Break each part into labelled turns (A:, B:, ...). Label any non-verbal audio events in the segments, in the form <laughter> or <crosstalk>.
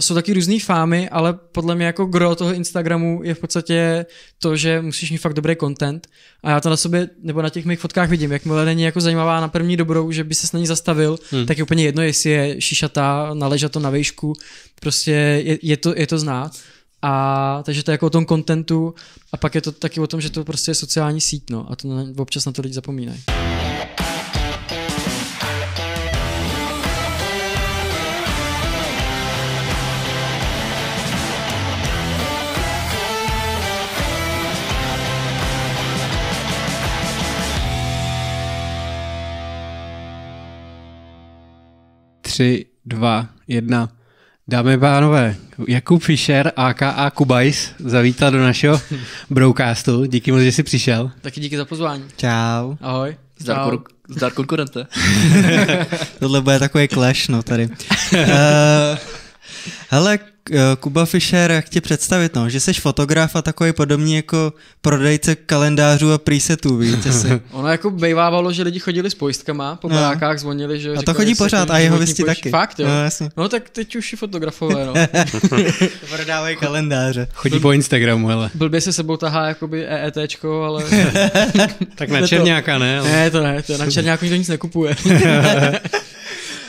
A: jsou taky různé fámy, ale podle mě jako gro toho Instagramu je v podstatě to, že musíš mít fakt dobrý content a já to na sobě nebo na těch mých fotkách vidím, jakmile není jako zajímavá na první dobrou, že by se s ní zastavil, hmm. tak je úplně jedno, jestli je šišatá, naleža to na výšku. prostě je, je, to, je to znát. A takže to je jako o tom kontentu a pak je to taky o tom, že to prostě je sociální síť, no, a to na, občas na to lidi zapomínají.
B: tři, dva, jedna. Dámy a pánové, Jakub Fischer, aka Kubajs, zavítal do našeho <laughs> broadcastu. Díky moc, že jsi přišel.
C: Taky díky za pozvání.
B: Čau.
C: Ahoj. Zdar, Čau. zdar konkurente. <laughs>
D: Tohle bude takový clash, no tady. uh, hele, Eh, Kuba Fischer, jak tě představit, no? že jsi fotograf a takový podobný jako prodejce kalendářů a presetů, víte si. <laughs>
A: ono jako bejvávalo, že lidi chodili s pojistkama po no. barákách, zvonili, že... A to říkali, chodí pořád a jeho věsti taky. Fakt, jo? No, jasně. no tak teď už je fotografové, no. <laughs> Prodávají kalendáře. Chodí po Instagramu, hele. Blbě se sebou tahá jakoby EETčko, ale... <laughs> tak na Černáka, ne? Ale... Ne, to ne, to na Černáku nikdo nic nekupuje.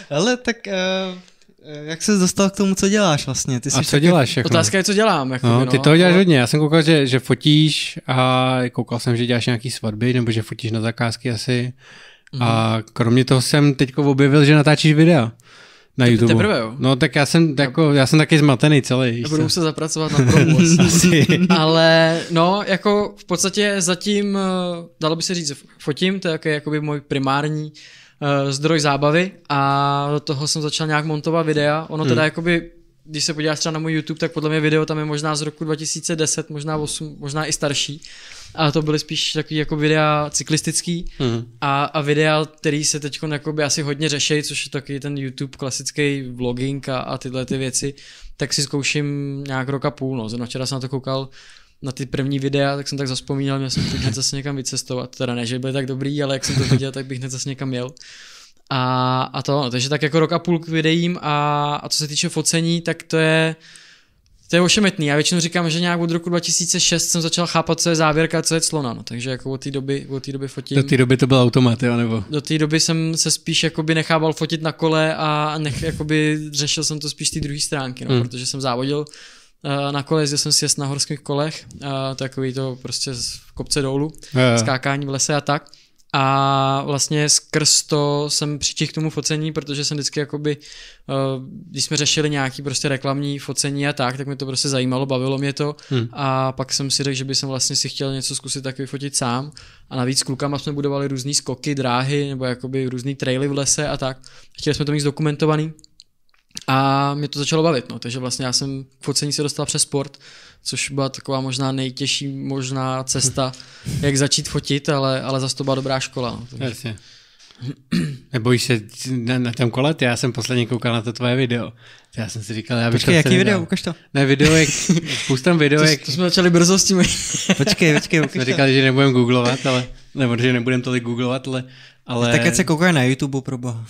A: Ale
D: tak uh, Eh, jak se dostal k tomu, co děláš
B: vlastně? Ty a co taky... děláš? Jako? Otázka je, co dělám. Jako, no, no, ty toho děláš hodně. Já jsem koukal, že, že fotíš a koukal jsem, že děláš nějaký svatby nebo že fotíš na zakázky asi. Mm. A mhm. kromě toho jsem teď objevil, že natáčíš videa. Na to YouTube. Teprve, jo. No tak já jsem, jako, já jsem taky zmatený celý. Já budu muset zapracovat na promo.
A: <laughs> Ale no, jako v podstatě zatím, eh, dalo by se říct, fotím, to je jakoby můj primární uh, zdroj zábavy a do toho jsem začal nějak montovat videa. Ono teda hmm. jakoby když se podíváš třeba na můj YouTube, tak podle mě video tam je možná z roku 2010, možná 8, možná i starší. A to byly spíš takový jako videa cyklistický hmm. a, a videa, který se teď asi hodně řeší, což je taky ten YouTube klasický vlogging a, a tyhle ty věci, tak si zkouším nějak roka půl. No. Zrovna včera jsem na to koukal, na ty první videa, tak jsem tak zaspomínal, měl jsem hned zase někam vycestovat. Teda ne, že byly tak dobrý, ale jak jsem to viděl, tak bych hned zase někam jel. A, a to, no, takže tak jako rok a půl k videím a, a co se týče focení, tak to je, to je ošemetný. Já většinou říkám, že nějak od roku 2006 jsem začal chápat, co je závěrka a co je clona. No. Takže jako od té doby, od té doby fotím. Do té doby to byl automat, jo, nebo? Do té doby jsem se spíš jakoby nechával fotit na kole a nech, jakoby řešil jsem to spíš té druhé stránky, no, hmm. protože jsem závodil Eh, na kole, jezdil jsem si jest na horských kolech, eh, takový to prostě z kopce dolů, yeah. skákání v lese a tak. A vlastně skrz to jsem přičich k tomu focení, protože jsem vždycky jakoby, eh, když jsme řešili nějaký prostě reklamní focení a tak, tak mě to prostě zajímalo, bavilo mě to hmm. a pak jsem si řekl, že bych vlastně si chtěl něco zkusit taky vyfotit sám a navíc s klukama jsme budovali různé skoky, dráhy nebo jakoby různý traily v lese a tak. Chtěli jsme to mít zdokumentovaný a mě to začalo bavit, no. takže vlastně já jsem k focení se dostal přes sport, což byla taková možná nejtěžší možná cesta, <laughs> jak začít fotit, ale, ale zase to byla dobrá škola. No. Takže...
B: Nebojíš se na, na tom kolet? Já jsem posledně koukal na to tvoje video. Já jsem si říkal, já bych Počkej, jaký video? Ukaž to. Ne, video, jak, <laughs> pustám video, to, jak... To jsme začali
A: brzo s tím. počkej, počkej,
B: ukaž Jsme říkali, že nebudem googlovat, ale... Nebo že nebudem tolik googlovat, ale... ale... Tak se koukají na YouTube, pro boha.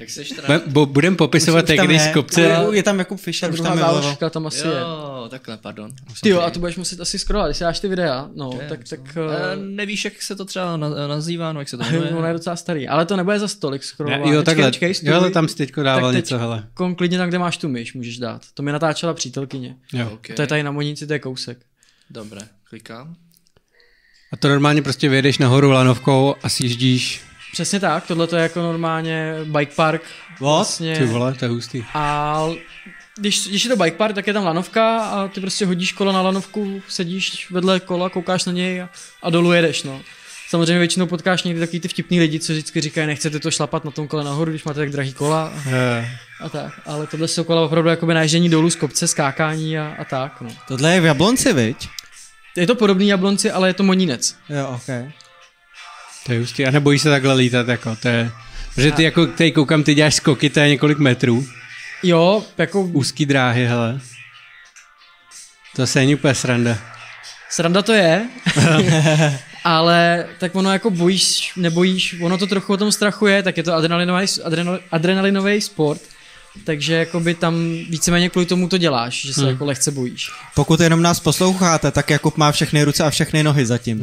C: Jak seš Bo,
D: budem popisovat, jak když z kopce... Je, je tam jako fisher
C: druhá tam záložka tam asi jo, je. takhle, pardon.
A: Ty jo, a to budeš muset asi scrollovat, když si dáš
C: ty videa, no, je, tak... tak uh... Nevíš, jak se to třeba nazývá, no, jak se to <laughs> jmenuje. Ono je docela starý, ale to nebude za
A: stolik scrollovat. Jo, takhle, počkej, počkej, jo, ale tam si teďko dával něco, hele. Kon, tam, kde máš tu myš, můžeš dát. To mi natáčela přítelkyně. Jo. Okay. To je tady na Monici, to je kousek.
C: Dobré, klikám.
B: A to normálně prostě vyjedeš nahoru lanovkou a sjíždíš
A: Přesně tak, tohle to je jako normálně bike park. Vlastně. Ty vole, to je hustý. A když, když je to bike park, tak je tam lanovka a ty prostě hodíš kolo na lanovku, sedíš vedle kola, koukáš na něj a, a dolů jedeš, no. Samozřejmě většinou potkáš někdy takový ty vtipný lidi, co vždycky říkají, nechcete to šlapat na tom kole nahoru, když máte tak drahý kola. A, yeah. a tak, ale tohle jsou kola opravdu jakoby ježdění dolů z kopce, skákání a, a tak, no.
B: Tohle je v Jablonci, viď?
A: Je to podobný Jablonci, ale je to Monínec. Jo, yeah, okay.
B: To je hustý. A nebojíš se takhle lítat, jako, to je... Protože ty, jako, tady koukám, ty děláš skoky, to je několik metrů. Jo, jako... Úzký dráhy, hele. To se není úplně sranda.
A: Sranda to je, <laughs> ale tak ono jako bojíš, nebojíš, ono to trochu o tom strachuje, tak je to adrenalinový, adrenalinový sport, takže jakoby tam víceméně kvůli tomu to děláš, že se hmm. jako lehce bojíš.
D: Pokud jenom nás posloucháte, tak Jakub má všechny ruce a všechny nohy zatím.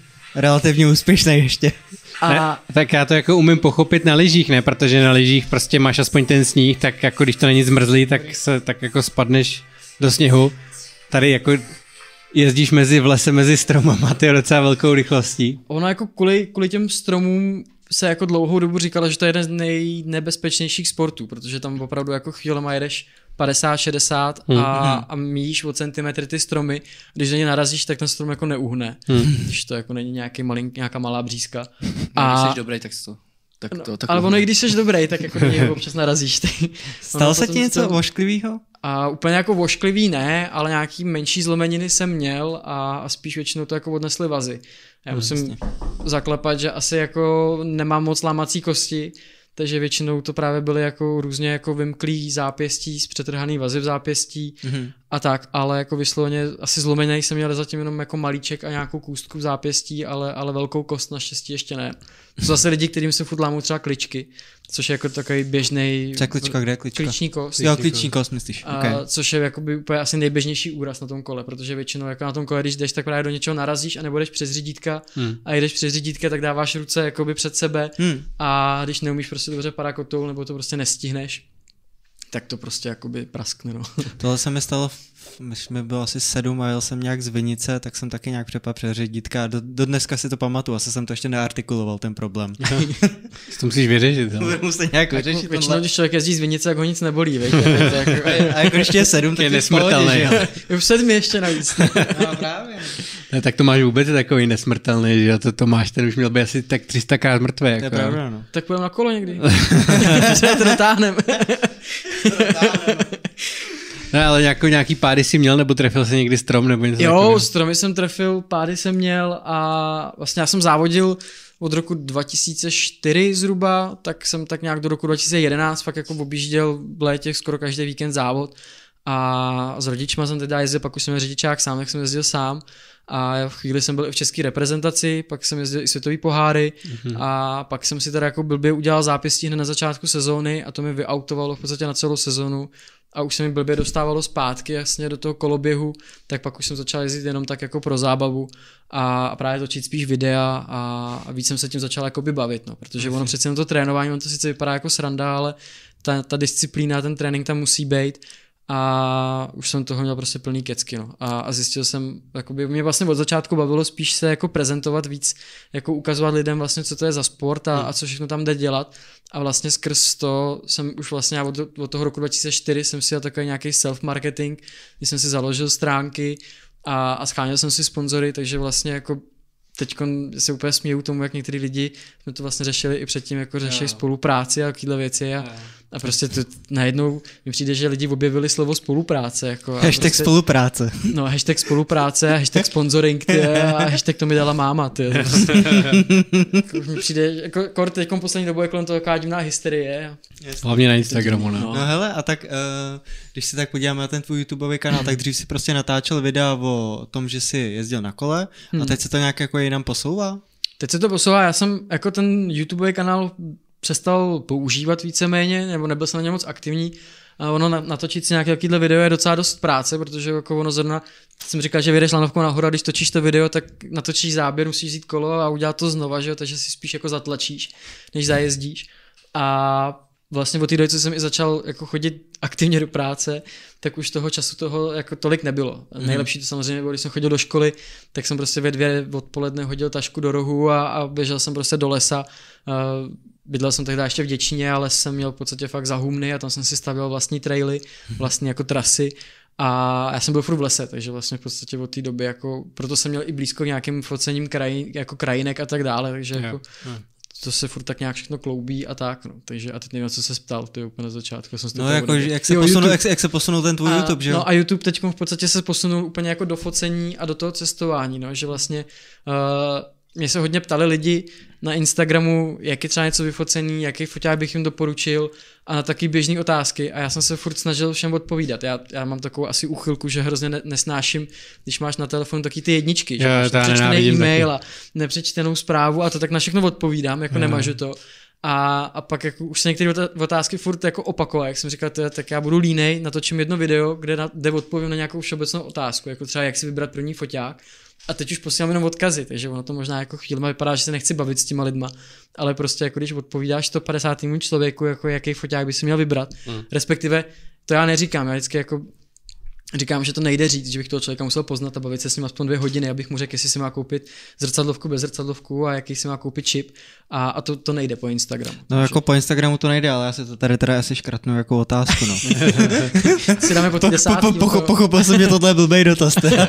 D: <laughs> relativně úspěšný ještě.
C: A... Ne,
B: tak já to jako umím pochopit na lyžích, ne? Protože na lyžích prostě máš aspoň ten sníh, tak jako když to není zmrzlý, tak se tak jako spadneš do sněhu. Tady jako jezdíš mezi v lese, mezi stromama, ty docela velkou rychlostí.
A: Ono jako kvůli, kvůli těm stromům se jako dlouhou dobu říkala, že to je jeden z nejnebezpečnějších sportů, protože tam opravdu jako chvíle jedeš 50, 60 hmm. a, a hmm. míjíš o centimetry ty stromy. Když na ně narazíš, tak ten strom jako neuhne. Hmm. Když to jako není nějaký malink, nějaká malá břízka. A... Když jsi dobrý, tak to
C: tak no, to, no, tak ale ono, i když jsi dobrý, tak jako <laughs> na občas narazíš. Ty. Stalo se ti
A: něco to... A úplně jako vošklivý ne, ale nějaký menší zlomeniny jsem měl a, a spíš většinou to jako odnesly vazy. Já no, musím vlastně. zaklepat, že asi jako nemám moc lámací kosti, takže většinou to právě byly jako různě jako vymklý zápěstí, přetrhaný vazy v zápěstí mm-hmm. a tak, ale jako vysloveně asi zlomený jsem měl zatím jenom jako malíček a nějakou kůstku v zápěstí, ale, ale velkou kost naštěstí ještě ne. To jsou zase lidi, kterým se furt třeba kličky, což je jako takový běžný. Co je klička, kde je klička? kost. Jo, kost, myslíš. A, okay. Což je jakoby úplně asi nejběžnější úraz na tom kole, protože většinou jako na tom kole, když jdeš, tak právě do něčeho narazíš a nebo jdeš přes řídítka hmm. a jdeš přes řídítka, tak dáváš ruce jakoby před sebe hmm. a když neumíš prostě dobře parakotou nebo to prostě nestihneš, tak to prostě jakoby praskne. No.
D: Tohle se mi stalo v když mi bylo asi sedm a jel jsem nějak z Vinice, tak jsem taky nějak přepa přes řídítka. Do, do, dneska si to pamatuju, asi jsem to ještě neartikuloval, ten problém. <laughs> to musíš vyřešit.
B: Ale. No. To musíte nějak jako vyřešit. Většinou, tohle.
A: když člověk jezdí z Vinice, tak ho nic nebolí. Víš? <laughs> Jako- a, a, jako ještě je sedm, tak je nesmrtelný. V <laughs> sedmi ještě navíc. no, právě.
B: Ne, tak to máš vůbec takový nesmrtelný, že to, to máš, ten už měl by asi tak 300 krát mrtvé. Jako. To je jako, pravda, no. Tak půjdeme na kolo někdy. to dotáhneme. to dotáhneme. No ale jako nějaký pády si měl, nebo trefil se někdy strom, nebo něco Jo, takového?
A: stromy jsem trefil, pády jsem měl a vlastně já jsem závodil od roku 2004 zhruba, tak jsem tak nějak do roku 2011 fakt jako objížděl v létě skoro každý víkend závod a s rodičma jsem teda jezdil, pak už jsem řidičák sám, jak jsem jezdil sám a v chvíli jsem byl i v české reprezentaci, pak jsem jezdil i světový poháry mm-hmm. a pak jsem si teda jako blbě udělal zápěstí hned na začátku sezóny a to mi vyautovalo v podstatě na celou sezónu a už se mi blbě dostávalo zpátky jasně do toho koloběhu, tak pak už jsem začal jezdit jenom tak jako pro zábavu a, právě točit spíš videa a, a víc jsem se tím začal jakoby bavit, no, protože ono mhm. přece jenom to trénování, on to sice vypadá jako sranda, ale ta, ta disciplína, ten trénink tam musí být a už jsem toho měl prostě plný kecky, no. A, a zjistil jsem, jakoby, mě vlastně od začátku bavilo spíš se jako prezentovat víc, jako ukazovat lidem vlastně, co to je za sport a, hmm. a co všechno tam jde dělat. A vlastně skrz to jsem už vlastně, já od, od toho roku 2004 jsem si dělal takový nějaký self-marketing, kdy jsem si založil stránky a, a scháněl jsem si sponzory, takže vlastně jako teď se úplně směju tomu, jak některý lidi jsme to vlastně řešili i předtím, jako řešili spolupráci a takovéhle věci a, yeah. A prostě to najednou mi přijde, že lidi objevili slovo spolupráce. Jako, a hashtag prostě, spolupráce. No, hashtag spolupráce, hashtag sponsoring, ty, a hashtag to mi dala máma, ty. Prostě, jako, <laughs> už mi přijde, jako, kor teď poslední dobu je kolem toho divná hysterie. Hlavně na Instagramu, no. no.
D: No hele, a tak, uh, když se tak podíváme na ten tvůj YouTubeový kanál, tak dřív si prostě natáčel videa o tom, že si jezdil na kole, hmm. a teď se
A: to nějak jako jinam posouvá? Teď se to posouvá, já jsem jako ten YouTube kanál přestal používat víceméně, nebo nebyl jsem na něm moc aktivní. A ono natočit si nějaké takovýhle video je docela dost práce, protože jako ono zrovna, jsem říkal, že vyjdeš lanovkou nahoru a když točíš to video, tak natočíš záběr, musíš vzít kolo a udělat to znova, že jo? takže si spíš jako zatlačíš, než zajezdíš. A vlastně od té doby, co jsem i začal jako chodit aktivně do práce, tak už toho času toho jako tolik nebylo. Mm. Nejlepší to samozřejmě bylo, když jsem chodil do školy, tak jsem prostě ve dvě odpoledne hodil tašku do rohu a, a běžel jsem prostě do lesa. Uh, bydlel jsem tehdy ještě v Děčíně, ale jsem měl v podstatě fakt humny a tam jsem si stavěl vlastní traily, mhm. vlastní jako trasy a já jsem byl furt v lese, takže vlastně v podstatě od té doby jako, proto jsem měl i blízko k nějakým focením krajin, jako krajinek a tak dále, takže yeah, jako, yeah. to se furt tak nějak všechno kloubí a tak, no. Takže a teď nevím, co se ptal, ty úplně na začátku. Jsem no, jako, jak, se jo, posunul, jak, se, jak, se posunul ten tvůj a, YouTube, že jo? No a YouTube teď v podstatě se posunul úplně jako do focení a do toho cestování, no, že vlastně uh, mě se hodně ptali lidi na Instagramu, jak je třeba něco vyfocený, jaký foťák bych jim doporučil a na taky běžné otázky a já jsem se furt snažil všem odpovídat. Já, já mám takovou asi uchylku, že hrozně ne, nesnáším, když máš na telefonu taky ty jedničky, že jo, máš nepřečtený e-mail taky. a nepřečtenou zprávu a to tak na všechno odpovídám, jako jo. nemažu to. A, a pak jako už se některé otázky furt jako opakovaly, jak jsem říkal, teda, tak já budu línej, natočím jedno video, kde, na, kde odpovím na nějakou všeobecnou otázku, jako třeba jak si vybrat první foťák a teď už posílám jenom odkazy, takže ono to možná jako chvíli vypadá, že se nechci bavit s těma lidma, ale prostě jako když odpovídáš 150. člověku, jako jaký foták by si měl vybrat, mm. respektive to já neříkám, já vždycky jako Říkám, že to nejde říct, že bych toho člověka musel poznat a bavit se s ním aspoň dvě hodiny, abych mu řekl, jestli si má koupit zrcadlovku bez zrcadlovku a jaký si má koupit čip. A, a to, to nejde po Instagramu. No jako
D: po Instagramu to nejde, ale já si to tady teda asi škratnu jako otázku. No. <laughs> si dáme po, desátky, po, po, po, jako pochopil jsem, že tohle je
A: blbej dotaz. Teda. <laughs>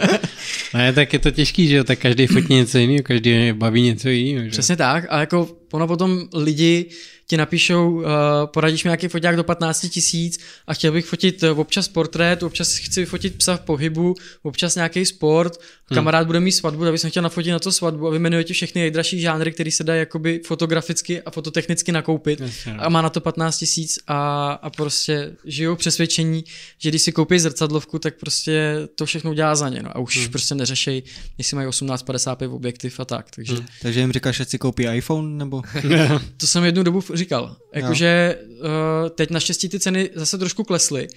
B: ne, no, tak je to těžký, že jo, tak každý fotí něco jiného, každý baví něco jiného. Přesně
A: tak a jako ono potom lidi ti napíšou, uh, poradíš mi nějaký foták do 15 tisíc a chtěl bych fotit eh, občas portrét, občas chci fotit psa v pohybu, občas nějaký sport, hmm. kamarád bude mít svatbu, tak bych chtěl nafotit na to svatbu a vymenuje ti všechny nejdražší žánry, které se dají jakoby fotograficky a fototechnicky nakoupit yes, no. a má na to 15 tisíc a, a prostě žijou přesvědčení, že když si koupí zrcadlovku, tak prostě to všechno udělá za ně no, a už hmm. prostě neřešej, jestli mají 1855 objektiv a tak. Takže, hmm.
D: takže jim říkáš, že si koupí iPhone nebo? <laughs> <laughs>
A: to jsem jednu dobu říkal. Jakože uh, teď naštěstí ty ceny zase trošku klesly,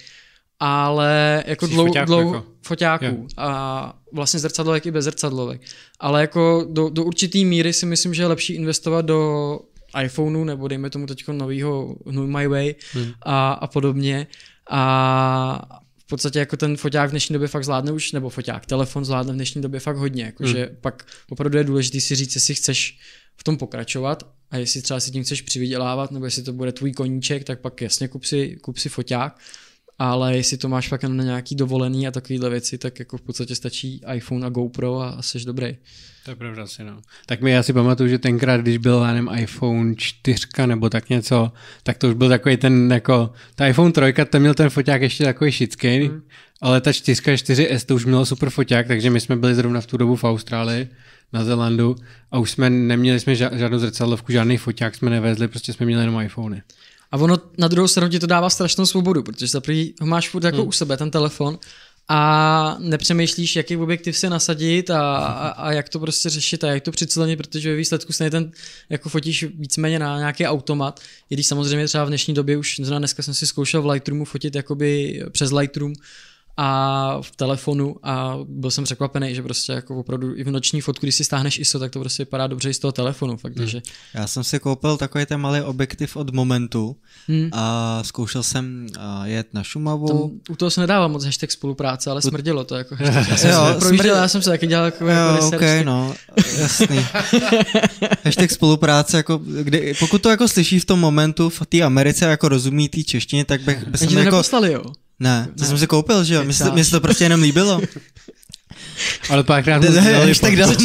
A: ale jako dlouho foťáků, dlou, jako. foťáků a vlastně zrcadlovek i bez zrcadlovek. Ale jako do, do určitý míry si myslím, že je lepší investovat do iPhoneu nebo dejme tomu teď novýho Hnoj My Way hmm. a, a podobně. A v podstatě jako ten foťák v dnešní době fakt zvládne už, nebo foťák, telefon zvládne v dnešní době fakt hodně. Jakože hmm. pak opravdu je důležité si říct, jestli chceš v tom pokračovat a jestli třeba si tím chceš přivydělávat, nebo jestli to bude tvůj koníček, tak pak jasně kup si, kup si foťák, ale jestli to máš pak na nějaký dovolený a takovéhle věci, tak jako v podstatě stačí iPhone a GoPro a, a jsi dobrý. To je
B: pravda si, no. Tak mi já si pamatuju, že tenkrát, když byl, já nevím, iPhone 4 nebo tak něco, tak to už byl takový ten, jako, ta iPhone 3, ten měl ten foťák ještě takový šický, mm. ale ta 4, 4S to už mělo super foťák, takže my jsme byli zrovna v tu dobu v Austrálii na Zelandu a už jsme neměli jsme žádnou zrcadlovku, žádný foťák jsme nevezli, prostě jsme měli jenom iPhony. A ono na druhou stranu ti to dává strašnou svobodu, protože zaprý ho máš furt jako hmm. u sebe, ten telefon,
A: a nepřemýšlíš, jaký objektiv si nasadit a, a, a jak to prostě řešit a jak to přicelenit, protože ve výsledku se ten, jako fotíš víceméně na nějaký automat, i když samozřejmě třeba v dnešní době už, dneska jsem si zkoušel v Lightroomu fotit jakoby přes Lightroom, a v telefonu a byl jsem překvapený, že prostě jako opravdu i v noční fotku, když si stáhneš ISO, tak to prostě vypadá dobře i z toho telefonu. Fakt, hmm. že... Já jsem si koupil takový ten malý objektiv od
D: Momentu hmm. a zkoušel jsem jet na Šumavu. Tam,
A: u toho se nedává moc hashtag spolupráce, ale smrdilo to jako hashtag. <laughs> Já jsem, jo, se smrdil, já jsem se taky dělal jako, jo, jako okay, no, jasný. <laughs> hashtag
D: spolupráce, jako, kdy, pokud to jako slyší v tom momentu v té Americe jako rozumí té češtině, tak bych, bych jako... Neposlali, jo? Ne, to ne. jsem si koupil, že jo? Mně se to prostě jenom líbilo. <laughs> Ale párkrát mu dělali tak dala mi,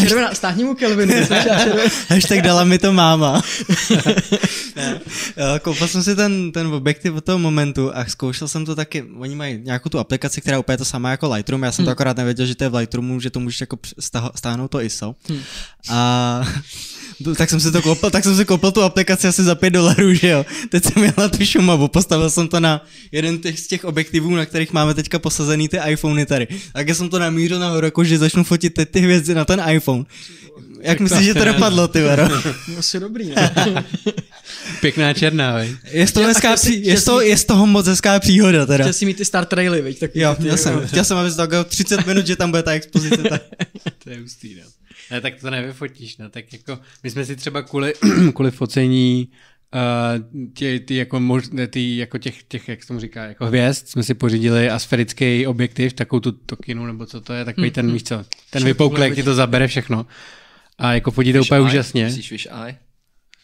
A: červená, stáhni mu Kelvinu. <laughs> hashtag dala mi to máma.
D: <laughs> Koupil jsem si ten, ten objektiv od toho momentu a zkoušel jsem to taky, oni mají nějakou tu aplikaci, která je to sama jako Lightroom, já jsem hmm. to akorát nevěděl, že to je v Lightroomu, že to můžeš jako stáhnout to ISO. Hmm. A tak jsem se to koupil, tak jsem se koupil tu aplikaci asi za 5 dolarů, že jo. Teď jsem měl na tu Šumavu, postavil jsem to na jeden těch, z těch objektivů, na kterých máme teďka posazený ty iPhony tady. Tak jsem to namířil na horoku, že začnu fotit teď ty hvězdy na ten iPhone. Jak myslíš, že to dopadlo, ty vero? <laughs> No, asi dobrý, ne? No. <laughs> Pěkná černá, vej. Je z toho, hezká, pří, je, z toho, je z toho moc hezká příhoda, teda. Chtěl jsi mít
A: ty star traily, viď?
D: Tak
B: jo, chtěl jsem, chtěl jsem, aby to 30 minut, že tam bude ta expozice. Tak. <laughs> to je hustý, no. Ne, tak to nevyfotíš, no. Tak jako, my jsme si třeba kvůli, <clears throat> kvůli focení Uh, eh, ty, ty, jako, mož, ty jako těch, těch, jak se tomu říká, jako hvězd, jsme si pořídili asferický objektiv, takovou tu tokinu, nebo co to je, takový mm, ten, mm-hmm. víš co, ten jak ti to zabere všechno. A jako fotíte úplně úžasně. Myslíš, víš,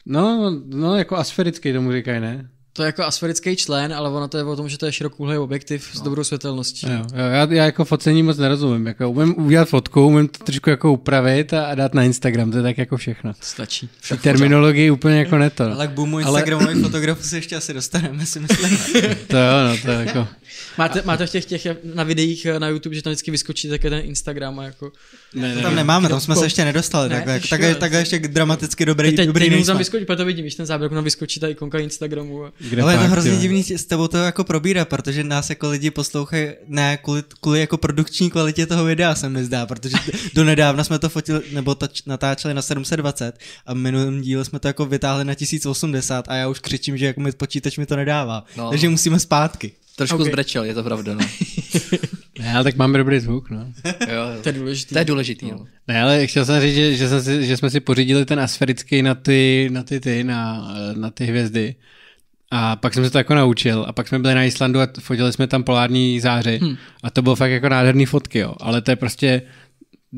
B: No, no, jako asferický tomu říkají, ne?
A: to je jako asferický člen, ale ono to je
B: o tom, že to je širokouhlý objektiv no. s dobrou světelností. Jo, jo, já, já jako focení moc nerozumím. Jako umím udělat fotku, umím to trošku jako upravit a, a dát na Instagram, to je tak jako všechno. Stačí. Všechno. Terminologii úplně jako neto. Ale k boomu Instagramových ale...
A: fotografů se ještě asi dostaneme, si myslím. <laughs>
B: to jo, no to je jako... Máte,
A: máte v těch, těch na videích na YouTube, že tam vždycky vyskočí také ten Instagram a jako... Ne, ne, to tam nemáme, tam jsme se ještě nedostali, ne, takhle, takhle, takhle, ještě dramaticky dobrý, teď, dobrý teď tam vyskočí, proto vidím, když ten záběr, tam vyskočí ta ikonka Instagramu. A... Kde Ale je to hrozně
D: divný s tebou to jako probírá, protože nás jako lidi poslouchají ne kvůli, kvůli jako produkční kvalitě toho videa se mi zdá, protože do nedávna jsme to fotili, nebo tač, natáčeli na 720 a v minulém díle jsme to jako vytáhli na 1080 a já už křičím, že jako mi počítač mi to nedává. No. Takže musíme zpátky. Trošku okay. zbrečel,
C: je to pravda, no. <laughs>
B: ne, ale tak máme dobrý zvuk, no.
C: jo, To je důležitý. To je důležitý, no. no.
B: Ne, ale chtěl jsem říct, že, že, jsem si, že jsme si pořídili ten asferický na ty, na ty, ty na, na ty hvězdy. A pak jsem se to jako naučil. A pak jsme byli na Islandu a fotili jsme tam polární záři. Hmm. A to bylo fakt jako nádherný fotky, jo. Ale to je prostě,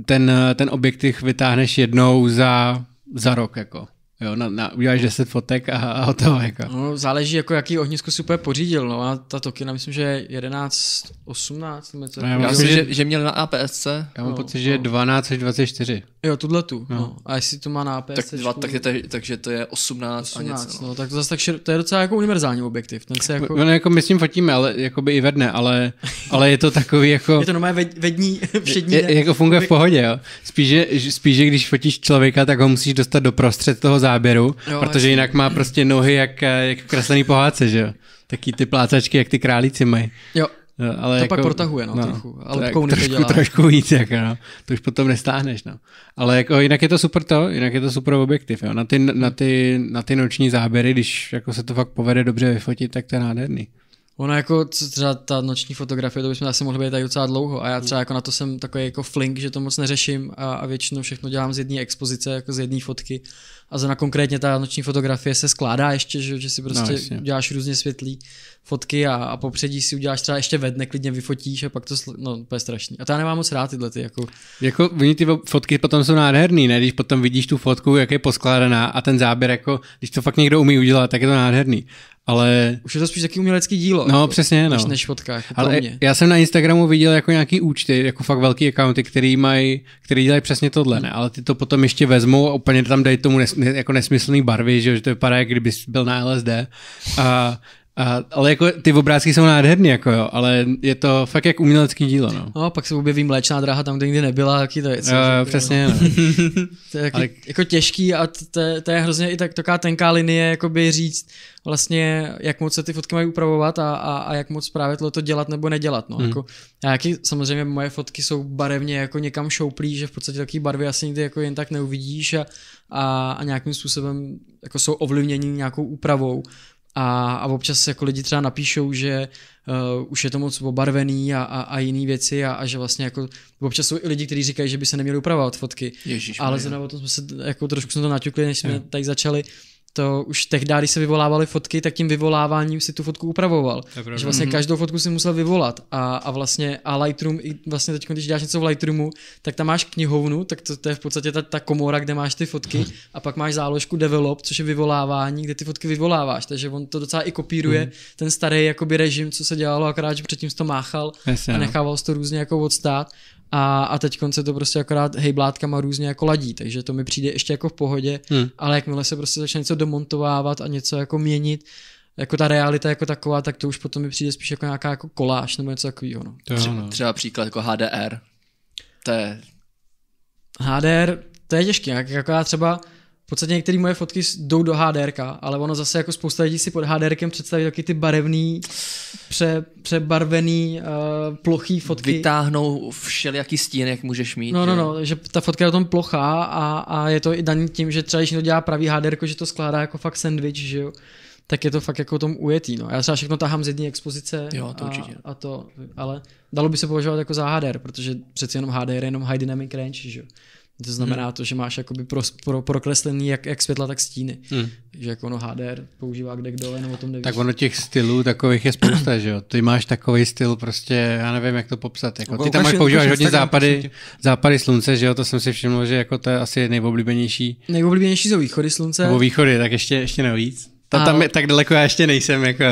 B: ten, ten objektiv vytáhneš jednou za, za rok, jako. Jo, na, na, uděláš 10 fotek a, a hotovo. Jako.
A: No, záleží, jako, jaký ohnisko si úplně pořídil. No a ta Tokina, myslím, že 11, 18. Nebo co, no, já, myslím, že,
B: že, měl na APS-C. Já mám no, pocit, no. že 12 až 24.
A: Jo, tuhle tu. No. no. A jestli to má na APS. Tak, dva, tak je, to, takže to je 18, 18 a něco. No. no. tak to zase tak šir, to je docela jako univerzální objektiv. Ten se jako... No,
B: jako my s tím fotíme, ale jako by i vedne, ale, <laughs> ale je to takový jako... je to normálně vední, všední. Je, <laughs> je, jako funguje v pohodě, jo. Spíše, spíše, když fotíš člověka, tak ho musíš dostat do prostřed toho záběru, jo, protože jinak má prostě nohy jak, eh, jak kreslený pohádce, že jo. Taký ty plácačky, jak ty králíci mají. Jo, No, ale to jako, pak protahuje, no, no trochu. Ale tak, trošku, to dělá. trošku víc, jako, no. To už potom nestáhneš, no. Ale jako, jinak je to super to, jinak je to super objektiv, jo. Na ty, na ty, na ty noční záběry, když jako se to fakt povede dobře vyfotit, tak to je nádherný.
A: Ono jako třeba ta noční fotografie, to bychom asi mohli být tady docela dlouho a já třeba jako na to jsem takový jako flink, že to moc neřeším a, a většinou všechno dělám z jedné expozice, jako z jedné fotky a zrovna konkrétně ta noční fotografie se skládá ještě, že, že si no, prostě no, uděláš děláš různě světlý fotky a, a popředí si uděláš třeba ještě ve dne, klidně vyfotíš a pak to, sl- no to je strašný. A to já nemám moc rád tyhle ty jako.
B: Jako oni ty fotky potom jsou nádherný, ne? Když potom vidíš tu fotku, jak je poskládaná a ten záběr jako, když to fakt někdo umí udělat, tak je to nádherný ale... Už je to spíš taky umělecký dílo. No, jako, přesně, no. Než, než fotkách, jako ale mě. já jsem na Instagramu viděl jako nějaký účty, jako fakt velký accounty, který mají, který dělají přesně tohle, ne? Ale ty to potom ještě vezmou a úplně tam dají tomu nes, jako nesmyslný barvy, že, že to vypadá, jak kdyby byl na LSD. A a, ale jako ty obrázky jsou nádherný, jako jo, ale je to fakt jak umělecký dílo. No, no pak se objeví mléčná dráha tam, kde nikdy nebyla, jaký
A: to je. Co, jo, jo, přesně. No. <laughs> no. to je jaký, ale... jako těžký a to, to je hrozně i tak, taková tenká linie, jakoby říct vlastně, jak moc se ty fotky mají upravovat a, a, a jak moc právě to dělat nebo nedělat. No. Hmm. Jako, jaký, samozřejmě moje fotky jsou barevně jako někam šouplí, že v podstatě takové barvy asi nikdy jako jen tak neuvidíš a, a, a nějakým způsobem jako jsou ovlivněni nějakou úpravou. A, a občas jako lidi třeba napíšou, že uh, už je to moc obarvený a, a, a jiné věci a, a že vlastně jako občas jsou i lidi, kteří říkají, že by se neměly upravovat fotky. Ježíš, ale zrovna o tom jsme se jako trošku jsme to naťukli, než jsme je. tady začali, to už tehdy, když se vyvolávaly fotky, tak tím vyvoláváním si tu fotku upravoval. Že vlastně mhm. každou fotku si musel vyvolat. A, a vlastně a Lightroom, i vlastně teď, když děláš něco v Lightroomu, tak tam máš knihovnu, tak to, to je v podstatě ta, ta komora, kde máš ty fotky a pak máš záložku develop, což je vyvolávání, kde ty fotky vyvoláváš. Takže on to docela i kopíruje mm. ten starý jakoby režim, co se dělalo, akorát, že předtím to máchal Jasně, a no. nechával to různě jako odstát a, a teď se to prostě akorát hejblátkama různě jako ladí, takže to mi přijde ještě jako v pohodě, hmm. ale jakmile se prostě začne něco domontovávat a něco jako měnit, jako ta realita jako taková, tak to už potom mi přijde spíš jako nějaká jako koláž nebo něco takového. No. třeba, no.
C: třeba příklad jako HDR. To je...
A: HDR, to je těžké. Jako já třeba v podstatě některé moje fotky jdou do HDR, ale ono zase jako spousta lidí si pod HDR představí taky ty barevný, pře, přebarvený, uh, plochý fotky. Vytáhnou všelijaký
C: stín, jak můžeš mít. No, no, no, že
A: ta fotka je o tom plochá a, a je to i daný tím, že třeba když to dělá pravý HDR, že to skládá jako fakt sandwich, že jo tak je to fakt jako tom ujetý. No. Já třeba všechno tahám z jedné expozice jo, to a, určitě. a, to, ale dalo by se považovat jako za HDR, protože přeci jenom HDR je jenom High Dynamic Range, že? To znamená hmm. to, že máš jakoby pro, pro, prokreslený jak, jak světla, tak stíny. Hmm. Že jako ono HDR používá kde kdo,
B: jenom o tom nevíš. Tak ono těch stylů takových je spousta, že jo? Ty máš takový styl prostě, já nevím, jak to popsat. Jako, ty tam máš, používáš hodně západy, západy slunce, že jo? To jsem si všiml, že jako to je asi nejoblíbenější. Nejoblíbenější jsou východy slunce. Nebo východy, tak ještě, ještě navíc. Tam, tam je, tak daleko já ještě nejsem, jako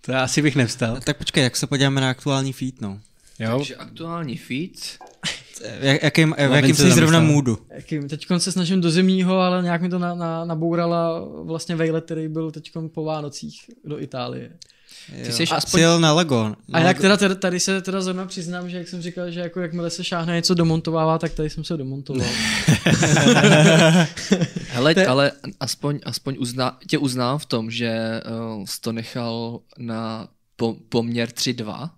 B: To asi bych nevstal. Tak počkej, jak se podíváme na aktuální feed, no?
C: Jo. Takže aktuální feed. Jak, jakým, v jakým jsi
D: zrovna můdu?
A: Teď se snažím do zimního, ale nějak mi to na, na, nabourala vlastně vejle, který byl teď po Vánocích do Itálie. Ty jsi aspoň... jel na Lego. A jak teda tady, tady se teda zrovna přiznám, že jak jsem říkal, že jako jakmile se šáhne něco domontovává, tak tady jsem se domontoval. <laughs>
C: Hele, Te... ale aspoň, aspoň uzná, tě uznám v tom, že uh, jsi to nechal na poměr 3-2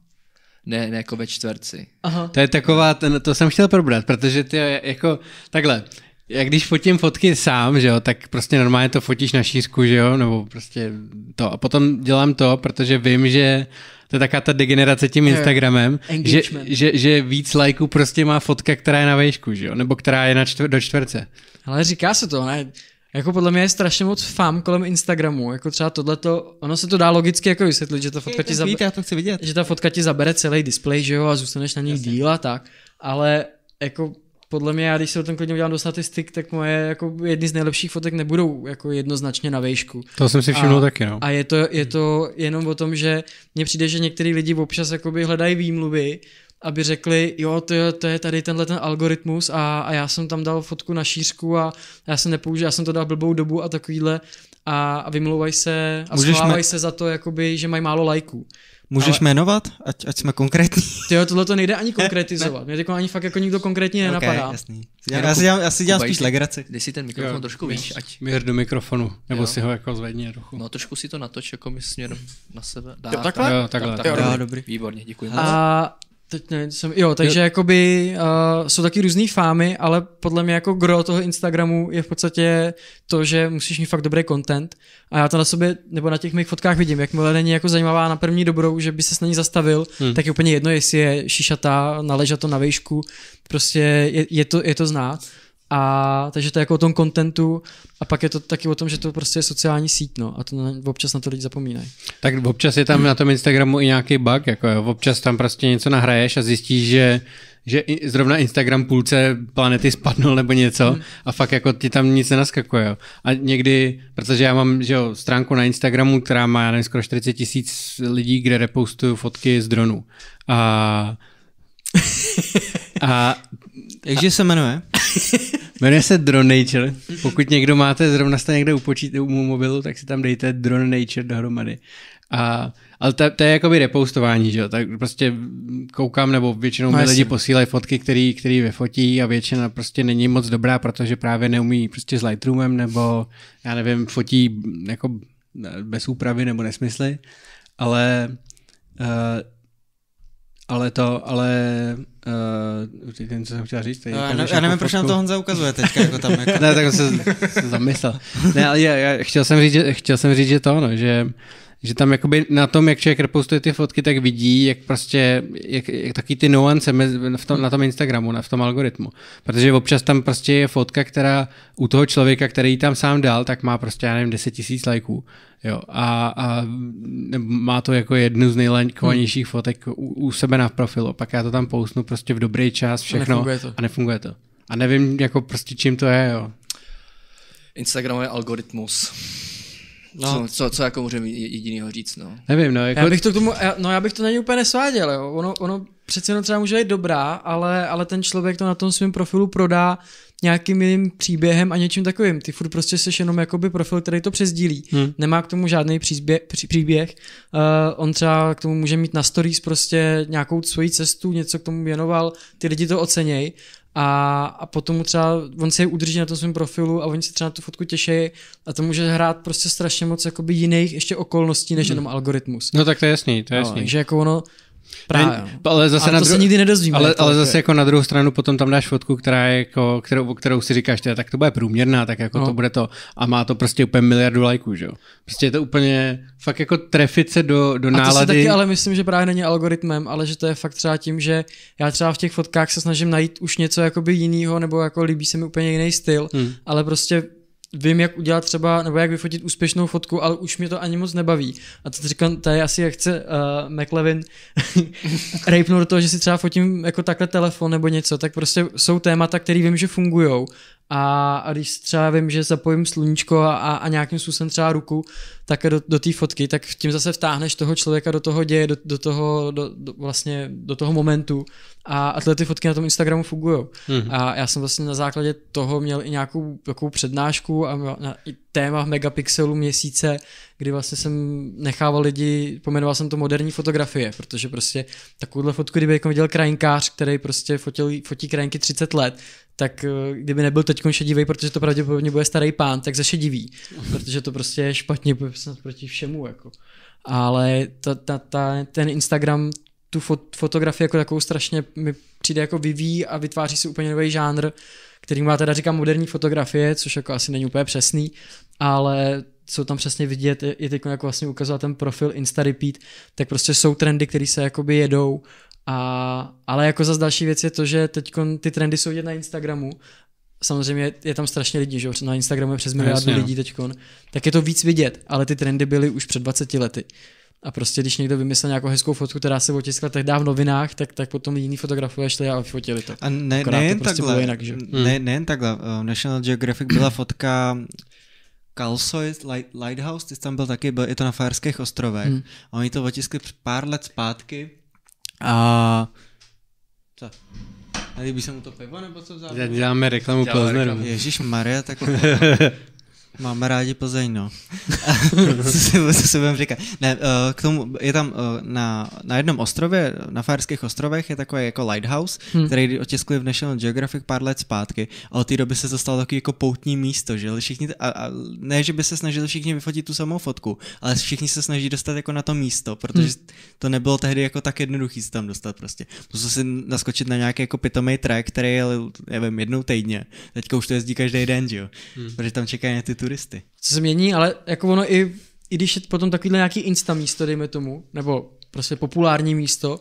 C: ne, ne jako ve čtvrci. Aha.
B: To je taková, ten, to jsem chtěl probrat, protože ty jako takhle, jak když fotím fotky sám, že jo, tak prostě normálně to fotíš na šířku, že jo, nebo prostě to. A potom dělám to, protože vím, že to je taká ta degenerace tím Instagramem, že, že, že, víc lajků prostě má fotka, která je na vejšku, že jo, nebo která je na čtvr, do čtverce.
A: Ale říká se to, ne? jako podle mě je strašně moc fam kolem Instagramu, jako třeba tohleto, ono se to dá logicky jako vysvětlit, že ta fotka, ti, zabere, to chci vidět. Že ta fotka ti zabere celý display, že jo, a zůstaneš na ní Jasně. díl a tak, ale jako podle mě, já když se o tom klidně udělám do statistik, tak moje jako jedny z nejlepších fotek nebudou jako jednoznačně na výšku. To jsem si všiml a, taky, no. A je to, je to jenom o tom, že mně přijde, že některý lidi občas jakoby hledají výmluvy, aby řekli, jo, to je, to je tady tenhle ten algoritmus a, a já jsem tam dal fotku na šířku a já jsem nepoužil, já jsem to dal blbou dobu a takovýhle a, a vymlouvají se a schovávají se za to, jakoby, že mají málo lajků. Můžeš ale...
D: jmenovat, ať, ať jsme konkrétní?
A: jo tohle to nejde ani <laughs> konkretizovat. Mě jako ani fakt jako nikdo konkrétně nenapadá. Okay, jasný. Já, já, si dělám, já si dělám spíš
B: legraci. Dej si ten mikrofon jo, trošku víš, ať... Mír do mikrofonu, nebo jo. si ho jako
C: zvedni trochu. No trošku si to natoč jako mi směrem na sebe. Dá, jo, takhle? Jo, takhle. Tam, tak, jo, dobrý. Výborně, děkuji. A,
A: Teď ne, jsem, jo, takže jo. jakoby uh, jsou taky různé fámy, ale podle mě jako gro toho Instagramu je v podstatě to, že musíš mít fakt dobrý content a já to na sobě, nebo na těch mých fotkách vidím, jakmile není jako zajímavá na první dobrou, že by se s ní zastavil, hmm. tak je úplně jedno, jestli je šišatá, naleža to na výšku, prostě je, je, to, je to znát. A takže to je jako o tom kontentu a pak je to taky o tom, že to prostě je sociální síť, no, a to na, občas na to lidi zapomínají.
B: Tak občas je tam na tom Instagramu i nějaký bug, jako jo, občas tam prostě něco nahraješ a zjistíš, že že zrovna Instagram půlce planety spadnul nebo něco hmm. a fakt jako ti tam nic nenaskakuje. Jo. A někdy, protože já mám že jo, stránku na Instagramu, která má, já nevím, skoro 40 tisíc lidí, kde repostuju fotky z dronů. A <laughs> a Jakže se jmenuje? <laughs> jmenuje se Drone Nature. Pokud někdo máte, zrovna jste někde u, počít, u mobilu, tak si tam dejte Drone Nature dohromady. A, ale to, to je jakoby repoustování, že jo? Tak prostě koukám, nebo většinou no mi lidi posílají fotky, který, který vyfotí a většina prostě není moc dobrá, protože právě neumí prostě s Lightroomem, nebo já nevím, fotí jako bez úpravy nebo nesmysly. Ale uh, ale to, ale... Uh, eh, ten, co jsem chtěl říct. No, já, jako nevím, já jako nevím, proč nám to Honza ukazuje teď. jako tam. <laughs> Jako... ne, tak jsem se, se zamyslel. Ne, ale já, já, chtěl, jsem říct, že, chtěl jsem říct, že to, no, že že tam jakoby na tom, jak člověk repostuje ty fotky, tak vidí, jak prostě, jak, jak taky ty nuance v tom, na tom Instagramu, na, v tom algoritmu. Protože občas tam prostě je fotka, která u toho člověka, který ji tam sám dal, tak má prostě, já nevím, 10 tisíc lajků. Jo, a, a má to jako jednu z nejlajkovanějších hmm. fotek u, u sebe na profilu. Pak já to tam pousnu prostě v dobrý čas, všechno. A nefunguje to. A nefunguje to. A nevím, jako prostě čím to je, jo.
C: Instagramový algoritmus. No. Co, co, co jako můžeme jedinýho říct, no. Nevím, no. Jako... Já bych to
A: k tomu, no já bych to na ně úplně nesváděl, jo. Ono, ono přece jenom třeba může být dobrá, ale, ale ten člověk to na tom svém profilu prodá nějakým jiným příběhem a něčím takovým. Ty furt prostě seš jenom jakoby profil, který to přezdílí. Hmm. Nemá k tomu žádný příběh. Pří, příběh. Uh, on třeba k tomu může mít na stories prostě nějakou svoji cestu, něco k tomu věnoval, ty lidi to ocenějí, a, a potom mu třeba, on se je udrží na tom svém profilu a oni se třeba na tu fotku těší a to může hrát prostě strašně moc jakoby jiných ještě okolností než hmm. jenom algoritmus. No tak to je jasný, to je no, jasný. Takže jako ono, Právě. Ne, ale zase ale na to dru... se nikdy nedozvíme. Ale, jako ale zase
B: jako na druhou stranu potom tam dáš fotku, která je jako, kterou, kterou si říkáš, teda, tak to bude průměrná, tak jako no. to bude to. A má to prostě úplně miliardu lajků, že jo. Prostě je to úplně fakt jako trefit se do, do a nálady. A to si taky ale
A: myslím, že právě není algoritmem, ale že to je fakt třeba tím, že já třeba v těch fotkách se snažím najít už něco jakoby jiného, nebo jako líbí se mi úplně jiný styl, hmm. ale prostě vím, jak udělat třeba, nebo jak vyfotit úspěšnou fotku, ale už mě to ani moc nebaví. A to říkám, to je asi jak chce uh, McLevin <laughs> rejpnout do toho, že si třeba fotím jako takhle telefon nebo něco, tak prostě jsou témata, které vím, že fungují a, a když třeba vím, že zapojím sluníčko a, a, a nějakým způsobem třeba ruku, tak do, do té fotky, tak tím zase vtáhneš toho člověka do toho děje, do, do toho do, do, vlastně do toho momentu a, a tyhle ty fotky na tom Instagramu fungují. Mm-hmm. A já jsem vlastně na základě toho měl i nějakou takovou přednášku a na, i téma v megapixelu měsíce, kdy vlastně jsem nechával lidi, pomenoval jsem to moderní fotografie, protože prostě takovouhle fotku, kdyby jako viděl krajinkář, který prostě fotil, fotí krajinky 30 let, tak eh, kdyby nebyl teď šedivý, protože to pravděpodobně bude starý pán, tak zašedivý, protože to prostě je špatně proti všemu. Jako. Ale ta, ta, ta, ten Instagram tu fot, fotografii jako takovou strašně mi přijde jako vyvíjí a vytváří si úplně nový žánr, který má teda říkám moderní fotografie, což jako asi není úplně přesný, ale co tam přesně vidět, je, teď jako vlastně ukazovat ten profil Insta Repeat, tak prostě jsou trendy, které se jakoby jedou a, ale jako za další věc je to, že teď ty trendy jsou na Instagramu. Samozřejmě je tam strašně lidí, že na Instagramu je přes miliardu no. lidí teď, tak je to víc vidět, ale ty trendy byly už před 20 lety. A prostě, když někdo vymyslel nějakou hezkou fotku, která se otiskla tehdy v novinách, tak, tak potom jiní fotografové šli a fotili to. A ne, Akorát nejen, to prostě takhle, jinak, že? Ne,
D: hmm. nejen takhle. V eh, National Geographic byla fotka Kalsoy Lighthouse, ty tam byl taky, byl, je to na Fajerských ostrovech. Hmm. A oni to otiskli pár let zpátky a co? Nelíbí se mu to pivo nebo co vzal? Děláme reklamu Plzneru. Ježíš Maria, tak <laughs> Máme rádi Plzeň, no. <laughs> co si, co si budeme říkat. Ne, eh, k tomu je tam eh, na, na jednom ostrově, na Fárských ostrovech, je takový jako lighthouse, hmm. který otiskli v National Geographic pár let zpátky a od té doby se to stalo takový jako poutní místo, že všichni, a, a, ne, že by se snažili všichni vyfotit tu samou fotku, ale všichni se snaží dostat jako na to místo, protože hmm. to nebylo tehdy jako tak jednoduchý se tam dostat prostě. Musel si naskočit na nějaký jako pitomý track, který je, nevím, jednou týdně. Teďka už to jezdí každý den, že jo? Hmm. Protože tam čekají ty tu turisty.
A: Co se mění, ale jako ono i, i když je potom takovýhle nějaký insta místo, dejme tomu, nebo prostě populární místo,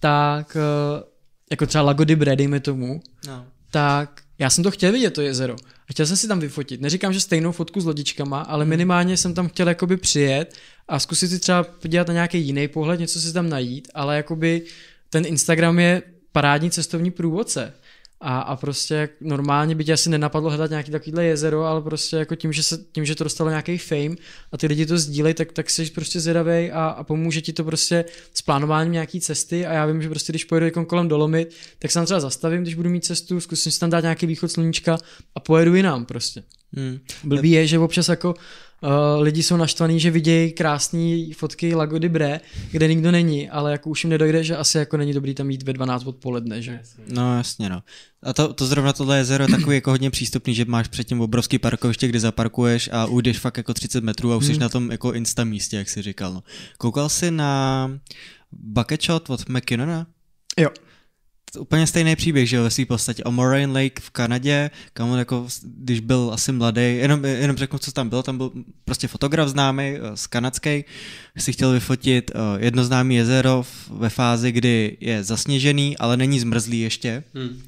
A: tak eh, jako třeba Lago de Bre, dejme tomu, no. tak já jsem to chtěl vidět, to jezero. A chtěl jsem si tam vyfotit. Neříkám, že stejnou fotku s lodičkama, ale hmm. minimálně jsem tam chtěl jakoby přijet a zkusit si třeba podívat na nějaký jiný pohled, něco si tam najít, ale jakoby ten Instagram je parádní cestovní průvodce. A, a prostě normálně by tě asi nenapadlo hledat nějaký takovýhle jezero, ale prostě jako tím, že, se, tím, že to dostalo nějaký fame a ty lidi to sdílejí, tak, tak jsi prostě zvědavej a, a, pomůže ti to prostě s plánováním nějaký cesty a já vím, že prostě když pojedu kolem Dolomit, tak se tam třeba zastavím, když budu mít cestu, zkusím si tam dát nějaký východ sluníčka a pojedu jinam prostě. Hmm. Blbý je, že občas jako Eh, lidi jsou naštvaní, že vidějí krásné fotky Lago di Bre, kde nikdo není, ale jako už jim nedojde, že asi jako není dobrý tam jít ve 12 odpoledne, že?
D: No jasně no. A to, to zrovna tohle jezero je takový jako hodně přístupný, že máš předtím obrovský parkoviště, kde zaparkuješ a ujdeš fakt jako 30 metrů a už jsi hmm. na tom jako insta místě, jak jsi říkal. No. Koukal jsi na bucket shot od McKinnona? Jo úplně stejný příběh, že jo, ve své podstatě o Moraine Lake v Kanadě, kam on jako, když byl asi mladý, jenom, jenom řeknu, co tam bylo, tam byl prostě fotograf známý eh, z kanadské, si chtěl vyfotit eh, jedno známý jezero ve fázi, kdy je zasněžený, ale není zmrzlý ještě. Hmm.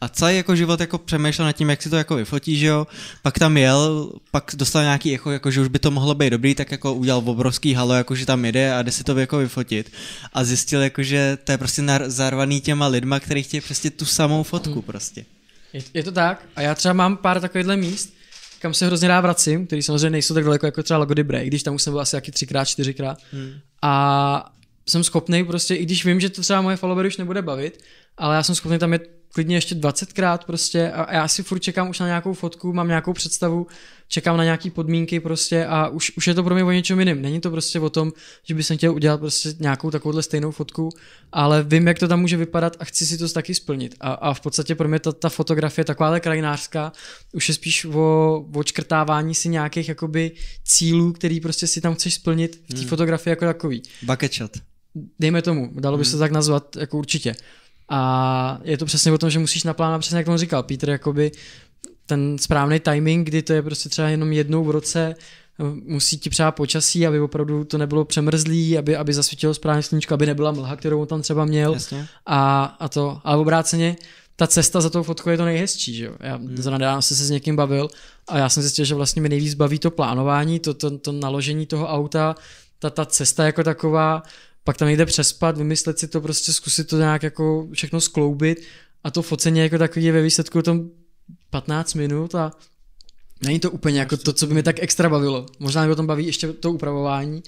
D: A celý jako život jako přemýšlel nad tím, jak si to jako vyfotí, že jo. Pak tam jel, pak dostal nějaký echo, jako že už by to mohlo být dobrý, tak jako udělal obrovský halo, jako že tam jede a jde si to jako vyfotit. A zjistil jako, že to je prostě nar- zarvaný
A: těma lidma, který chtějí prostě tu samou mhm. fotku prostě. Je, je to tak a já třeba mám pár takovýchhle míst, kam se hrozně rád vracím, který samozřejmě nejsou tak daleko jako třeba Lagody Break, když tam už jsem byl asi jaký třikrát, čtyřikrát. Hmm. A jsem schopný prostě, i když vím, že to třeba moje followery už nebude bavit, ale já jsem schopný tam je klidně ještě 20krát prostě a já si furt čekám už na nějakou fotku, mám nějakou představu, čekám na nějaký podmínky prostě a už, už je to pro mě o něčem jiném. Není to prostě o tom, že bych chtěl udělat prostě nějakou takovouhle stejnou fotku, ale vím, jak to tam může vypadat a chci si to taky splnit. A, a v podstatě pro mě ta, ta fotografie takováhle krajinářská už je spíš o očkrtávání si nějakých jakoby cílů, který prostě si tam chceš splnit v té hmm. fotografii jako takový. Bucket shot. Dejme tomu, dalo by hmm. tak nazvat jako určitě. A je to přesně o tom, že musíš naplánovat, přesně jak on říkal, Peter, jakoby ten správný timing, kdy to je prostě třeba jenom jednou v roce, musí ti přát počasí, aby opravdu to nebylo přemrzlý, aby, aby zasvítilo správně sluníčko, aby nebyla mlha, kterou on tam třeba měl. Jasně. A, a to, ale obráceně, ta cesta za tou fotkou je to nejhezčí, že jo. Já hmm. zanedávám se, se s někým bavil a já jsem zjistil, že vlastně mi nejvíc baví to plánování, to, to, to naložení toho auta, ta, ta cesta jako taková, pak tam jde přespat, vymyslet si to, prostě zkusit to nějak jako všechno skloubit a to focení jako takový je ve výsledku tom 15 minut a není to úplně jako to, co by mi tak extra bavilo. Možná mi o tom baví ještě to upravování,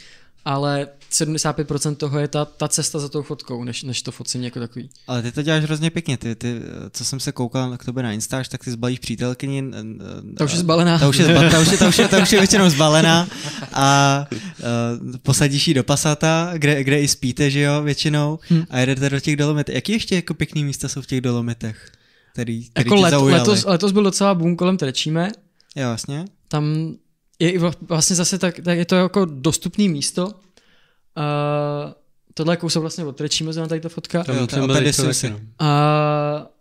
A: ale 75% toho je ta, ta cesta za tou fotkou, než, než to focení jako takový.
D: Ale ty to děláš hrozně pěkně, ty, ty co jsem se koukal k tobě na Instaž, tak ty zbalíš přítelkyni.
A: Ta už je zbalená. Ta už je, zba, ta už je, ta už je, ta už je většinou zbalená
D: <laughs> a a eh, posadíš ji do pasata, kde, kde i spíte, že jo, většinou hmm. a jedete do těch dolomet. Jaký ještě jako pěkný místa jsou v těch dolometech? Který, který jako let, letos,
A: letos byl docela boom kolem Trečíme. Jo, jasně. Tam je vlastně zase tak, tak je to jako dostupné místo. Uh, tohle je kousek vlastně od Trečíma, znám tady ta fotka. Tam, tam tady si. Uh, no. no.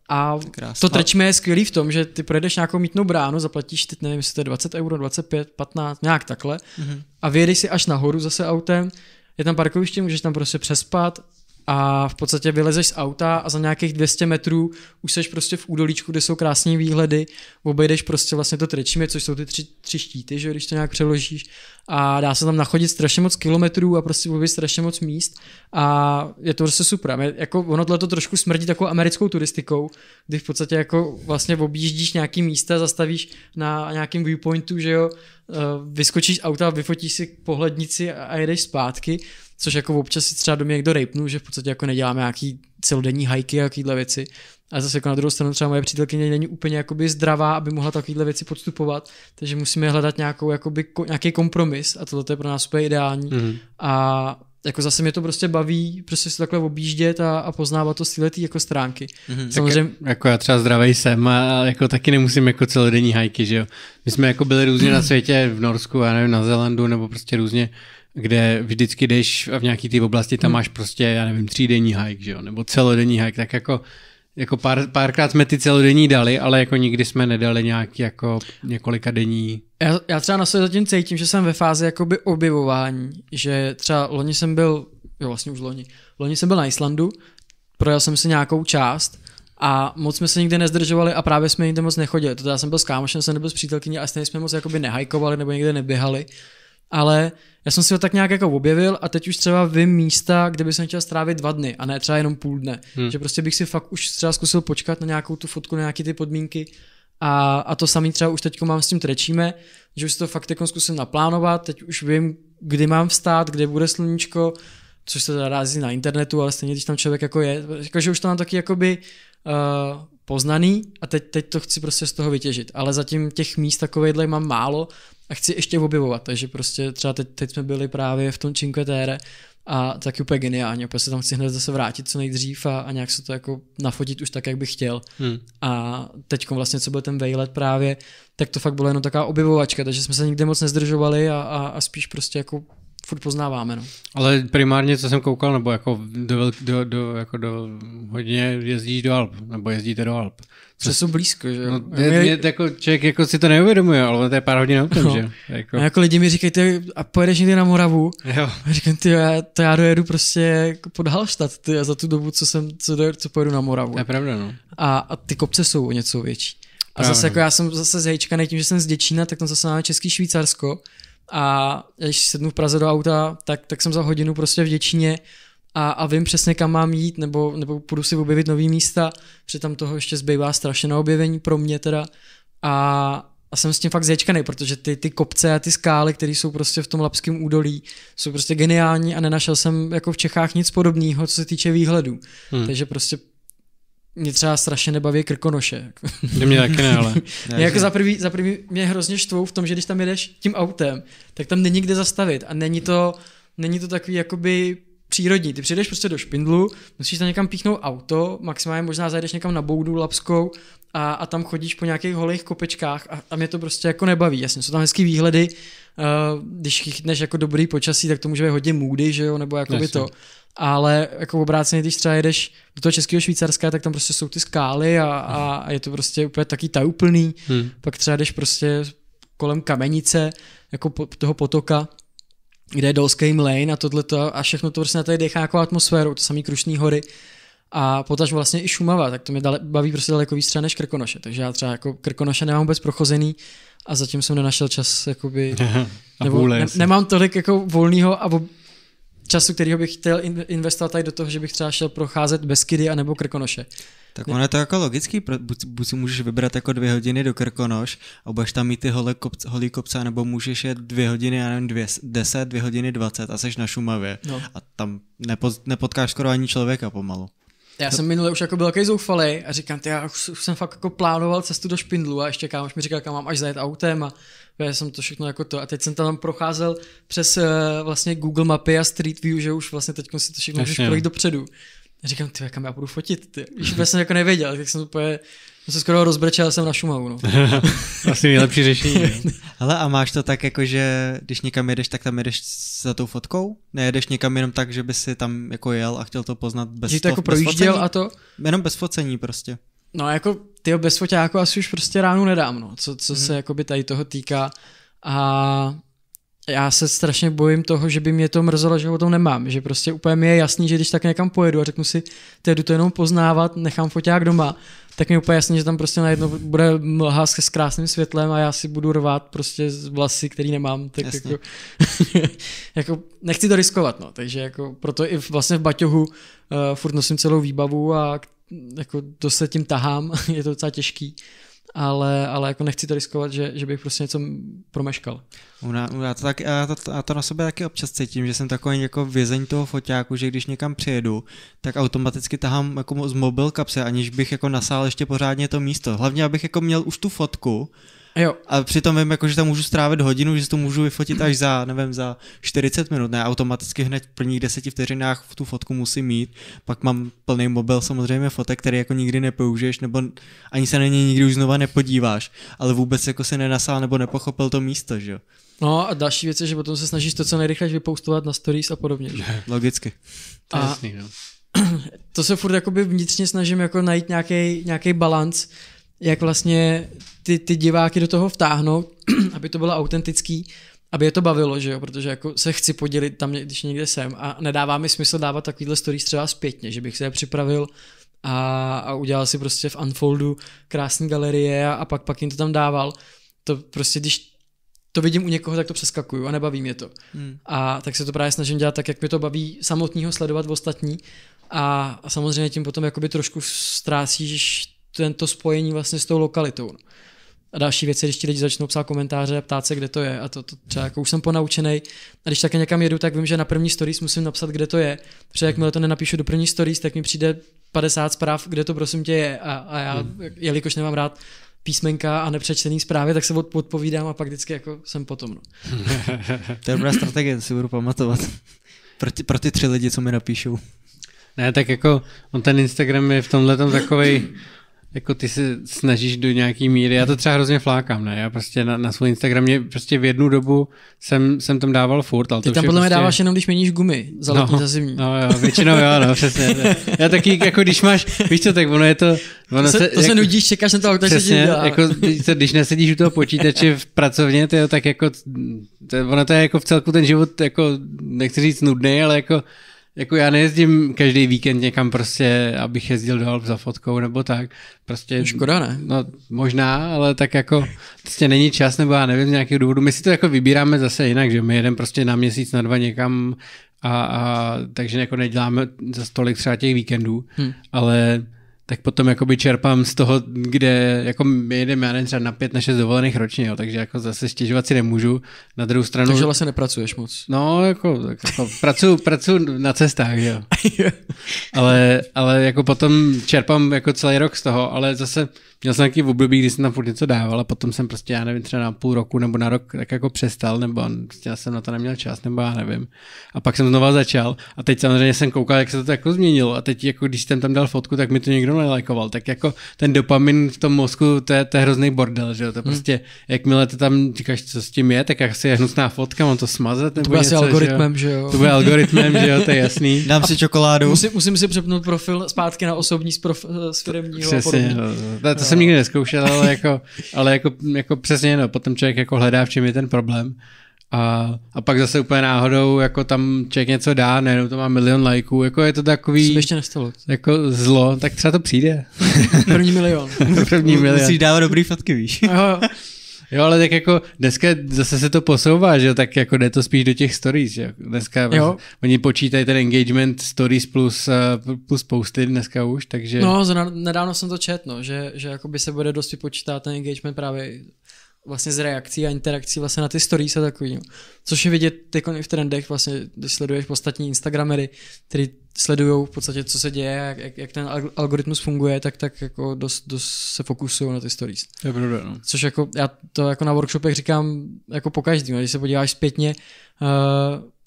A: a to Trečíme je skvělý v tom, že ty projedeš nějakou mítnou bránu, zaplatíš teď nevím, jestli to je 20 euro, 25, 15, nějak takhle mm-hmm. a vyjedeš si až nahoru zase autem, je tam parkoviště, můžeš tam prostě přespat a v podstatě vylezeš z auta a za nějakých 200 metrů už seš prostě v údolíčku, kde jsou krásné výhledy, obejdeš prostě vlastně to trečíme, což jsou ty tři, tři štíty, že když to nějak přeložíš a dá se tam nachodit strašně moc kilometrů a prostě objevit strašně moc míst a je to prostě super. Mě, jako ono to trošku smrdí takovou americkou turistikou, kdy v podstatě jako vlastně objíždíš nějaký místa, zastavíš na nějakém viewpointu, že jo, eh, vyskočíš auta, vyfotíš si pohlednici a jedeš zpátky což jako občas si třeba do mě někdo rejpnu, že v podstatě jako neděláme nějaký celodenní hajky a takovýhle věci. A zase jako na druhou stranu třeba moje přítelkyně není úplně jakoby zdravá, aby mohla takovýhle věci podstupovat, takže musíme hledat nějakou, jakoby, nějaký kompromis a tohle je pro nás úplně ideální. Mm-hmm. A jako zase mě to prostě baví, prostě se takhle objíždět a, a poznávat to z této
B: jako stránky. Mm-hmm. Samozřejmě... Tak, jako já třeba zdravý jsem a jako taky nemusím jako celodenní hajky, že jo. My jsme jako byli různě na <clears throat> světě, v Norsku, já nevím, na Zelandu nebo prostě různě kde vždycky jdeš v nějaký té oblasti, tam hmm. máš prostě, já nevím, třídenní hike, že jo, nebo celodenní hike, tak jako jako pár, párkrát jsme ty celodenní dali, ale jako nikdy jsme nedali nějaký jako několika denní.
A: Já, já třeba na sebe zatím cítím, že jsem ve fázi jakoby objevování, že třeba loni jsem byl, jo vlastně už loni, loni jsem byl na Islandu, projel jsem si nějakou část a moc jsme se nikdy nezdržovali a právě jsme nikde moc nechodili. To já jsem byl s kámošem, jsem nebyl s přítelkyní a stejně jsme moc jakoby nehajkovali nebo někde neběhali ale já jsem si ho tak nějak jako objevil a teď už třeba vím místa, kde bych chtěl strávit dva dny a ne třeba jenom půl dne. Hmm. Že prostě bych si fakt už třeba zkusil počkat na nějakou tu fotku, na nějaké ty podmínky a, a to samý třeba už teď mám s tím trečíme, že už si to fakt jako zkusím naplánovat, teď už vím, kdy mám vstát, kde bude sluníčko, což se rází na internetu, ale stejně když tam člověk jako je, jakože už to mám taky jakoby uh, poznaný a teď, teď to chci prostě z toho vytěžit. Ale zatím těch míst takovejhle mám málo, a chci ještě objevovat, takže prostě třeba teď, teď jsme byli právě v tom Cinque Terre a taky úplně geniálně, prostě tam chci hned zase vrátit co nejdřív a, a nějak se to jako nafotit už tak, jak bych chtěl. Hmm. A teď vlastně, co byl ten vejlet právě, tak to fakt bylo jenom taková objevovačka, takže jsme se nikde moc nezdržovali a, a, a spíš prostě jako furt
B: poznáváme. No. Ale primárně, co jsem koukal, nebo jako do, do, do, jako do hodně jezdíš do Alp, nebo jezdíte do Alp. Co jsou blízko, že no, je, je, je, jako, člověk jako si to neuvědomuje, ale to je pár hodin autem, no. že jako... A jako
A: lidi mi říkají, a pojedeš někdy na Moravu? Jo. A říkám, ty, já, to já dojedu prostě jako pod Halštat, ty, za tu dobu, co, jsem, co, dojedu, co pojedu na Moravu. Je pravda, no. A, a ty kopce jsou o něco větší. A Právě. zase jako já jsem zase zhejčkaný tím, že jsem z Děčína, tak tam zase máme Český Švýcarsko a když sednu v Praze do auta, tak, tak jsem za hodinu prostě v Děčíně a, a vím přesně kam mám jít, nebo, nebo půjdu si objevit nový místa, protože tam toho ještě zbývá strašně na objevení pro mě teda a, a jsem s tím fakt zječkaný, protože ty, ty kopce a ty skály, které jsou prostě v tom Lapském údolí, jsou prostě geniální a nenašel jsem jako v Čechách nic podobného, co se týče výhledu. Hmm. Takže prostě mě třeba strašně nebaví krkonoše. je. Mě taky ne, ale. Ne, <laughs> jako za prvý, za prvý mě hrozně štvou v tom, že když tam jedeš tím autem, tak tam není kde zastavit a není to, není to takový jakoby přírodní. Ty přijdeš prostě do špindlu, musíš tam někam píchnout auto, maximálně možná zajdeš někam na boudu lapskou a, a tam chodíš po nějakých holých kopečkách a, a mě to prostě jako nebaví. Jasně, jsou tam hezký výhledy, uh, když chytneš jako dobrý počasí, tak to může být hodně můdy, že jo, nebo jako by to ale jako obráceně, když třeba jedeš do toho českého Švýcarska, tak tam prostě jsou ty skály a, a, je to prostě úplně taky tajuplný. Hmm. Pak třeba jdeš prostě kolem kamenice, jako po, toho potoka, kde je Dolským Lane a tohle a všechno to prostě na tady dechá jako atmosféru, to samý Krušní hory a potaž vlastně i Šumava, tak to mě dale, baví prostě daleko víc třeba než Krkonoše, takže já třeba jako Krkonoše nemám vůbec prochozený a zatím jsem nenašel čas, jakoby, <laughs> nebo ne, nemám tolik jako volného a času, kterého bych chtěl investovat tady do toho, že bych třeba šel procházet Beskydy a nebo Krkonoše. Tak ono
D: je to jako logický, buď, buď si můžeš vybrat jako dvě hodiny do Krkonoš a budeš tam mít ty holé kopce, holý kopce, nebo můžeš jet dvě hodiny, já nevím, dvě, deset, dvě hodiny dvacet a seš na Šumavě. No. A tam nepo, nepotkáš skoro ani člověka pomalu. Já jsem
A: minule už jako byl takový zoufalý a říkám, ty já už, už, jsem fakt jako plánoval cestu do špindlu a ještě kámoš mi říkal, kam mám až zajet autem a já jsem to všechno jako to. A teď jsem tam procházel přes uh, vlastně Google mapy a Street View, že už vlastně teď si to všechno můžeš projít dopředu. A říkám, ty kam já budu fotit, ty. Už jsem jako nevěděl, tak jsem úplně jsem se skoro rozbrečel, jsem na Šumavu. No. <laughs> Asi nejlepší řešení. No.
D: Ale <laughs> a máš to tak, jako že když někam jedeš, tak tam jedeš za tou fotkou? Nejedeš někam jenom tak, že by si tam jako jel a chtěl to poznat bez Že to jako projížděl a to?
A: Jenom bez focení prostě. No jako ty bez foťáku asi už prostě ránu nedám, no, co, co mm-hmm. se jakoby tady toho týká. A já se strašně bojím toho, že by mě to mrzelo, že o tom nemám. Že prostě úplně mi je jasný, že když tak někam pojedu a řeknu si, ty jdu to jenom poznávat, nechám foťák doma, tak mi je úplně jasný, že tam prostě najednou bude mlha s krásným světlem a já si budu rvát prostě z vlasy, který nemám. Tak jako, <laughs> jako, nechci to riskovat, no. Takže jako, proto i vlastně v Baťohu uh, furt nosím celou výbavu a jako to se tím tahám, <laughs> je to docela těžký ale, ale jako nechci to riskovat, že, že bych prostě něco promeškal.
D: Já, já, to tak, já, to, já to na sobě
A: taky občas cítím, že
D: jsem takový jako vězeň toho foťáku, že když někam přijedu, tak automaticky tahám jako z mobil kapse, aniž bych jako nasál ještě pořádně to místo. Hlavně, abych jako měl už tu fotku, Jo. A přitom vím, jako, že tam můžu strávit hodinu, že si to můžu vyfotit až za, nevím, za 40 minut, ne, automaticky hned v prvních deseti vteřinách v tu fotku musím mít, pak mám plný mobil samozřejmě fotek, který jako nikdy nepoužiješ, nebo ani se na něj nikdy už znova nepodíváš, ale vůbec jako se nenasál nebo nepochopil to místo, že jo.
A: No a další věc je, že potom se snažíš to co nejrychleji vypoustovat na stories a podobně. Že? <laughs> Logicky. To je jasný, no <clears throat> to se furt jakoby vnitřně snažím jako najít nějaký balans, jak vlastně ty, ty diváky do toho vtáhnout, <clears throat> aby to bylo autentický, aby je to bavilo, že jo, protože jako se chci podělit tam, když někde jsem a nedává mi smysl dávat takovýhle stories třeba zpětně, že bych se je připravil a, a udělal si prostě v Unfoldu krásné galerie a, a pak, pak jim to tam dával. To prostě, když to vidím u někoho, tak to přeskakuju a nebaví mě to. Hmm. A tak se to právě snažím dělat tak, jak mi to baví samotního sledovat v ostatní a, a samozřejmě tím potom jakoby trošku ztrácíš tento spojení vlastně s tou lokalitou. A další věc je, když ti lidi začnou psát komentáře a ptát se, kde to je. A to, to třeba jako už jsem ponaučený. A když také někam jedu, tak vím, že na první stories musím napsat, kde to je. Protože jakmile to nenapíšu do první stories, tak mi přijde 50 zpráv, kde to prosím tě je. A, a já, hmm. jelikož nemám rád písmenka a nepřečtený zprávy, tak se odpovídám a pak vždycky jako jsem potom. No. Hmm.
D: to je dobrá strategie, si budu pamatovat.
B: Pro ty, pro ty tři lidi, co mi napíšou. Ne, tak jako on ten Instagram je v tomhle tam takovej jako ty se snažíš do nějaký míry, já to třeba hrozně flákám, ne? Já prostě na, na svůj Instagram mě prostě v jednu dobu jsem, jsem tam dával furt, ale Ty to tam podle mě prostě... dáváš jenom,
A: když měníš gumy, za no. letní, no, za zimní. No jo, většinou jo, no, přesně. Ne. Já
B: taky, jako když máš, víš co, tak ono je to... Ono to se, to jak, se nudíš, čekáš na to, tak se dělá. jako, když nesedíš u toho počítače v pracovně, to jo, tak jako, to, ono to je jako v celku ten život, jako, nechci říct nudný, ale jako jako já nejezdím každý víkend někam prostě, abych jezdil do Alp za fotkou nebo tak. Prostě, no, Škoda, ne? No možná, ale tak jako prostě není čas nebo já nevím z nějakého důvodu. My si to jako vybíráme zase jinak, že my jedeme prostě na měsíc, na dva někam a, a takže jako neděláme za tolik třeba těch víkendů, hmm. ale tak potom jakoby čerpám z toho, kde jako my jedeme, já nevím, třeba na pět, na šest dovolených ročně, jo, takže jako zase stěžovat si nemůžu. Na druhou stranu... Takže vlastně nepracuješ moc. No, jako, tak jako pracuji pracuju na cestách, jo. <laughs> ale, ale jako potom čerpám jako celý rok z toho, ale zase měl jsem nějaký období, kdy jsem tam furt něco dával a potom jsem prostě, já nevím, třeba na půl roku nebo na rok tak jako přestal, nebo prostě já jsem na to neměl čas, nebo já nevím. A pak jsem znova začal a teď samozřejmě jsem koukal, jak se to jako změnilo a teď jako když jsem tam dal fotku, tak mi to někdo nelajkoval, tak jako ten dopamin v tom mozku, to je, to je hrozný bordel, že jo, to hmm. prostě, jakmile to tam říkáš, co s tím je, tak asi je hnusná fotka, mám to smazat, nebo to něco, algoritmem, že jo? To bude algoritmem, že jo, to je jasný. <laughs> Dám si čokoládu. Musím,
A: musím si přepnout profil zpátky na osobní z, prof, z firmního Přesně, jsem no. nikdy neskoušel, ale jako,
B: ale jako, jako přesně no, potom člověk jako hledá, v čem je ten problém. A, a pak zase úplně náhodou, jako tam člověk něco dá, nejenom to má milion lajků, jako je to takový... To ještě nestalo. Jako zlo, tak třeba to přijde. První milion. <laughs> První milion. Musíš dávat dobrý fotky, víš. Aho, Jo, ale tak jako dneska zase se to posouvá, že tak jako jde to spíš do těch stories, že dneska jo. oni počítají ten engagement stories plus, eh, plus posty dneska už, takže... No,
A: nedávno jsem to četl, no, že, že jako by se bude dosti počítat ten engagement právě vlastně z reakcí a interakcí vlastně na ty stories a takový. Což je vidět teď v trendech, vlastně, když sleduješ ostatní Instagramery, který sledují v podstatě, co se děje, jak, jak ten algoritmus funguje, tak tak jako dost, dost se fokusují na ty stories. Je pravda, no. Což jako, já to jako na workshopech říkám jako po každým, no. když se podíváš zpětně, uh,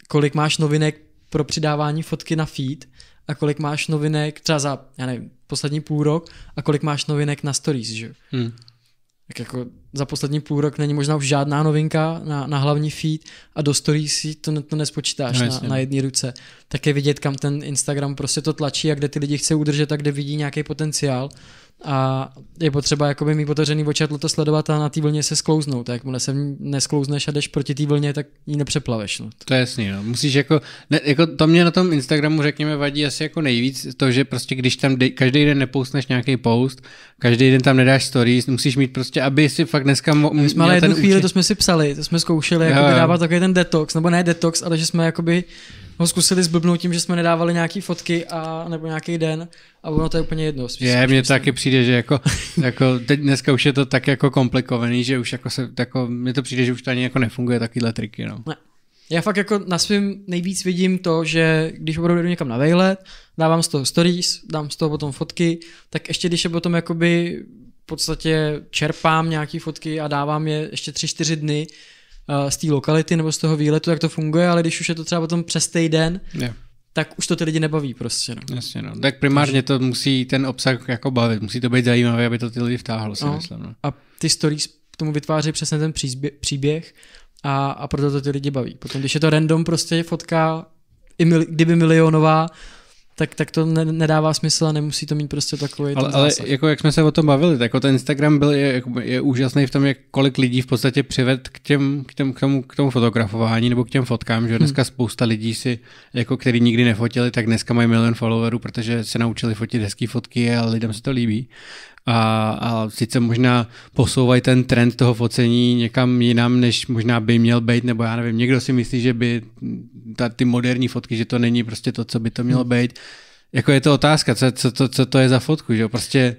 A: kolik máš novinek pro přidávání fotky na feed a kolik máš novinek třeba za, já nevím, poslední půl rok a kolik máš novinek na stories, že? Hmm tak jako za poslední půl rok není možná už žádná novinka na, na hlavní feed a do si to, to nespočítáš no, na, na no. jedné ruce. Tak je vidět, kam ten Instagram prostě to tlačí a kde ty lidi chce udržet a kde vidí nějaký potenciál a je potřeba jakoby mít otevřený očatlo to sledovat a na té vlně se sklouznout.
B: Tak jakmile se nesklouzneš a jdeš proti té vlně, tak ji nepřeplaveš. No. To je jasný, no. Musíš jako, ne, jako, to mě na tom Instagramu, řekněme, vadí asi jako nejvíc to, že prostě když tam de, každý den nepoustneš nějaký post, každý den tam nedáš stories, musíš mít prostě, aby si fakt dneska mo- My jsme ale jednu chvíli, uči... to
A: jsme si psali, to jsme zkoušeli jo, jo. dávat takový ten detox, nebo ne detox, ale že jsme jakoby ho zkusili zblbnout tím, že jsme nedávali nějaký fotky a nebo nějaký den a ono to je úplně jedno. je, mně to prostě- taky
B: přijde, že jako, <laughs> jako teď dneska už je to tak jako komplikovaný, že už jako se, jako mně to přijde, že už to ani jako nefunguje takovýhle triky, no. Ne.
A: Já fakt jako na svým nejvíc vidím to, že když opravdu jdu někam na vejlet, dávám z toho stories, dám z toho potom fotky, tak ještě když je potom jakoby v podstatě čerpám nějaký fotky a dávám je ještě tři čtyři dny, Eh, z té lokality nebo z toho výletu, jak to funguje, ale když už je to třeba potom přes den, yeah tak už to ty lidi nebaví prostě. No. Jasně, no. Tak primárně
B: to musí ten obsah jako bavit, musí to být zajímavé, aby to ty lidi vtáhlo, si no. myslím. No.
A: A ty stories k tomu vytváří přesně ten příběh, příběh a, a proto to ty lidi baví. Potom, když je to random prostě fotka, i mil, kdyby milionová, tak, tak to ne, nedává smysl a nemusí to mít prostě takový ale, ale
B: jako jak jsme se o tom bavili, tak jako ten Instagram byl, je, jako je úžasný v tom, jak kolik lidí v podstatě přived k, těm, k, těm, k, tomu, k tomu fotografování nebo k těm fotkám, že hmm. dneska hmm. spousta lidí si, jako který nikdy nefotili, tak dneska mají milion followerů, protože se naučili fotit hezký fotky a lidem se to líbí a, a sice možná posouvají ten trend toho focení někam jinam, než možná by měl být, nebo já nevím, někdo si myslí, že by ta, ty moderní fotky, že to není prostě to, co by to mělo hmm. být. Jako je to otázka, co, co, co, co to je za fotku, že jo, prostě...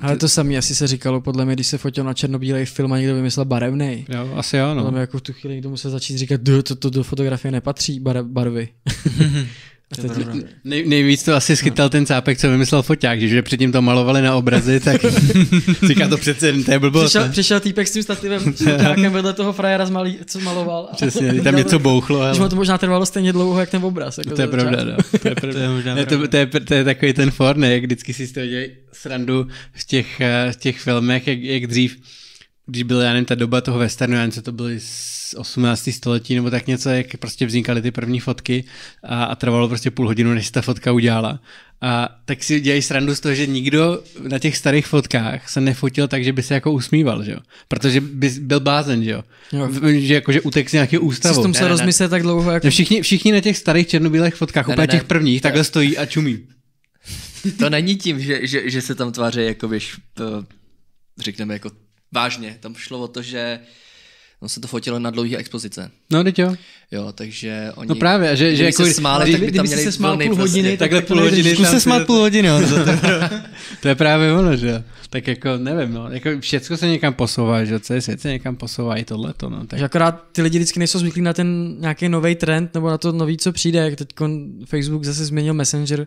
B: Ale to
A: samé asi se říkalo, podle mě, když se fotil na černobílej film a někdo vymyslel
B: barevný.
A: Jo, asi ano. Podle jako v tu chvíli někdo musel začít říkat, to, to do fotografie nepatří, bar, barvy. <laughs> To to
B: nej, nejvíc to asi schytal no. ten cápek, co vymyslel foťák, že, předtím to malovali na obrazy, tak <laughs> říká to přece, to je blbost. Přišel, přišel
A: týpek s tím stativem, s foťákem vedle toho frajera, z malý, co maloval. Přesně, tam to, <laughs> něco bouchlo. Ale... Že to možná trvalo stejně dlouho, jak ten obraz. Jako to, je pravda, no. <laughs> to je pravda, to je, ne, to,
B: to, je, to je takový ten for, ne, jak vždycky si z toho dělají srandu v těch, eh, v těch filmech, jak, jak dřív když byla, já nevím, ta doba toho westernu, já nevím, co to byly z 18. století nebo tak něco, jak prostě vznikaly ty první fotky a, a trvalo prostě půl hodinu, než se ta fotka udělala. A tak si dělají srandu z toho, že nikdo na těch starých fotkách se nefotil tak, že by se jako usmíval, že jo? Protože by byl blázen, že jo? jo. Že jako, že utek z nějakého ústavu. Jsi s tom se rozmyslel tak dlouho? Jako... Všichni, všichni na těch starých černobílých fotkách, ne, úplně ne, těch prvních, ne. takhle
C: stojí a čumí. To není tím, že, že, že se tam tváří jako, víš, to, řekneme jako Vážně, tam šlo o to, že No se to fotilo na dlouhé expozice. No, teď jo. Jo, takže oni... No právě, že, že jako, se smáli, tak by tam měli se smál půl prostě. hodiny, tak takhle půl hodiny. Zkus se smát půl hodiny, jo. <laughs>
B: to je právě ono, že jo. Tak jako nevím, no. Jako všecko se někam posouvá, že jo. Celý svět se někam posouvá i tohleto, no. Tak...
A: Že akorát ty lidi vždycky nejsou zvyklí na ten nějaký nový trend nebo na to
B: nový, co přijde.
A: Jak teď Facebook zase změnil Messenger,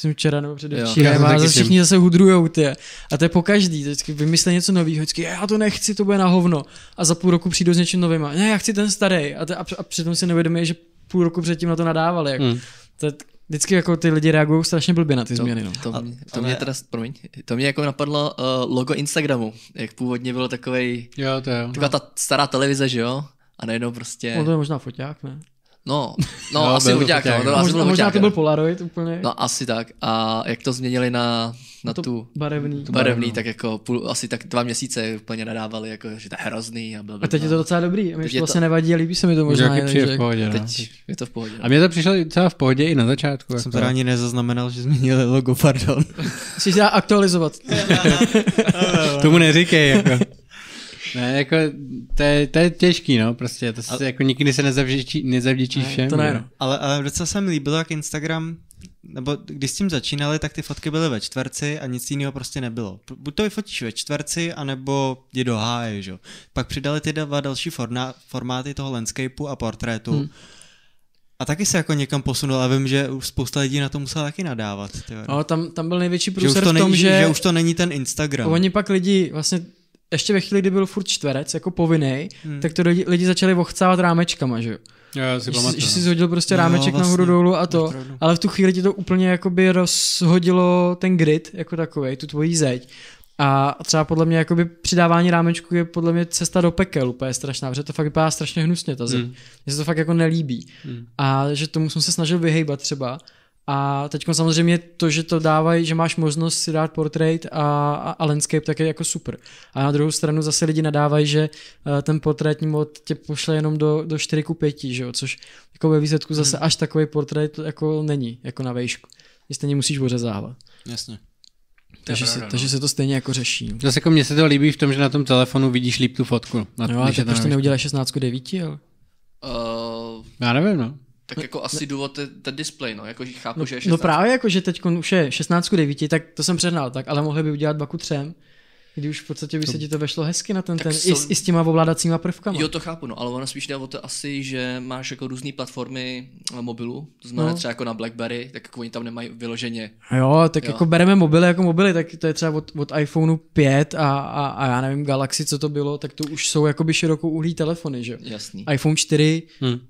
A: jsem včera nebo předevčírem a zase všichni zase hudrujou ty. A to je po každý, vždycky vymyslí něco nového, vždycky já to nechci, to bude na hovno. A za půl roku přijdu s něčím novým, ne, já chci ten starý. A, to, a, a přitom si nevědomí, že půl roku předtím na to nadávali. Jako. Hmm. To je, Vždycky jako ty lidi reagují strašně blbě na ty to, změny. No. To, to,
C: mě, mě teda, promiň, to mě jako napadlo uh, logo Instagramu, jak původně bylo takovej, jo, to je, taková no. ta stará televize, že jo? A najednou prostě... No to je možná
A: foťák, ne?
C: No, no, no, no asi udělal. No, no, možná, možná to byl Polaroid úplně. No asi tak. A jak to změnili na, na to tu barevný. tu barevný, tak jako půl, asi tak dva měsíce úplně nadávali, jako, že to je hrozný. A byl, a teď je to docela dobrý. A mě to vlastně
A: nevadí a líbí se mi to možná. Jen, že, v pohodě, no. teď je to v pohodě.
C: No. A mě to přišlo
B: docela v pohodě i na začátku. Jsem jako- teda ani nezaznamenal, že změnili logo, pardon. Musíš aktualizovat. <laughs> Tomu neříkej. Jako. <laughs> Ne, jako, to je, to je těžký, no, prostě, to se ale, jako nikdy se nezavděčí, nezavděčí ne, všem. To ne, no. ale, ale docela
D: se mi líbilo, jak Instagram nebo když s tím začínali, tak ty fotky byly ve čtverci a nic jiného prostě nebylo. Buď to vyfotíš ve čtverci, anebo je do háje, že? Pak přidali ty dva další forna, formáty toho landscapeu a portrétu. Hmm. A taky se jako někam posunul a vím, že už spousta lidí na to musela taky nadávat. No, tam, tam byl největší průser v tom, není, že, že už to není ten Instagram. Oni
A: pak lidi vlastně ještě ve chvíli, kdy byl furt čtverec, jako povinný, hmm. tak to lidi, lidi začali ochcávat rámečkama, že jo. Já si zhodil prostě rámeček no, vlastně, nahoru dolů a to, ale v tu chvíli ti to úplně jakoby rozhodilo ten grid jako takový, tu tvoji zeď. A třeba podle mě jakoby přidávání rámečku je podle mě cesta do pekel úplně strašná, protože to fakt vypadá strašně hnusně ta zeď. Hmm. Mně mm. se to fakt jako nelíbí. Mm. A že tomu jsem se snažil vyhejbat třeba, a teď samozřejmě to, že to dávají, že máš možnost si dát portrait a, a, a landscape, tak je jako super. A na druhou stranu zase lidi nadávají, že eh, ten portrétní mod tě pošle jenom do, do 4 ku 5, že jo? což jako ve výsledku zase hmm. až takový portrét jako není, jako na vejšku. Jestli stejně musíš ořezávat. Jasně. Takže, pravda, se, no. takže se to stejně jako řeší.
B: No. Zase jako mně se to líbí v tom, že na tom telefonu vidíš líp tu fotku. Na, jo, no, ale tak
A: proč to neuděláš 16
B: 9, ale?
C: Uh, Já nevím, no. Tak no, jako no. asi důvod ten display, no, jako že chápu, no, že je 16. No právě jako,
A: že teď už je 16 k 9, tak to jsem přehnal, tak, ale mohli by udělat 2 k 3, kdy už v podstatě by se no. ti to vešlo hezky na ten, ten jsou... i, s, i, s těma ovládacíma
C: prvkama. Jo, to chápu, no, ale ono spíš jde o to asi, že máš jako různé platformy mobilu, to znamená no. třeba jako na BlackBerry, tak jako oni tam nemají vyloženě. Jo, tak jo. jako bereme
A: mobily jako mobily, tak to je třeba od, od iPhoneu 5 a, a, a, já nevím, Galaxy, co to bylo, tak to už jsou jakoby uhlí telefony, že jo. Jasný. iPhone 4, hmm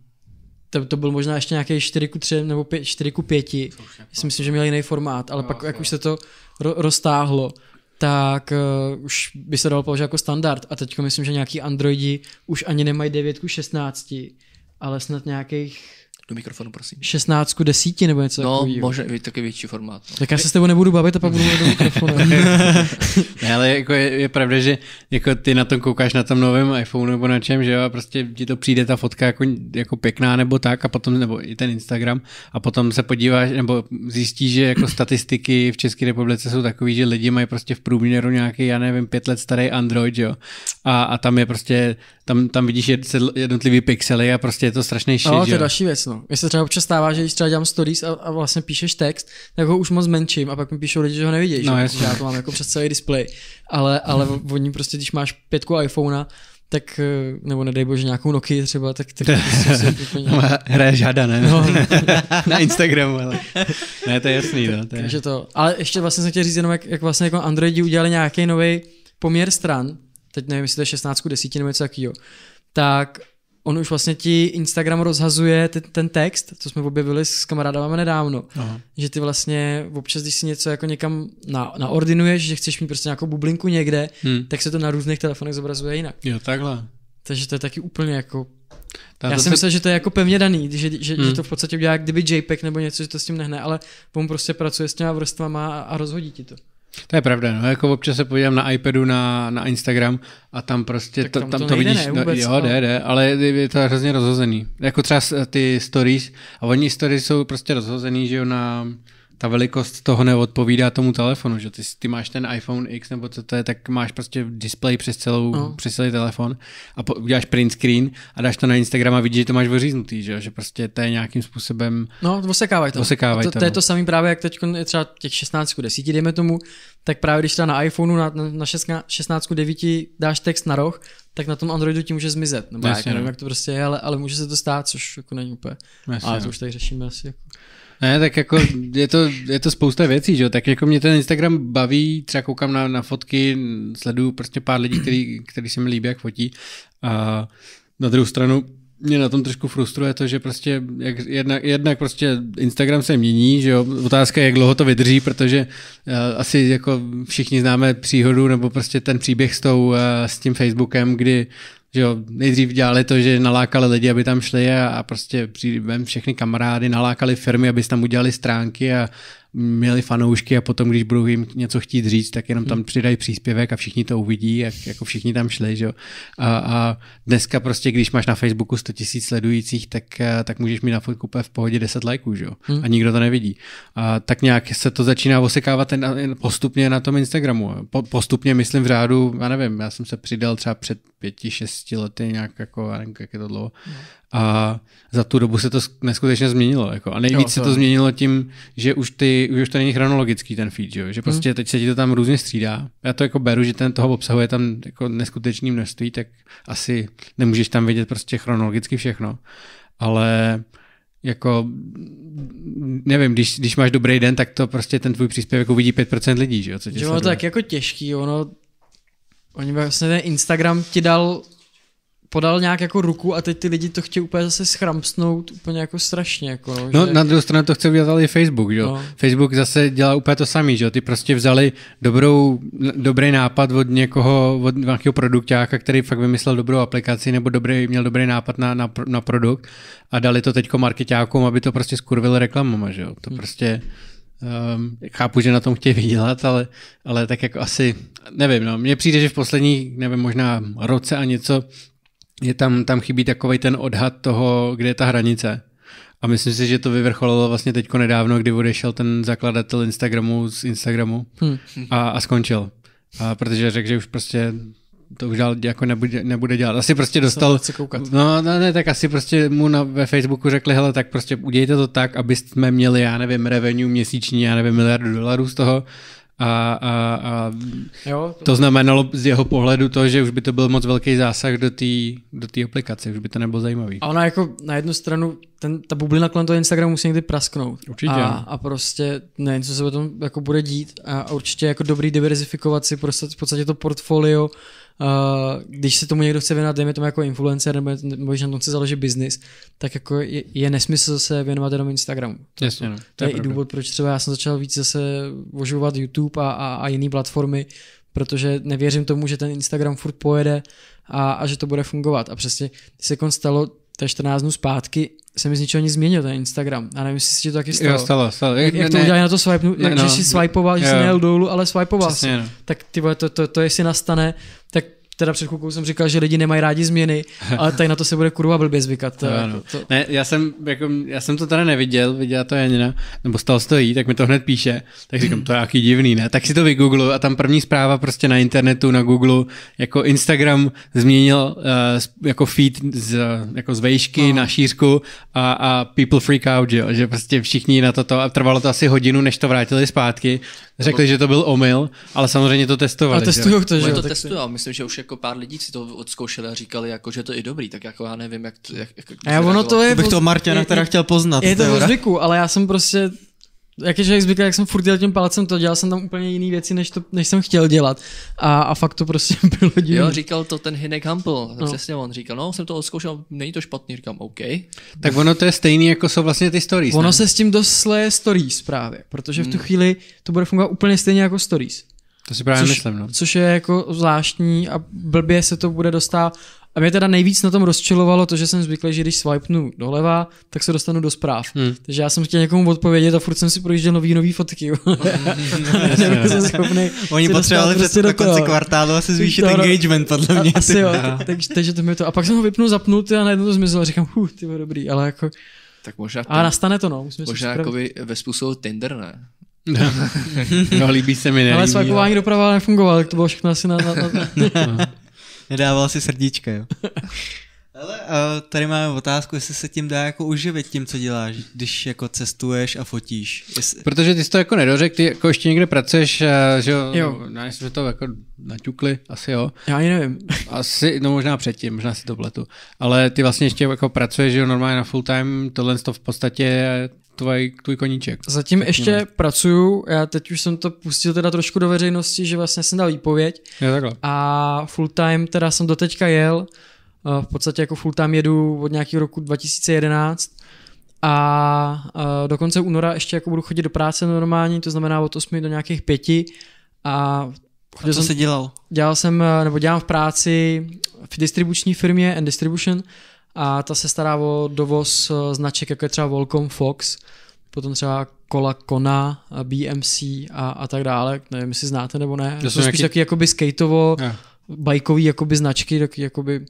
A: to, to byl možná ještě nějaký 4 ku 3 nebo 5, 4 ku 5. Já jako- Si myslím, že měl jiný formát, ale no, pak jasně. jak už se to ro- roztáhlo, tak uh, už by se dalo položit jako standard. A teď myslím, že nějaký Androidi už ani nemají 9 ku 16, ale snad nějakých do mikrofonu, prosím. 16 ku 10 nebo něco no, takového. No, možná taky větší formát. No. Tak já se s tebou nebudu bavit a pak budu do mikrofonu. <laughs>
B: ne, ale jako je, je, pravda, že jako ty na tom koukáš na tom novém iPhone nebo na čem, že jo, a prostě ti to přijde ta fotka jako, jako pěkná nebo tak a potom, nebo i ten Instagram a potom se podíváš nebo zjistíš, že jako statistiky v České republice jsou takový, že lidi mají prostě v průměru nějaký, já nevím, pět let starý Android, jo. A, a tam je prostě, tam, tam vidíš jednotlivý pixely a prostě je to strašný shit, no, to je další
A: věc, no. Mně se třeba občas stává, že když třeba dělám stories a, a vlastně píšeš text, tak ho už moc menším a pak mi píšou lidi, že ho nevidíš. No, že? Já to mám jako přes celý display. Ale, ale mm. oni prostě, když máš pětku iPhonea, tak, eh, nebo nedej bože nějakou Nokia třeba, tak, tak <laughs> úplně... No, hraje žada, ne? No. <laughs> na Instagramu, ale ne, to je jasný, no. To je... Takže to, ale ještě vlastně jsem chtěl říct jenom, jak, jak vlastně jako Androidi udělali nějaký nový poměr stran, teď nevím, jestli to je 16 10 nebo něco takového, tak on už vlastně ti Instagram rozhazuje ten, ten text, co jsme objevili s kamarádama nedávno, Aha. že ty vlastně občas, když si něco jako někam na, naordinuješ, že chceš mít prostě nějakou bublinku někde, hmm. tak se to na různých telefonech zobrazuje jinak. Jo, takhle. Takže to je taky úplně jako... Ta Já si se... myslel, že to je jako pevně daný, že, že, hmm. že to v podstatě udělá kdyby JPEG nebo něco, že to s tím nehne, ale on prostě pracuje s těma vrstvama a, a rozhodí ti to.
B: To je pravda, no, jako občas se podívám na iPadu, na, na Instagram a tam prostě, to, tam, tam to, to vidíš, ne, no, vůbec, no, jo, jde, jde, ale je to hrozně rozhozený. Jako třeba ty stories, a oni stories jsou prostě rozhozený, že jo, na, ta velikost toho neodpovídá tomu telefonu, že ty, ty máš ten iPhone X nebo co to je, tak máš prostě display přes, celou, uh. přes celý telefon a po, uděláš print screen a dáš to na Instagram a vidíš, že to máš oříznutý, že, že prostě to je nějakým způsobem...
A: No, osekávaj to. Osekávaj to, to, to, je no. to samé právě, jak teď je třeba těch 16 k 10, dejme tomu, tak právě když třeba na iPhoneu na, na, na 16 k 9 dáš text na roh, tak na tom Androidu ti může zmizet. Nebo Jasně, jak, nevím, no. jak to prostě je, ale, ale může se to stát, což jako není úplně. Jasně, ale to už tady řešíme asi
B: jako ne, tak jako je to, je to spousta věcí, že jo? Tak jako mě ten Instagram baví, třeba koukám na, na fotky, sleduju prostě pár lidí, který, který se mi líbí, jak fotí. A na druhou stranu mě na tom trošku frustruje to, že prostě jak, jednak, jednak prostě Instagram se mění, že jo, otázka je, jak dlouho to vydrží, protože uh, asi jako všichni známe příhodu nebo prostě ten příběh s, tou, uh, s tím Facebookem, kdy že jo, nejdřív dělali to, že nalákali lidi, aby tam šli a, a prostě vem všechny kamarády, nalákali firmy, aby tam udělali stránky a měli fanoušky a potom, když budou jim něco chtít říct, tak jenom tam hmm. přidají příspěvek a všichni to uvidí, jak jako všichni tam šli. Že? A, a dneska prostě, když máš na Facebooku 100 000 sledujících, tak, eh, tak můžeš mít na fotku v pohodě 10 lajků že? Hmm. a nikdo to nevidí. A tak nějak se to začíná osekávat ten, eh, postupně na tom Instagramu. Po, postupně myslím v řádu, já nevím, já jsem se přidal třeba před pěti, šesti lety nějak jako, já nevím, jak je to dlouho, no a za tu dobu se to neskutečně změnilo. Jako. A nejvíc jo, to... se to změnilo tím, že už, ty, už to není chronologický ten feed, že, že hmm. prostě hmm. teď se ti to tam různě střídá. Já to jako beru, že ten toho obsahuje je tam jako neskutečný množství, tak asi nemůžeš tam vidět prostě chronologicky všechno. Ale jako, nevím, když, když máš dobrý den, tak to prostě ten tvůj příspěvek uvidí 5% lidí, že jo? Co tě jo, sleduje. tak
A: jako těžký, ono, oni vlastně ten Instagram ti dal podal nějak jako ruku a teď ty lidi to chtějí úplně zase schramsnout úplně jako strašně. Jako, no, no že... na druhou
B: stranu to chce udělat i Facebook, jo. No. Facebook zase dělá úplně to samý, že Ty prostě vzali dobrou, dobrý nápad od někoho, od nějakého produktáka, který fakt vymyslel dobrou aplikaci nebo dobrý, měl dobrý nápad na, na, na produkt a dali to teďko marketákům, aby to prostě skurvil reklamama, že jo. To hmm. prostě Um, chápu, že na tom chtějí vydělat, ale, ale tak jako asi, nevím, no, mně přijde, že v posledních, nevím, možná roce a něco je tam, tam chybí takový ten odhad toho, kde je ta hranice. A myslím si, že to vyvrcholilo vlastně teďko nedávno, kdy odešel ten zakladatel Instagramu z Instagramu hmm. a, a skončil. A protože řekl, že už prostě to už dál jako nebude, nebude dělat. Asi prostě dostal... Chce koukat. No, ne, no, ne, tak asi prostě mu na, ve Facebooku řekli, hele, tak prostě udějte to tak, abyste měli, já nevím, revenue měsíční, já nevím, miliardu dolarů z toho a, a, a jo, to... to znamenalo z jeho pohledu to, že už by to byl moc velký zásah do té do aplikace, už by to nebylo zajímavý.
A: A ona jako na jednu stranu, ten, ta bublina kolem toho Instagramu musí někdy prasknout. Určitě. A, no. a prostě nevím, co se potom jako bude dít a určitě jako dobrý diverzifikovat si prostě v podstatě to portfolio když se tomu někdo chce věnovat, dejme tomu jako influencer, nebo, nebo když na tom chce založit biznis, tak jako je, je nesmysl se věnovat jenom Instagramu. To, Jasně, no, to, to je, je i důvod, proč třeba já jsem začal víc zase oživovat YouTube a, a, a jiné platformy, protože nevěřím tomu, že ten Instagram furt pojede a, a že to bude fungovat. A přesně se konstalo stalo, to je 14 dnů zpátky, se mi z ničeho nic změnil ten Instagram. A nevím, jestli si to taky stalo. Jo, stalo, stalo. Jak, jak ne, to ne, udělali na to swipe, ne, jak, no, že si swipeoval, že jsi nejel dolů, ale swipeoval Přesně, si. No. Tak ty vole, to, to, to, jestli nastane, tak teda před chvilkou jsem říkal, že lidi nemají rádi změny, ale tady na to se bude kurva blbě zvykat. No, no. To...
B: Ne, já jsem, jako, já jsem to teda neviděl, viděla to Janina, nebo stal stojí, tak mi to hned píše, tak říkám, to je jaký divný, ne? Tak si to vygooglu a tam první zpráva prostě na internetu, na Google, jako Instagram změnil uh, jako feed z, jako z vejšky no. na šířku a, a people freak out, jo? že prostě všichni na toto a trvalo to asi hodinu, než to vrátili zpátky, řekli, že to byl omyl, ale samozřejmě to testovali. Ale testují to, že jo? to
C: testují, myslím, že už jako jako pár lidí si to odzkoušeli a říkali, jako, že to je dobrý, tak jako já nevím, jak to... Jak, jak, jak a ono to je... bych to Martina teda chtěl poznat. Je to v zvyku,
A: ale já jsem prostě jak je člověk zvyklý, jak jsem furt dělal tím palcem to, dělal jsem tam úplně jiné věci, než, to, než
B: jsem chtěl dělat. A, a fakt to prostě <laughs> bylo divné. Jo,
C: říkal to ten Hinek Hampel, no. přesně on říkal, no jsem to odzkoušel, není to špatný, říkám OK.
B: Tak ono to je stejný, jako jsou vlastně ty stories. Ono ne? se
A: s tím dosle stories právě, protože v tu hmm. chvíli to bude fungovat úplně stejně jako stories.
B: To si právě což, myslím, no.
A: Což je jako zvláštní a blbě se to bude dostat. A mě teda nejvíc na tom rozčilovalo to, že jsem zvyklý, že když swipenu doleva, tak se dostanu do zpráv. Hmm. Takže já jsem chtěl někomu odpovědět a furt jsem si projížděl nový, nový fotky. <laughs> Nebyl no. jsem schopný. Oni potřebovali prostě do konce kvartálu asi zvýšit to, engagement, podle mě. Asi jo, tak, takže to mi to. A pak jsem ho vypnul, zapnul a najednou to zmizelo. Říkám, huh, ty dobrý, ale jako... Tak možná... A nastane to, no. Možná jako
C: ve způsobu Tinder, ne? <laughs> no, líbí se mi, nelíbí. Ale svakování
A: doprava nefungovalo, tak to bylo všechno asi na... na, na, <laughs> no.
C: Nedával si srdíčka, jo.
D: Ale tady máme otázku, jestli se tím dá jako uživit tím, co děláš, když jako
B: cestuješ a fotíš. Jestli... Protože ty jsi to jako nedořekl, ty jako ještě někde pracuješ, eh, že jo, jo. No, jestli to jako naťukli, asi jo. Já ani nevím. <laughs> Asi, no možná předtím, možná si to pletu. Ale ty vlastně ještě jako pracuješ, že jo, normálně na full time, tohle to v podstatě tvoj, tvůj koníček. Zatím Řekněme. ještě
A: pracuju, já teď už jsem to pustil teda trošku do veřejnosti, že vlastně jsem dal výpověď. Jo, takhle. A full time teda jsem do teďka jel, eh, v podstatě jako full time jedu od nějakého roku 2011 a eh, do konce února ještě jako budu chodit do práce normální, to znamená od 8 do nějakých 5 a Chodil a co jsem, jsi dělal? Dělal jsem, eh, nebo dělám v práci v distribuční firmě and distribution, a ta se stará o dovoz eh, značek, jako je třeba Volcom Fox, potom třeba kola Kona, eh, BMC a, a tak dále, nevím, jestli znáte nebo ne. To, to jsou nějaký... spíš taky jakoby skateovo, yeah. bajkový jakoby značky, taky jakoby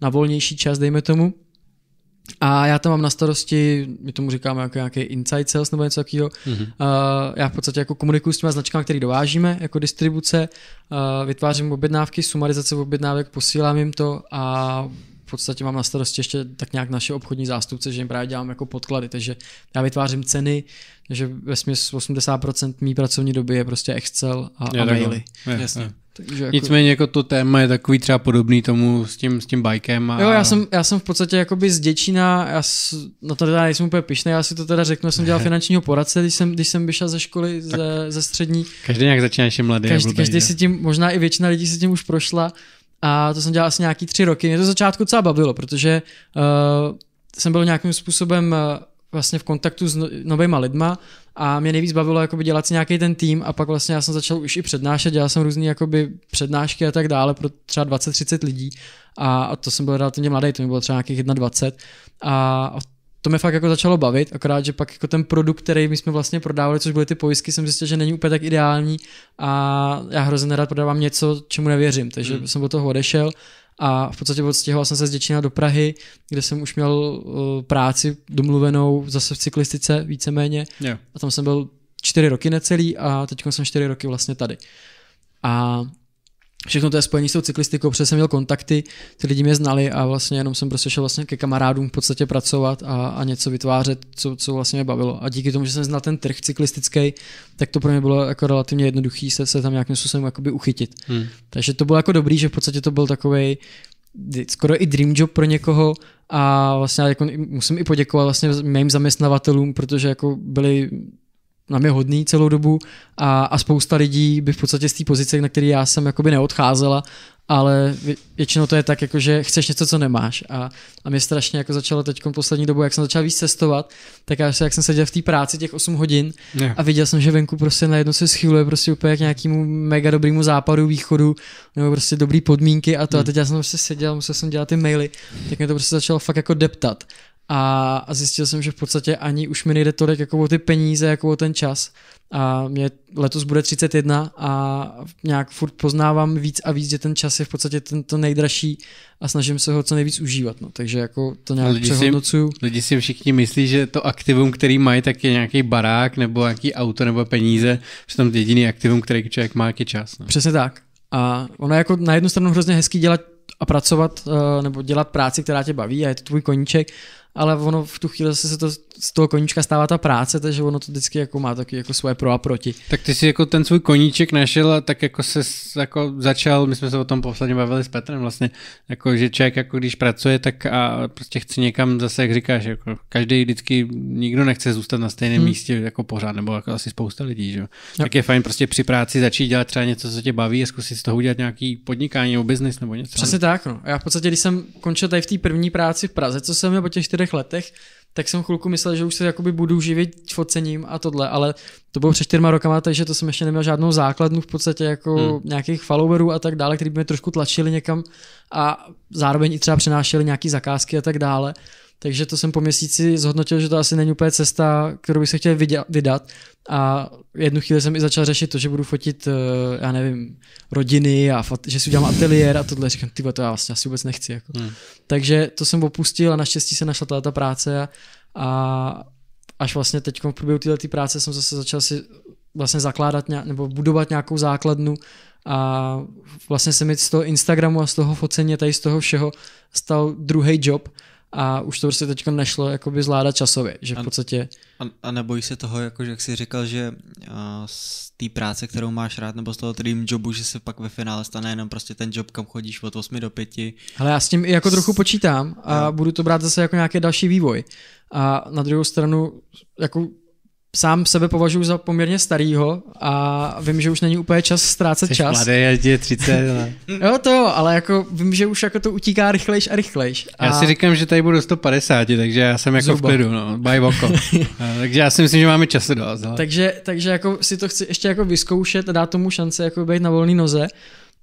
A: na volnější čas, dejme tomu. A já tam mám na starosti, my tomu říkáme jako nějaký inside sales nebo něco takového. Mm-hmm. Uh, eh, já v podstatě jako komunikuju s těma značkami, které dovážíme, jako distribuce, uh, vytvářím objednávky, sumarizace objednávek, posílám jim to a v podstatě mám na starosti ještě tak nějak naše obchodní zástupce, že jim právě dělám jako podklady, takže já vytvářím ceny, takže ve směs 80% mý pracovní doby je prostě Excel a, je, a maily. Je, Jasně. Je.
B: Takže jako... Nicméně jako to téma je takový třeba podobný tomu s tím, s tím bajkem. A... Jo, já jsem,
A: já jsem v podstatě jakoby z Děčína, já s, no to teda nejsem úplně pišný, já si to teda řeknu, já jsem dělal <laughs> finančního poradce, když jsem, když jsem vyšel ze školy, ze, ze střední.
B: Každý nějak začíná ještě mladý. Každý, blbý, každý si
A: tím, možná i většina lidí si tím už prošla. A to jsem dělal asi nějaký tři roky. Mě to začátku docela bavilo, protože uh, jsem byl nějakým způsobem uh, vlastně v kontaktu s no, novýma lidma a mě nejvíc bavilo jakoby dělat si nějaký ten tým a pak vlastně já jsem začal už i přednášet, dělal jsem různé jakoby přednášky a tak dále pro třeba 20-30 lidí a, a to jsem byl relativně mladý, to mi bylo třeba nějakých 21 a, a to mě fakt jako začalo bavit, akorát, že pak jako ten produkt, který my jsme vlastně prodávali, což byly ty pojistky, jsem zjistil, že není úplně tak ideální a já hrozně nerad prodávám něco, čemu nevěřím, takže mm. jsem od toho odešel a v podstatě odstěhoval jsem se z Děčína do Prahy, kde jsem už měl eh, práci domluvenou zase v cyklistice víceméně yeah. a tam jsem byl čtyři roky necelý a teď jsem čtyři roky vlastně tady. A všechno to je spojení s tou cyklistikou, protože jsem měl kontakty, ty lidi mě znali a vlastně jenom jsem prostě šel vlastně ke kamarádům v podstatě pracovat a, a něco vytvářet, co, co vlastně mě bavilo. A díky tomu, že jsem znal ten trh cyklistický, tak to pro mě bylo jako relativně jednoduchý se, se tam nějakým způsobem jakoby uchytit. Hmm. Takže to bylo jako dobrý, že v podstatě to byl takový skoro i dream job pro někoho a vlastně jako musím i poděkovat vlastně mým zaměstnavatelům, protože jako byli nám je hodný celou dobu a, a spousta lidí by v podstatě z té pozice, na které já jsem jakoby neodcházela, ale většinou to je tak, jako že chceš něco, co nemáš. A, a mě strašně jako začalo teď poslední dobu, jak jsem začal víc cestovat, tak já jak jsem seděl v té práci těch 8 hodin yeah. a viděl jsem, že venku prostě najednou se schyluje prostě úplně k nějakému mega dobrému západu, východu, nebo prostě dobrý podmínky a to. Mm. A hmm. teď já jsem prostě seděl, musel jsem dělat ty maily, tak mě to prostě začalo fakt jako deptat a zjistil jsem, že v podstatě ani už mi nejde tolik jako o ty peníze, jako o ten čas. A mě letos bude 31 a nějak furt poznávám víc a víc, že ten čas je v podstatě ten, to nejdražší a snažím se ho co nejvíc užívat. No. Takže jako to nějak lidi přehodnocuju.
B: Si, lidi si všichni myslí, že to aktivum, který mají, tak je nějaký barák nebo nějaký auto nebo peníze, že tam jediný aktivum, který člověk má, je čas. No.
A: Přesně tak. A ono je jako na jednu stranu hrozně hezký dělat a pracovat eh, nebo dělat práci, která tě baví a je to tvůj koníček, ale ono v tu chvíli se to z toho koníčka stává ta práce,
B: takže ono to vždycky jako má taky jako svoje pro a proti. Tak ty si jako ten svůj koníček našel a tak jako se jako začal, my jsme se o tom posledně bavili s Petrem vlastně, jako že člověk jako když pracuje, tak a prostě chce někam zase, jak říkáš, jako každý vždycky, nikdo nechce zůstat na stejném hmm. místě jako pořád, nebo jako asi spousta lidí, že? Tak yep. je fajn prostě při práci začít dělat třeba něco, co tě baví a zkusit z toho udělat nějaký podnikání nebo business nebo něco. Přesně
A: tak, no. Já v podstatě, když jsem končil tady v té první práci v Praze, co jsem měl po těch čtyřech letech, tak jsem chvilku myslel, že už se jakoby budu živit focením a tohle, ale to bylo před čtyřma rokama, takže to jsem ještě neměl žádnou základnu v podstatě jako hmm. nějakých followerů a tak dále, který by mě trošku tlačili někam a zároveň i třeba přenášeli nějaké zakázky a tak dále. Takže to jsem po měsíci zhodnotil, že to asi není úplně cesta, kterou bych se chtěl vydat. A jednu chvíli jsem i začal řešit to, že budu fotit, eh, já nevím, rodiny a fot- že si udělám ateliér a tohle. Říkám, ty to já vlastně asi vůbec nechci. Jako. Hmm. Takže to jsem opustil a naštěstí se našla ta práce a, a až vlastně teď v průběhu této práce jsem zase začal si vlastně zakládat nějak, nebo budovat nějakou základnu a vlastně se mi z toho Instagramu a z toho focení tady z toho všeho stal druhý job, a už to prostě teďka nešlo jakoby zvládat časově, že v podstatě...
D: A, a nebojí se toho, jako, že jak jsi říkal, že a, z té práce, kterou máš rád, nebo z toho dream jobu, že se pak ve finále stane jenom prostě ten job, kam chodíš od 8 do 5.
A: Ale já s tím jako trochu počítám a no. budu to brát zase jako nějaký další vývoj. A na druhou stranu, jako sám sebe považuji za poměrně starýho a vím, že už není úplně čas ztrácet Jseš čas. Mladý, já
B: je 30. Ale...
A: <laughs> jo, to ale jako vím, že už jako to utíká rychlejš a rychlejš.
B: A... Já si říkám, že tady budu 150, takže já jsem jako Zuba. v klidu, no, by oko. <laughs> takže já si myslím, že máme čas dost. Ale... Takže,
A: takže jako si to chci ještě jako vyzkoušet a dát tomu šance jako být na volné noze.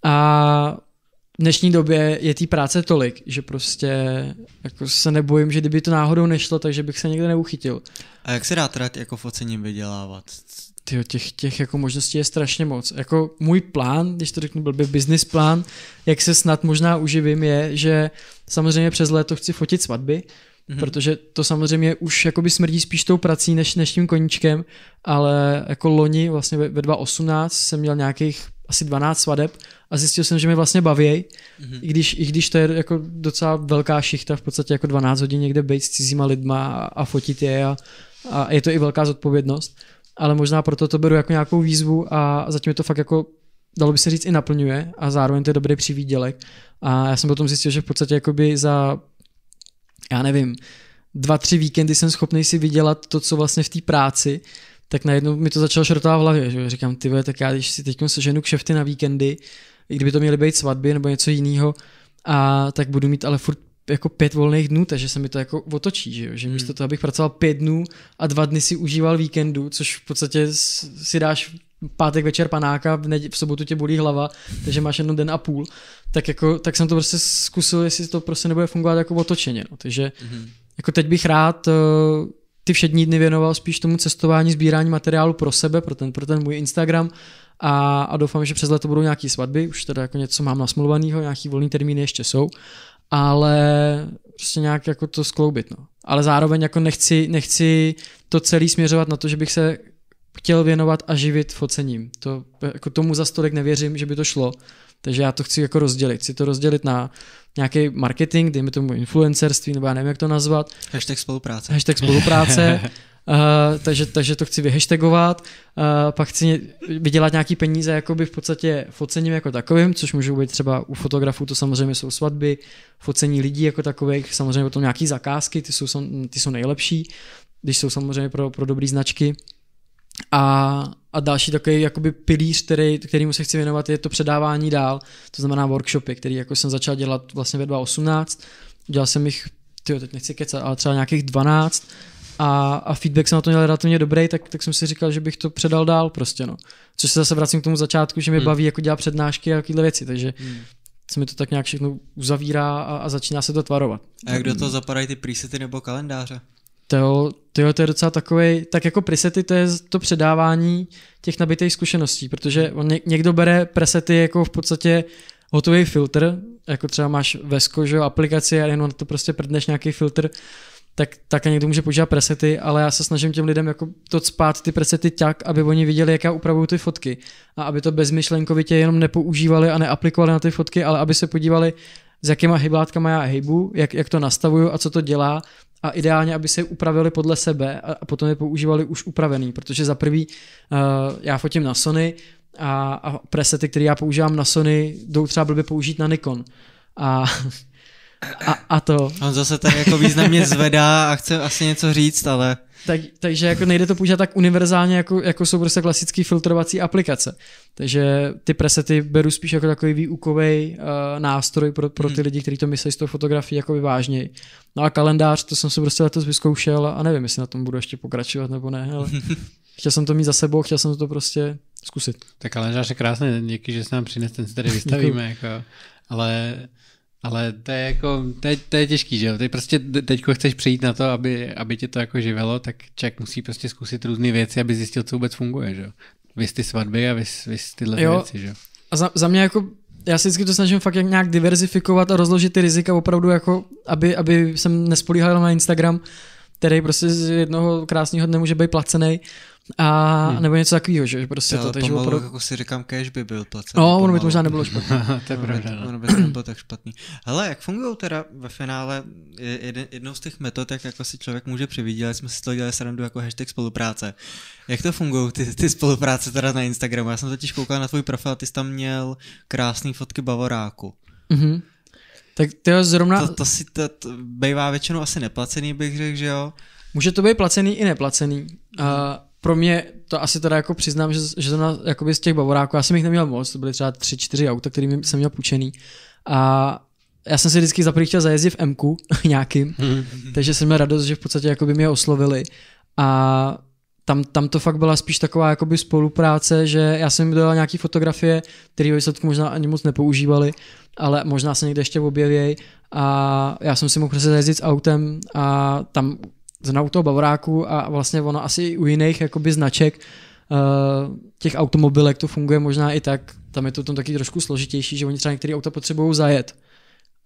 A: A v dnešní době je té práce tolik, že prostě jako se nebojím, že kdyby to náhodou nešlo, takže bych se někde neuchytil.
D: A jak se dá teda jako
A: focením vydělávat? Tyjo, těch, těch jako možností je strašně moc. Jako můj plán, když to řeknu by business plán, jak se snad možná uživím, je, že samozřejmě přes léto chci fotit svatby, Mm-hmm. Protože to samozřejmě už jakoby smrdí spíš tou prací než, než tím koníčkem, ale jako loni vlastně ve, ve 2018 jsem měl nějakých asi 12 svadeb a zjistil jsem, že mi vlastně baví, mm-hmm. i, když, i když to je jako docela velká šichta, v podstatě jako 12 hodin někde být s cizíma lidma a, a fotit je a, a je to i velká zodpovědnost, ale možná proto to beru jako nějakou výzvu a zatím je to fakt jako dalo by se říct i naplňuje a zároveň to je dobrý přivídělek a já jsem potom zjistil, že v podstatě jakoby za já nevím, dva, tři víkendy jsem schopný si vydělat to, co vlastně v té práci tak najednou mi to začalo šrotovat v hlavě, že říkám, ty vole, tak já když si teď ženu kšefty na víkendy, i kdyby to měly být svatby nebo něco jiného, a tak budu mít ale furt jako pět volných dnů, takže se mi to jako otočí, že, jo? že místo hmm. toho, abych pracoval pět dnů a dva dny si užíval víkendu, což v podstatě si dáš pátek večer panáka, v, v sobotu tě bolí hlava, takže máš jenom den a půl, tak jako, tak jsem to prostě zkusil, jestli to prostě nebude fungovat jako otočeně, no. takže hmm. jako teď bych rád uh, ty všední dny věnoval spíš tomu cestování, sbírání materiálu pro sebe, pro ten, pro ten můj Instagram a, a doufám, že přes leto budou nějaké svatby, už teda jako něco mám nasmluvaného, nějaký volný termíny ještě jsou, ale prostě nějak jako to skloubit, no. Ale zároveň jako nechci, nechci to celý směřovat na to, že bych se chtěl věnovat a živit focením. To, jako tomu za stolik nevěřím, že by to šlo. Takže já to chci jako rozdělit. Chci to rozdělit na nějaký marketing, dejme tomu influencerství, nebo já nevím, jak to nazvat. Hashtag spolupráce. Hashtag spolupráce. Uh, <laughs> takže, takže to chci vyhashtagovat, uh, pak chci vydělat nějaký peníze jakoby v podstatě focením jako takovým, což můžou být třeba u fotografů, to samozřejmě jsou svatby, focení lidí jako takových, samozřejmě potom nějaký zakázky, ty jsou, ty jsou nejlepší, když jsou samozřejmě pro, pro dobré značky. A, a další takový jakoby pilíř, který, kterýmu se chci věnovat, je to předávání dál, to znamená workshopy, který jako jsem začal dělat vlastně ve 2018. Dělal jsem jich, tyjo, teď nechci kecat, ale třeba nějakých 12 a, a feedback jsem na to měl relativně dobrý, tak, tak jsem si říkal, že bych to předal dál prostě, no. Což se zase vracím k tomu začátku, že mě hmm. baví jako dělat přednášky a takovéhle věci, takže hmm. se mi to tak nějak všechno uzavírá a, a začíná se to tvarovat.
D: A jak do toho zapadají ty presety nebo kalendáře?
A: To, tyjo, to je docela takový, tak jako presety, to je to předávání těch nabitých zkušeností, protože on, někdo bere presety jako v podstatě hotový filtr, jako třeba máš ve skožu aplikaci a jenom to prostě prdneš nějaký filtr, tak, tak někdo může používat presety, ale já se snažím těm lidem jako to spát ty presety tak, aby oni viděli, jak já upravuju ty fotky a aby to bezmyšlenkovitě jenom nepoužívali a neaplikovali na ty fotky, ale aby se podívali, s jakýma hyblátkama já hybu, jak, jak to nastavuju a co to dělá a ideálně, aby se upravili podle sebe a potom je používali už upravený, protože za prvý uh, já fotím na Sony a, a presety, které já používám na Sony, jdou třeba blbě použít na Nikon. A a, a to. On zase tak jako významně
D: zvedá a chce asi něco říct, ale
A: tak, takže jako nejde to používat tak univerzálně, jako, jako jsou prostě klasické filtrovací aplikace. Takže ty presety beru spíš jako takový výukový uh, eh, nástroj pro, pro ty hmm. lidi, kteří to myslí s tou fotografií jako vážněji. No a kalendář, to jsem si prostě letos vyzkoušel a nevím, jestli na tom budu ještě pokračovat nebo ne, ale <laughs> chtěl jsem to mít za sebou, chtěl jsem to prostě
B: zkusit. Tak kalendář je krásný, díky, že jsi nám přines, ten si tady <laughs> vystavíme. jako, ale ale to je jako, to je, to je těžký, že jo? Ty prostě teďko chceš přejít na to, aby, aby tě to jako živelo, tak člověk musí prostě zkusit různé věci, aby zjistil, co vůbec funguje, že jo? Vy ty svatby a vy, vy tyhle jo. věci, že jo? A za,
A: za mě jako já si vždycky to snažím fakt nějak diverzifikovat a rozložit ty rizika opravdu jako, aby, aby jsem nespolíhal na Instagram, který prostě z jednoho krásného dne může být placený. A hmm. nebo něco takového, že prostě Já, to. Takže pomalu, opravdu...
D: jako si říkám, cash by byl placený. No, ono
A: by
B: to možná nebylo špatný. <laughs> to je pravda. Ono by, no. ono by to nebylo tak
D: špatný. Hele, jak fungují teda ve finále jeden, jednou z těch metod, jak jako si člověk může přivydělat, jsme si to dělali srandu jako hashtag spolupráce. Jak to fungují ty, ty spolupráce teda na Instagramu? Já jsem totiž koukal na tvůj profil, ty jsi tam měl krásné fotky Bavoráku. Mm-hmm. Tak to je zrovna... To, to si to, to bývá většinou asi neplacený, bych řekl, že jo?
A: Může to být placený i neplacený. Hmm. Uh, pro mě to asi teda jako přiznám, že, že to na, jakoby z těch bavoráků, já jsem jich neměl moc, to byly třeba tři, čtyři auta, kterými jsem měl půjčený. A já jsem si vždycky za chtěl zajezdit v m <laughs> nějakým, mhm. takže jsem měl radost, že v podstatě jakoby mě oslovili. A tam, tam to fakt byla spíš taková jakoby spolupráce, že já jsem jim dodal nějaké fotografie, které výsledku možná ani moc nepoužívali, ale možná se někde ještě objeví a já jsem si mohl prostě zajezdit s autem a tam zrovna u toho Bavoráku a vlastně ono asi i u jiných jakoby značek eh, těch automobilek to funguje možná i tak, tam je to tam taky trošku složitější, že oni třeba některé auta potřebují zajet,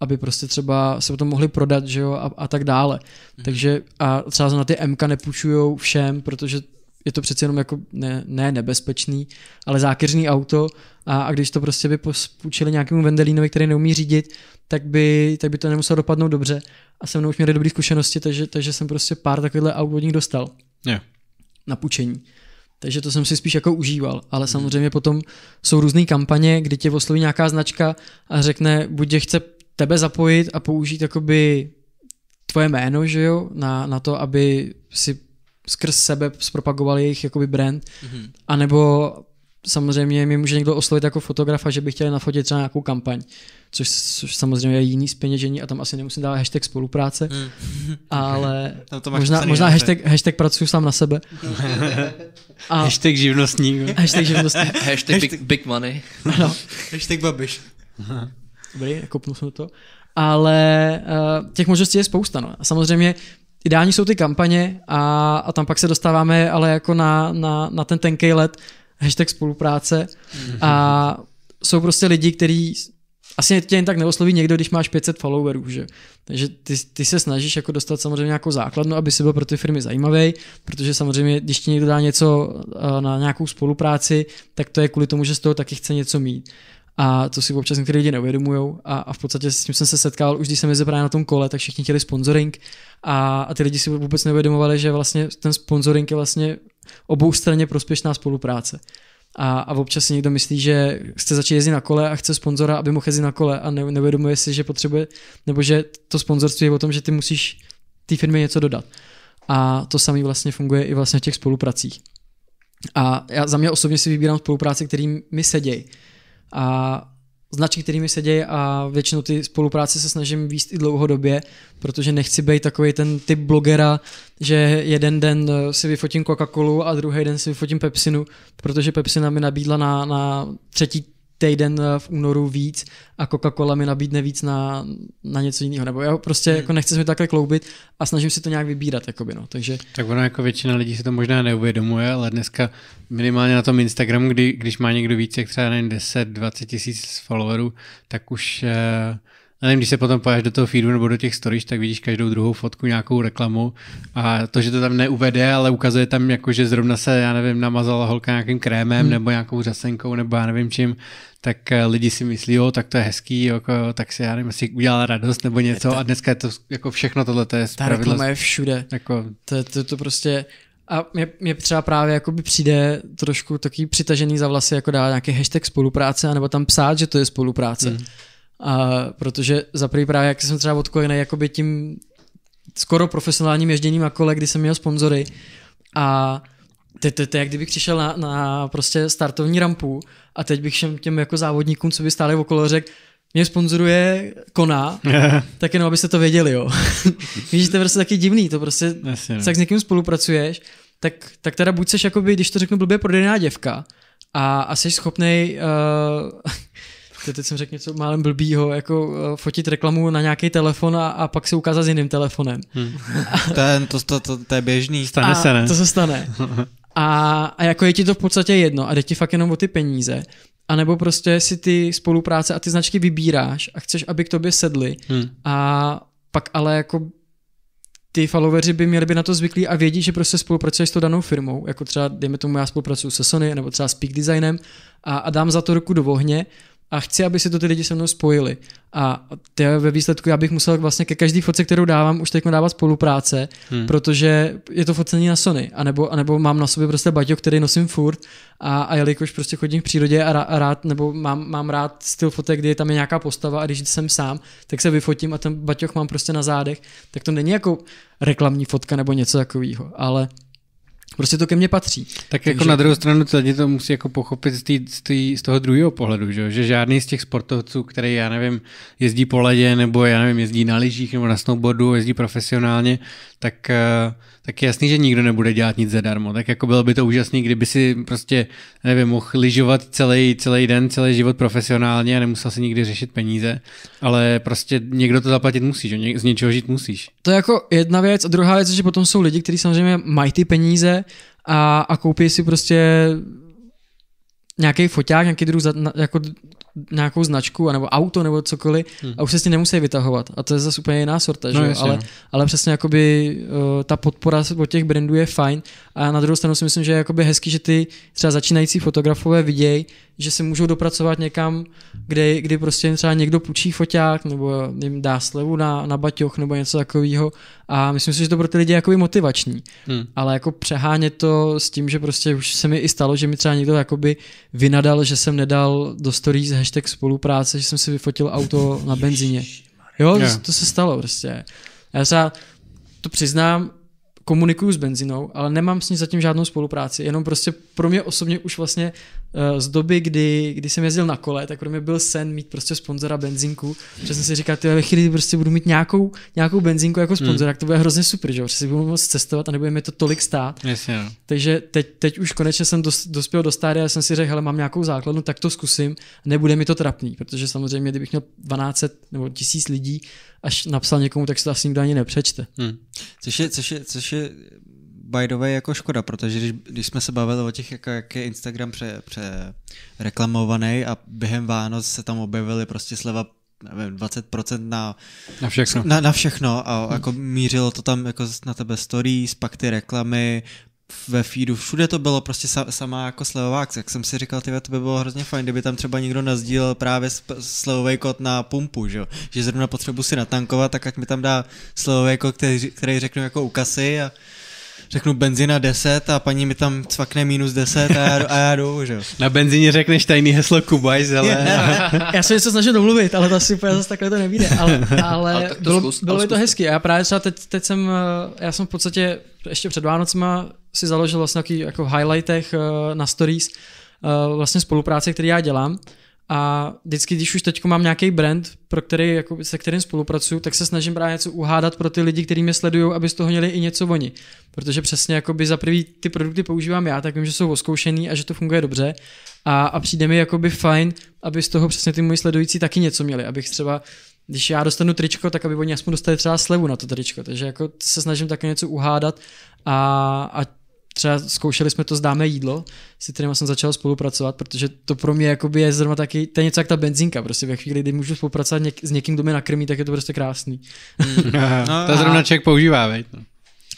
A: aby prostě třeba se tom mohli prodat, že jo, a, a tak dále. Mm-hmm. Takže a třeba na ty MK nepůjčují všem, protože je to přece jenom jako ne, ne nebezpečný, ale zákeřný auto a, a když to prostě by půjčili nějakému Vendelínovi, který neumí řídit, tak by, tak by to nemuselo dopadnout dobře a se mnou už měli dobré zkušenosti, takže, takže jsem prostě pár takovýchhle aut od nich dostal. Yeah. Na půjčení. Takže to jsem si spíš jako užíval, ale mhm. samozřejmě potom jsou různé kampaně, kdy tě osloví nějaká značka a řekne, buď je chce tebe zapojit a použít jakoby tvoje jméno, že jo, na, na to, aby si skrz sebe zpropagovali jejich jakoby brand, mm-hmm. anebo samozřejmě mi může někdo oslovit jako fotografa, že by chtěli nafotit třeba nějakou kampaň, což, což samozřejmě je jiný zpěněžení a tam asi nemusím dávat hashtag
C: spolupráce, mm. <laughs> ale no <laughs> to možná, možná hashtag,
A: hashtag pracuju sám na sebe. <laughs>
C: a hashtag živnostník. Hashtag živnostník. hashtag big, big money. no.
A: hashtag babiš. Dobrý, kopnu jsem to. Ale uh, těch možností je spousta. No. A samozřejmě ideální jsou ty kampaně a, a tam pak se dostáváme ale jako na, na, na ten tenkej let, hashtag spolupráce a jsou prostě lidi, kteří asi tě jen tak neosloví někdo, když máš 500 followerů, že? Takže ty, ty se snažíš jako dostat samozřejmě nějakou základnu, aby si byl pro ty firmy zajímavý, protože samozřejmě, když ti někdo dá něco eh, na nějakou spolupráci, tak to je kvůli tomu, že z toho taky chce něco mít a to si občas některé lidi neuvědomují a, a, v podstatě s tím jsem se setkal už když jsem jezdil právě na tom kole, tak všichni chtěli sponsoring a, a ty lidi si vůbec neuvědomovali, že vlastně ten sponsoring je vlastně obou straně prospěšná spolupráce. A, a občas si někdo myslí, že chce začít jezdit na kole a chce sponzora, aby mohl jezdit na kole a ne, neuvědomuje si, že potřebuje, nebo že to sponzorství je o tom, že ty musíš té firmě něco dodat. A to samé vlastně funguje i vlastně v těch spolupracích. A já za mě osobně si vybírám spolupráce, kterým mi sedějí a značky, kterými se děje a většinou ty spolupráce se snažím výst i dlouhodobě, protože nechci být takový ten typ blogera, že jeden den eh, si vyfotím Coca-Colu a druhý den si vyfotím Pepsinu, protože Pepsina mi nabídla na, na třetí týden eh, v únoru víc a Coca-Cola mi nabídne víc na, na něco jiného. Nebo já prostě hmm. jako nechci se mi takhle kloubit a snažím si to nějak vybírat. Jakoby, no. Takže...
B: Tak ono jako většina lidí si to možná neuvědomuje, ale dneska minimálně na tom Instagramu, kdy, když má někdo víc jak třeba 10-20 tisíc followerů, tak už uh já nevím, když se potom pojáš do toho feedu nebo do těch stories, tak vidíš každou druhou fotku, nějakou reklamu a to, že to tam neuvede, ale ukazuje tam jako, že zrovna se, já nevím, namazala holka nějakým krémem hmm. nebo nějakou řasenkou nebo já nevím čím, tak eh, lidi si myslí, jo, tak to je hezký, jako, tak si, já nevím, si udělala radost nebo něco ta, a dneska je to jako všechno tohle, to je Ta reklama je všude. Jako, to, to, to prostě, a mě, mě třeba
A: právě jakoby přijde trošku takový přitažený za vlasy, jako dát nějaký hashtag spolupráce, anebo tam psát, že to je spolupráce. Hmm. A, protože za prvý právě, jak jsem třeba odkojený jakoby tím skoro profesionálním ježděním a kole, kdy jsem měl sponzory a to je jak kdybych přišel na, na prostě startovní rampu a teď bych všem těm jako závodníkům, co by stáli okolo, řekl, mě sponzoruje Kona, <laughs> tak jenom abyste to věděli, jo. <laughs> Víš, to je prostě taky divný, to prostě, Jasně, no. tak jak s někým spolupracuješ, tak, tak teda buď seš, jakoby, když to řeknu blbě, prodejná děvka a, a jsi schopnej uh, <laughs> to teď jsem řekl něco málem blbýho, jako eh, fotit reklamu na nějaký telefon a, a pak se ukázat s jiným telefonem. Hmm. <laughs> Ten, to,
D: to, to, to je běžný. Stane a se, ne? To se stane. <laughs>
A: A, a jako je ti to v podstatě jedno a jde ti fakt jenom o ty peníze. A nebo prostě si ty spolupráce a ty značky vybíráš a chceš, aby k tobě sedli. Hmm. A pak ale jako ty followeri by měli by na to zvyklí a vědí, že prostě spolupracuješ s tou danou firmou. Jako třeba, dejme tomu, já spolupracuju se Sony nebo třeba s Peak Designem a, a dám za to ruku do ohně a chci, aby se to ty lidi se mnou spojili. A ve výsledku já bych musel vlastně ke každý fotce, kterou dávám, už teď dávat spolupráce, hmm. protože je to focení na Sony, anebo, anebo mám na sobě prostě baťo, který nosím furt a, a jelikož prostě chodím v přírodě a, a rád, nebo mám, mám rád styl fotek, kdy tam je nějaká postava a když jsem sám, tak se vyfotím a ten baťoch mám prostě na zádech, tak to není jako reklamní fotka nebo něco takového, ale Prostě to ke mně patří. Tak jako Takže... jako na druhou stranu
B: lidi to musí jako pochopit z, tý, z, tý, z toho druhého pohledu, že? že žádný z těch sportovců, který já nevím, jezdí po ledě nebo já nevím, jezdí na lyžích nebo na snowboardu, jezdí profesionálně, tak, eh, tak je jasný, že nikdo nebude dělat nic zadarmo. Tak jako bylo by to úžasný, kdyby si prostě, nevím, mohl lyžovat celý, celý den, celý život profesionálně a nemusel si nikdy řešit peníze, ale prostě někdo to zaplatit musí, že? z něčeho žít musíš.
A: To je jako jedna věc a druhá věc, že potom jsou lidi, kteří samozřejmě mají ty peníze, a, a koupí si prostě nějaký foťák, nějaký druh, jako nějakou značku, nebo auto, nebo cokoliv hmm. a už se s tím nemusí vytahovat. A to je zase úplně jiná sorta, no, že? Jasně, ale, no. ale přesně jakoby uh, ta podpora od těch brandů je fajn a na druhou stranu si myslím, že je jakoby hezký, že ty třeba začínající fotografové vidějí, že se můžou dopracovat někam, kde, kdy prostě jim třeba někdo půjčí foťák nebo jim dá slevu na, na baťoch nebo něco takového a myslím si, že to pro ty lidi je jakoby motivační, hmm. ale jako přehánět to s tím, že prostě už se mi i stalo, že mi třeba někdo jakoby vynadal, že jsem nedal do stories hashtag spolupráce, že jsem si vyfotil auto na benzíně. Jo, yeah. to, se stalo prostě. Já třeba to přiznám, komunikuju s benzinou, ale nemám s ní zatím žádnou spolupráci, jenom prostě pro mě osobně už vlastně Eh, z doby, kdy, kdy jsem jezdil na kole, tak pro mě byl sen mít prostě sponzora benzinku. Protože jsem si říkal, ty ve chvíli prostě budu mít nějakou, nějakou benzinku jako hmm. sponzora, hmm. tak to bude hrozně super, že si budu moct cestovat a nebude mi to tolik stát. Yes, yeah. No. Takže teď, teď už konečně jsem dos, dospěl do stádia, jsem si řekl, hele, mám nějakou základnu, tak to zkusím, nebude mi to trapný, protože samozřejmě, kdybych měl 12 nebo 1000 lidí, až napsal někomu, tak se to asi nikdo ani nepřečte.
D: Hmm. Což, je, což, je, což je by the way jako škoda, protože když, když jsme se bavili o těch, jak, jak je Instagram pře, pře reklamovaný a během Vánoc se tam objevily prostě sleva nevím, 20% na, na všechno, na, na všechno a hmm. jako mířilo to tam jako na tebe stories, pak ty reklamy, ve feedu, všude to bylo prostě sa, samá jako slevová akce, jak jsem si říkal, ty to by bylo hrozně fajn, kdyby tam třeba někdo nazdílel právě slevový kód na pumpu, že, že zrovna potřebu si natankovat, tak ať mi tam dá slevový kód, který, který řeknu jako u kasy a řeknu benzina 10 a paní mi tam cvakne minus 10 a já, a já jdu, že jo. Na benzině řekneš tajný heslo Kubajs, <laughs> ale...
A: já jsem se snažil domluvit, ale to asi úplně zase takhle to nevíde, ale, ale, ale to, bylo, zkus, bylo by to hezky. Já právě třeba teď, teď jsem, eh, já jsem v podstatě ještě před Vánocema si založil vlastně nějaký jako highlightech eh, na stories eh, vlastně spolupráce, které já dělám, a vždycky, když už teď mám nějaký brand, pro který, jako, se kterým spolupracuju, tak se snažím právě něco uhádat pro ty lidi, kteří mě sledují, aby z toho měli i něco oni. Protože přesně jako by za prvý ty produkty používám já, tak vím, že jsou oskoušený a že to funguje dobře. A, a přijde mi jakoby fajn, aby z toho přesně ty moji sledující taky něco měli, abych třeba když já dostanu tričko, tak aby oni aspoň dostali třeba slevu na to tričko. Takže jako se snažím také něco uhádat a, a třeba zkoušeli jsme to zdáme jídlo, s kterým jsem začal spolupracovat, protože to pro mě jakoby je zrovna taky, to je něco jak ta benzínka, prostě ve chvíli, kdy můžu spolupracovat něk, s někým, kdo mě nakrmí, tak je to prostě krásný. Mm. <laughs> to zrovna člověk
B: používá, veď? No.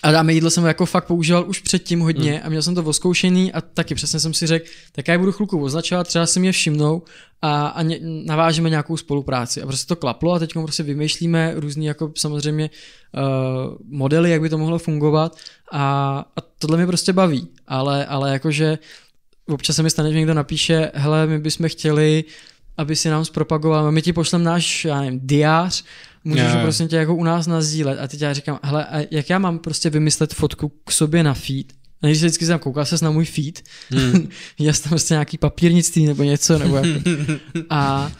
A: A dáme jídlo jsem jako fakt používal už předtím hodně hmm. a měl jsem to oskoušený a taky přesně jsem si řekl, tak já budu chluku označovat, třeba si mě všimnou a, a ně, navážeme nějakou spolupráci. A prostě to klaplo a teď prostě vymýšlíme různý jako samozřejmě uh, modely, jak by to mohlo fungovat a, a tohle mě prostě baví, ale, ale jakože občas se mi stane, že někdo napíše, hele, my bychom chtěli, aby si nám zpropagoval, my ti pošlem náš, já nevím, diář můžeš yeah. prostě tě jako u nás nazdílet a teď já říkám, hele, a jak já mám prostě vymyslet fotku k sobě na feed, a když se vždycky tam koukal ses na můj feed, hmm. já <laughs> jsem tam prostě nějaký papírnictví nebo něco, nebo jako. <laughs> a,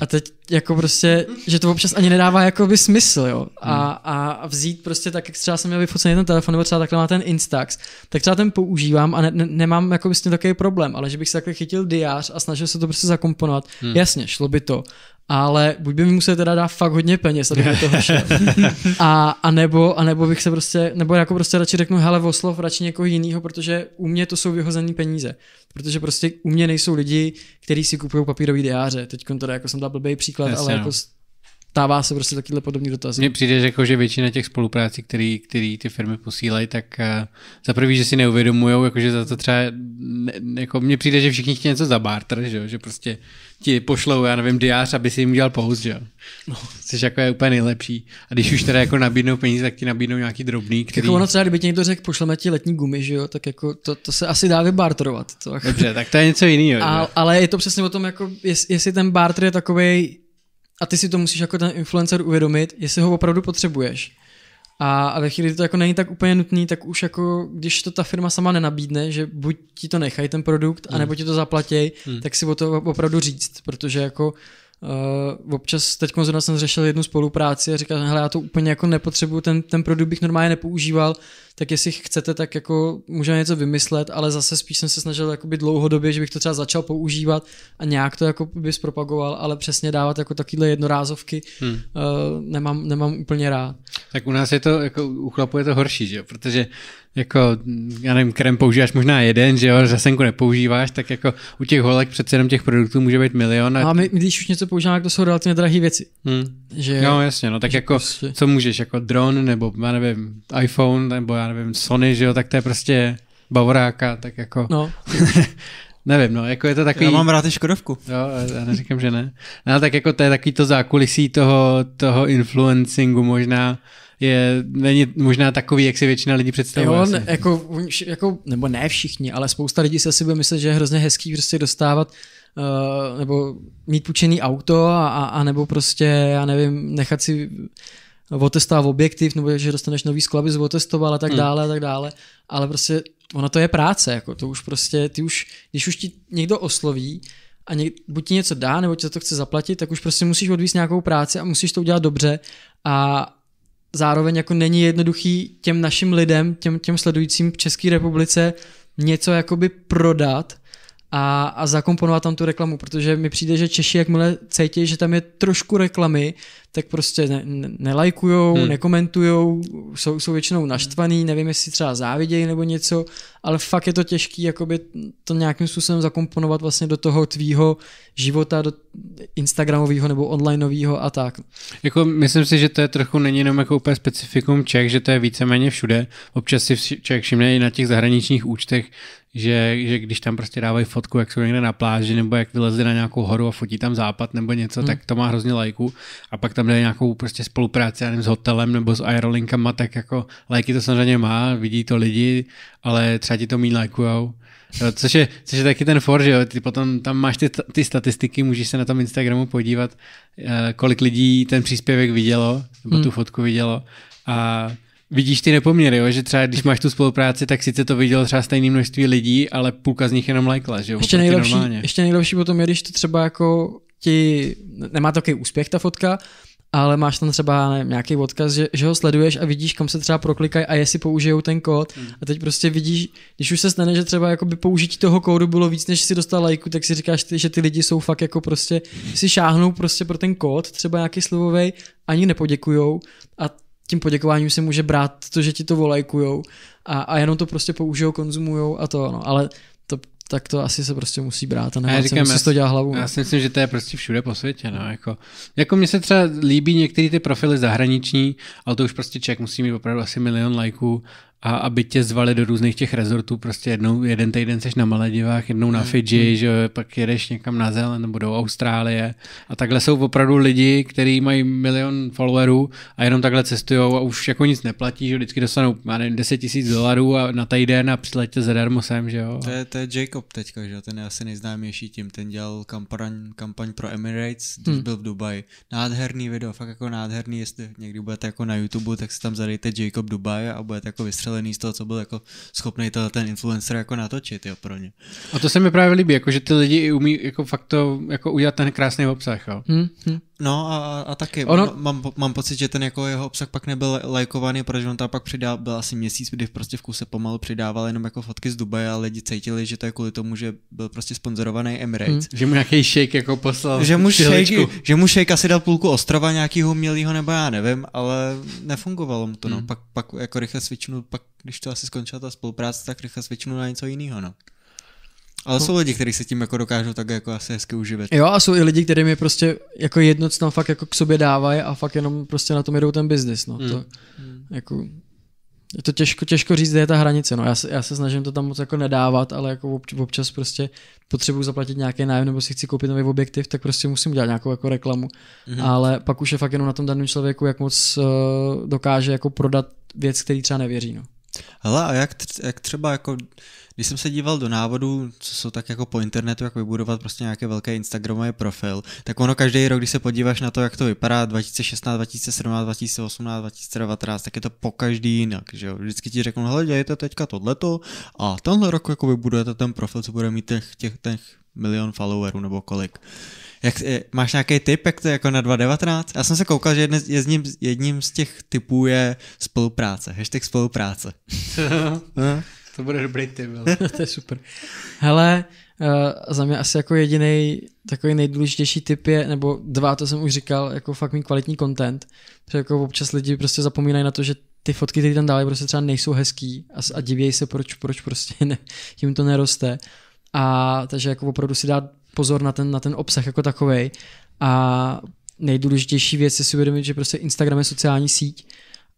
A: a teď jako prostě, že to občas ani nedává jakoby smysl, jo. Hmm. A, a vzít prostě tak, jak třeba jsem měl vyfocený ten telefon, nebo třeba takhle má ten Instax, tak třeba ten používám a ne, ne, nemám jako s tím takový problém, ale že bych se takhle chytil diář a snažil se to prostě zakomponovat, hmm. jasně, šlo by to, ale buď by mi musel teda dát fakt hodně peněz, aby to <laughs> A, a, nebo, a nebo bych se prostě, nebo jako prostě radši řeknu, hele, oslov radši někoho jiného, protože u mě to jsou vyhozené peníze protože prostě u mě nejsou lidi, kteří si kupují papírový diáře. Teď to jako jsem dal blbý příklad, yes, ale no. jako stává se prostě takovýhle podobný dotaz. Mně
B: přijde, že, jako, že většina těch spoluprácí, který, který ty firmy posílají, tak uh, za prvý, že si neuvědomují, jakože za to třeba, ne, jako mně přijde, že všichni chtějí něco za barter, že, že prostě ti pošlou, já nevím, diář, aby si jim udělal post, že No. Což jako je úplně nejlepší. A když už teda jako nabídnou peníze, tak ti nabídnou nějaký drobný. Který... Jako ono
A: třeba, kdyby někdo řekl, pošleme ti letní gumy, že jo, tak jako to, to se asi dá vybarterovat. To. Dobře, tak
B: to je něco jiného.
A: Ale je to přesně o tom, jako jest, jestli ten barter je takový a ty si to musíš jako ten influencer uvědomit, jestli ho opravdu potřebuješ. A, a ve chvíli, kdy to jako není tak úplně nutný, tak už jako, když to ta firma sama nenabídne, že buď ti to nechají ten produkt, hmm. anebo ti to zaplatí, hmm. tak si o to opravdu říct, protože jako Uh, občas teď zrovna jsem řešil jednu spolupráci a říkal, hele, já to úplně jako nepotřebuju, ten, ten produkt bych normálně nepoužíval, tak jestli chcete, tak jako můžeme něco vymyslet, ale zase spíš jsem se snažil jakoby dlouhodobě, že bych to třeba začal používat a nějak to jako by zpropagoval, ale přesně dávat jako takovýhle jednorázovky hmm. uh, nemám, nemám úplně rád.
B: Tak u nás je to, jako u chlapů je to horší, že protože jako, já nevím, krem používáš možná jeden, že jo, řasenku nepoužíváš, tak jako u těch holek přece jenom těch produktů může být milion. A, no a my, když
A: už něco používám, to jsou relativně drahé věci. Hmm. Že, no jasně, no tak jako prostě...
B: co můžeš, jako dron nebo já nevím iPhone nebo já nevím Sony, že jo, tak to je prostě bavoráka, tak jako... No. <laughs> nevím, no, jako je to takový... Já mám rád i Škodovku. Jo, já neříkám, že ne. No, tak jako to je takový to zákulisí toho, toho influencingu možná, je, není možná takový, jak si většina lidí představuje. Jo, ne,
A: jako, jako, nebo ne všichni, ale spousta lidí se si bude myslet, že je hrozně hezký prostě dostávat Eh, nebo mít půjčený auto a, a, a nebo prostě, já nevím, nechat si otestovat objektiv, nebo že dostaneš nový sklo, aby otestoval a tak hmm. dále a tak dále, ale prostě ona to je práce, jako to už prostě, ty už, když už ti někdo osloví, a něk, buď ti něco dá, nebo ti za to chce zaplatit, tak už prostě musíš odvíst nějakou práci a musíš to udělat dobře a zároveň jako není jednoduchý těm našim lidem, těm, těm sledujícím v České republice něco jakoby prodat, a, a zakomponovat tam tu reklamu, protože mi přijde, že Češi, jakmile cítí, že tam je trošku reklamy, tak prostě ne, ne, nelajkujou, hmm. nekomentujou, jsou, jsou většinou naštvaný, hmm. nevím, jestli třeba závidějí nebo něco, ale fakt je to těžký jakoby to nějakým způsobem zakomponovat vlastně do toho tvýho života, do instagramového nebo onlineového a tak.
B: Jako myslím si, že to je trochu není jenom jako úplně specifikum Čech, že to je víceméně všude. Občas si Čech všimne i na těch zahraničních účtech, že, že když tam prostě dávají fotku, jak jsou někde na pláži, nebo jak vylezli na nějakou horu a fotí tam západ nebo něco, hmm. tak to má hrozně lajku A pak tam tam nějakou prostě spolupráci nevím, s hotelem nebo s aerolinkama, tak jako lajky to samozřejmě má, vidí to lidi, ale třeba ti to mít lajkujou. Jo, což, je, což je taky ten for, že jo, ty potom tam máš ty, ty statistiky, můžeš se na tom Instagramu podívat, eh, kolik lidí ten příspěvek vidělo, nebo hmm. tu fotku vidělo a vidíš ty nepoměry, jo? že třeba když máš tu spolupráci, tak sice to vidělo třeba stejné množství lidí, ale půlka z nich jenom lajkla, že jo? Ještě nejlepší, normálně. ještě
A: nejlepší potom je, když to třeba jako ti, nemá takový úspěch ta fotka, ale máš tam třeba nevím, nějaký odkaz, že, že ho sleduješ a vidíš, kam se třeba proklikají a jestli použijou ten kód. Hmm. A teď prostě vidíš, když už se stane, že třeba jakoby použití toho kódu bylo víc, než si dostal lajku, tak si říkáš, ty, že ty lidi jsou fakt jako prostě si šáhnou prostě pro ten kód, třeba nějaký slovovej, ani nepoděkujou a tím poděkováním se může brát to, že ti to volajkujou a, a jenom to prostě použijou, konzumujou a to, ano, Ale tak to asi se prostě musí brát a nemá říkám, se to dělat hlavu. Já si myslím,
B: že to je prostě všude po světě. No. Jako, jako mně se třeba líbí některé ty profily zahraniční, ale to už prostě člověk musí mít opravdu asi milion lajků a aby tě zvali do různých těch rezortů, prostě jednou, jeden týden seš na Maledivách, jednou na mhm, Fidži, mm. že pak jedeš někam na Zelen nebo do Austrálie a takhle jsou opravdu lidi, kteří mají milion followerů a jenom takhle cestují a už jako nic neplatí, že vždycky dostanou já nevím, 10 tisíc dolarů a na týden a za darmo sem, že jo. To
D: je, to je Jacob teďka, že jo, ten je asi nejznámější tím, ten dělal kampaň, kampaň pro Emirates, když mm. byl v Dubaji. Nádherný video, fakt jako nádherný, jestli někdy budete jako na YouTube, tak si tam zadejte Jacob Dubaj a budete jako vystřelit rozstřelený z toho, co byl jako schopný to, ten influencer jako natočit jo, pro ně.
B: A to se mi právě líbí, jako, že ty lidi umí jako fakt to jako udělat ten krásný obsah. Jo. Hmm, hmm. No a, a taky ono... No, mám, mám pocit, že ten jako jeho obsah pak nebyl
D: lajkovaný, protože on tam pak přidal, byl asi měsíc, kdy prostě v kuse pomalu přidával jenom jako fotky z Dubaje a lidi cítili, že to je kvůli tomu, že byl prostě sponzorovaný Emirates. Hmm. Že mu nějaký shake jako poslal že mu, shake, že mu shake asi dal půlku ostrova nějakýho umělýho nebo já nevím, ale nefungovalo mu to. No. Hmm. Pak, pak jako rychle svičnu, pak když to asi skončila ta spolupráce, tak rychle svičnu na něco jiného. No. Ale no. jsou lidi, kteří se tím jako dokážou tak jako asi hezky uživit. Jo,
A: a jsou i lidi, kteří je prostě jako jedno, co tam fakt jako k sobě dávají a fakt jenom prostě na tom jedou ten biznis. No. Hmm. To, hmm. Jako, je to těžko, těžko říct, kde je ta hranice. No. Já, se, já se snažím to tam moc jako nedávat, ale jako obč, občas prostě potřebuju zaplatit nějaký nájem nebo si chci koupit nový objektiv, tak prostě musím dělat nějakou jako reklamu. Mm-hmm. Ale pak už je fakt jenom na tom daném člověku, jak moc uh, dokáže jako prodat věc, který třeba nevěří. No.
D: Hele, a jak, jak třeba jako když jsem se díval do návodu, co jsou tak jako po internetu, jak vybudovat prostě nějaké velké Instagramové profil, tak ono každý rok, když se podíváš na to, jak to vypadá 2016, 2017, 2018, 2019, tak je to po každý jinak, že jo? Vždycky ti řeknu, hele, dějte teďka tohleto a tenhle rok jako vybudujete ten profil, co bude mít těch, těch, těch milion followerů nebo kolik. Jak, eh, máš nějaký tip, jak to je jako na 2019? Já jsem se koukal, že jedne, jedním, jedním z těch typů je spolupráce, hashtag spolupráce. <laughs> No. To bude dobrý ty, <laughs> To je super.
A: Hele, uh, za mě asi jako jediný takový nejdůležitější tip je, nebo dva, to jsem už říkal, jako fakt mít kvalitní content, protože jako občas lidi prostě zapomínají na to, že ty fotky, které tam dali, prostě třeba nejsou hezký a, a divějí se, proč, proč prostě <laughs> ne, tím to neroste. A takže jako opravdu si dát pozor na ten, na ten obsah jako takovej a nejdůležitější věc je si uvědomit, že prostě Instagram je sociální síť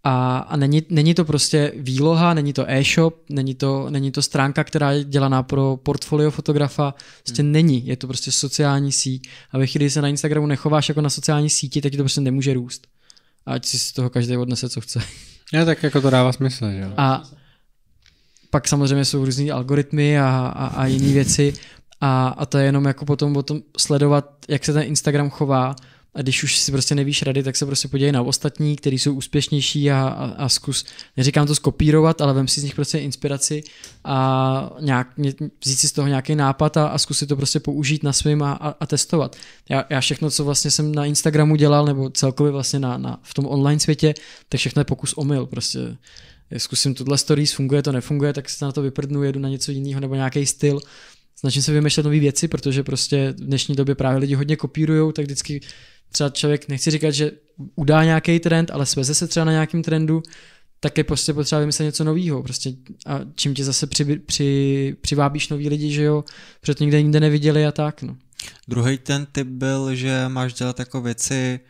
A: a, a není, není to prostě výloha, není to e-shop, není to, není to stránka, která je dělaná pro portfolio fotografa, prostě hmm. není, je to prostě sociální síť a ve chvíli, se na Instagramu nechováš jako na sociální síti, tak ti to prostě nemůže růst. A ať si z toho každý odnese, co chce. <laughs> Já tak jako to dává smysl, jo. A pak samozřejmě jsou různý algoritmy a, a, a jiné věci a, a to je jenom jako potom, potom sledovat, jak se ten Instagram chová a když už si prostě nevíš rady, tak se prostě podívej na ostatní, kteří jsou úspěšnější a, a, a zkus, neříkám to skopírovat, ale vem si z nich prostě inspiraci a nějak, vzít si z toho nějaký nápad a, a zkusit to prostě použít na svým a, a, a testovat. Já, já všechno, co vlastně jsem na Instagramu dělal, nebo celkově vlastně na, na, v tom online světě, tak všechno je pokus omyl prostě zkusím tuhle stories, funguje to, nefunguje, tak se na to vyprdnu, jedu na něco jiného nebo nějaký styl. Snažím se vymýšlet nové věci, protože prostě v dnešní době právě lidi hodně kopírují, tak vždycky třeba člověk, nechci říkat, že udá nějaký trend, ale sveze se třeba na nějakém trendu, tak je prostě potřeba vymyslet něco nového. Prostě a čím tě zase při, při, přivábíš nový lidi, že jo, protože to nikde nikde neviděli a tak. No.
D: Druhý ten tip byl, že máš dělat jako věci,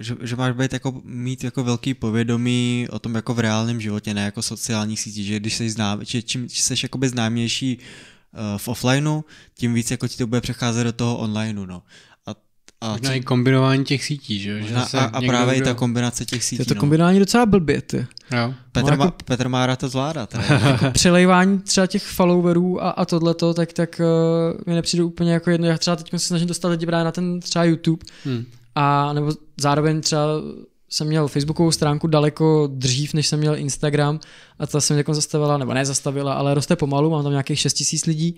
D: že, že máš být jako, mít jako velký povědomí o tom jako v reálném životě, ne jako sociální síti, že když se znám, že čím seš známější eh, v offlineu, tím víc jako ti to bude přecházet do toho onlineu, no. A Možná i kombinování těch sítí, že? Možná že a, a právě i ta kombinace těch sítí. Je to no. kombinování
B: docela blbě,
A: ty.
D: Jo. Petr, jako... má, Petr Mára to zvládá. <laughs> jako
A: přelejvání třeba těch followerů a, a tohleto, tak, tak uh, mi nepřijde úplně jako jedno. Já třeba teď se snažím dostat lidi právě na ten třeba YouTube hmm. a nebo zároveň třeba jsem měl facebookovou stránku daleko dřív, než jsem měl Instagram a ta se mě jako zastavila, nebo ne zastavila, ale roste pomalu, mám tam nějakých 6 tisíc lidí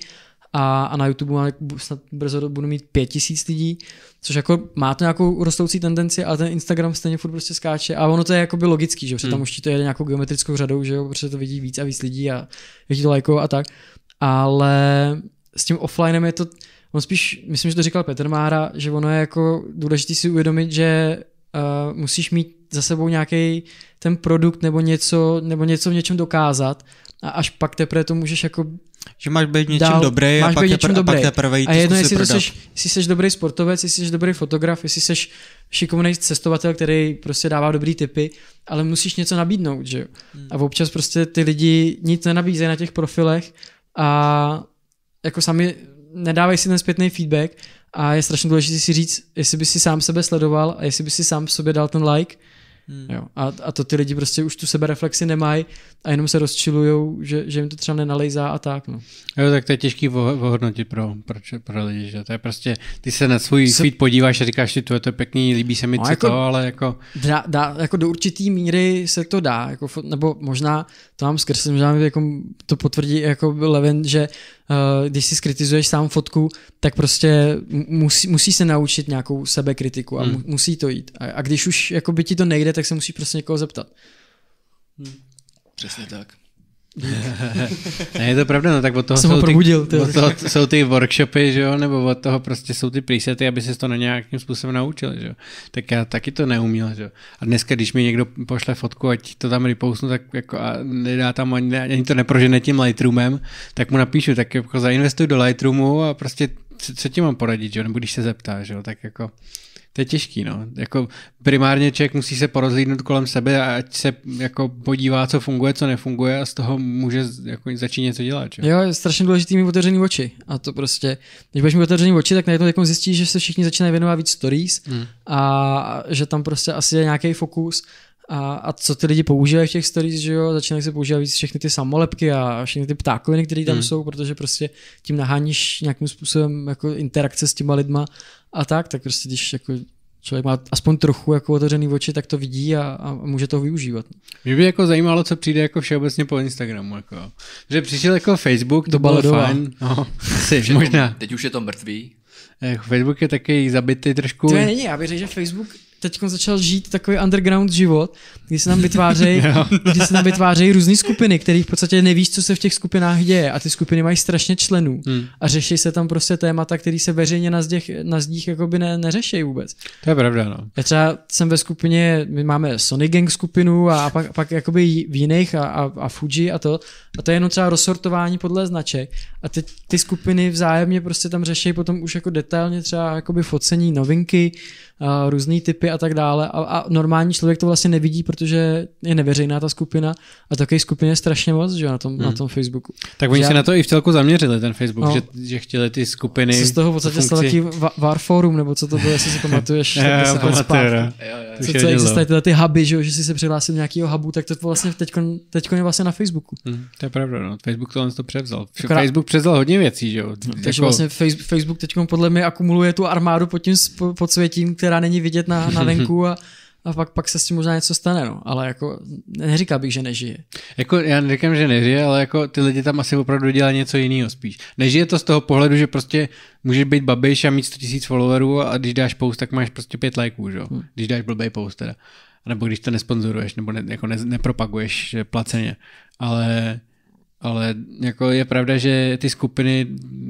A: a, a na YouTube mám, snad brzo budu mít pět tisíc lidí, což jako má to nějakou rostoucí tendenci, ale ten Instagram stejně furt prostě skáče a ono to je jakoby logický, že protože hmm. tam už ti to jede nějakou geometrickou řadou, že jo, protože to vidí víc a víc lidí a vidí to lajkou a tak, ale s tím offlinem je to, on spíš, myslím, že to říkal Petr Mára, že ono je jako důležité si uvědomit, že uh, musíš mít za sebou nějaký ten produkt nebo něco, nebo něco v něčem dokázat a až pak teprve to můžeš jako že
D: máš být něčím dál, dobrý a pak, něčím tepr- dobrý. a pak teprve jít A jedno, jestli, prodat. seš,
A: jestli jsi dobrý sportovec, jestli jsi dobrý fotograf, jestli jsi šikovný cestovatel, který prostě dává dobrý tipy, ale musíš něco nabídnout, že jo. Hmm. A občas prostě ty lidi nic nenabízejí na těch profilech a jako sami nedávají si ten zpětný feedback a je strašně důležité si říct, jestli by si sám sebe sledoval a jestli by si sám sobě dal ten like, Hmm. Jo. A, a to ty lidi prostě už tu sebereflexi nemají a jenom se rozčilují, že, že jim to třeba nenalejzá a tak. No.
B: Jo, tak to je těžký ohodnotit pro, pro, pro lidi, že to je prostě, ty se na svůj se... feed podíváš a říkáš, že to je to pěkný, líbí se mi no, jako, to, ale jako...
A: Dá, dá, jako do určitý míry se to dá, jako, nebo možná to mám skrz, možná jako to potvrdí jako Levin, že Eh, když si skritizuješ sám fotku, tak prostě musí, musí se naučit nějakou sebekritiku a mu, hmm. musí to jít. A, a když už jako by ti to nejde, tak se musíš prostě někoho zeptat.
C: Hmm. Přesně tak ne, je to pravda, no tak od toho, jsem jsou,
B: probudil, ty, od toho jsou ty workshopy, že jo, nebo od toho prostě jsou ty presety, aby se to na nějakým způsobem naučil, že jo. Tak já taky to neuměl, že jo. A dneska, když mi někdo pošle fotku, ať to tam repousnu, tak jako a nedá tam ani, ani to neprožene tím Lightroomem, tak mu napíšu, tak jako zainvestuj do Lightroomu a prostě co, co ti mám poradit, že jo, nebo když se zeptá, že jo, tak jako to je těžký, no. Jako primárně člověk musí se porozlídnout kolem sebe a ať se jako podívá, co funguje, co nefunguje a z toho může jako začít něco dělat. Čo? Jo,
A: je strašně důležitý mít otevřený oči. A to prostě, když budeš mít otevřený oči, tak najednou jako zjistí, že se všichni začínají věnovat víc stories hmm. a že tam prostě asi je nějaký fokus a, a co ty lidi používají v těch stories, že jo, začínají se používat víc všechny ty samolepky a všechny ty ptákoviny, které tam hmm. jsou, protože prostě tím naháníš nějakým způsobem jako interakce s těma lidma a tak, tak prostě když jako člověk má aspoň trochu jako otevřený oči, tak to vidí a, a může to využívat.
B: Mě by jako zajímalo, co přijde jako všeobecně po Instagramu. Jako. Že přišel jako Facebook, to bylo fajn. No, <laughs> asi, už možná. To, teď
C: už je to mrtvý.
B: Eh, Facebook je taky zabitý trošku. To je není,
A: já bych řekl, že Facebook teď začal žít takový underground život, kdy se nám vytvářejí, <laughs> kdy se nám vytvářejí různé skupiny, které v podstatě nevíš, co se v těch skupinách děje a ty skupiny mají strašně členů hmm. a řeší se tam prostě témata, které se veřejně na zdích, na zdích jakoby ne, neřeší vůbec. To je pravda, no. Já třeba jsem ve skupině, my máme Sony Gang skupinu a, pak, a pak jakoby v jiných a, a, a Fuji a to a to je jenom třeba rozsortování podle značek a ty, ty skupiny vzájemně prostě tam řeší potom už jako detailně třeba jakoby focení novinky, různé typy a tak dále. A, a normální člověk to vlastně nevidí, protože je neveřejná ta skupina a takových skupin je strašně moc, že na tom, hmm. na tom Facebooku. Tak oni se na to
B: i v celku zaměřili, ten Facebook, no. že, že chtěli ty skupiny. z toho v podstatě stal takový
A: Warforum, nebo co to bylo, jestli si <laughs> pamatuješ. Já jo, pamatuju, jo, jo. Co, co existují tyhle ty huby, že, že si se přihlásil nějakého hubu, tak to vlastně teď je vlastně na Facebooku.
B: Hmm, to je pravda, no. Facebook to on to převzal. Akorát... Facebook převzal hodně věcí, že jo. No, takže jako... vlastně
A: Facebook teď podle mě akumuluje tu armádu pod tím pod světím, která není vidět na, na venku mhm. a, a pak, pak se s tím možná něco stane, no. Ale jako neříkal bych, že nežije.
B: Jako já neříkám, že nežije, ale jako ty lidi tam asi opravdu dělají něco jiného spíš. Nežije to z toho pohledu, že prostě můžeš být babiš a mít 100 000 followerů a když dáš post, tak máš prostě pět lajků, že? Hmm. Když dáš blbý post teda. Nebo když to nesponzoruješ, nebo ne, jako ne, nepropaguješ placeně. Ale ale jako je pravda, že ty skupiny,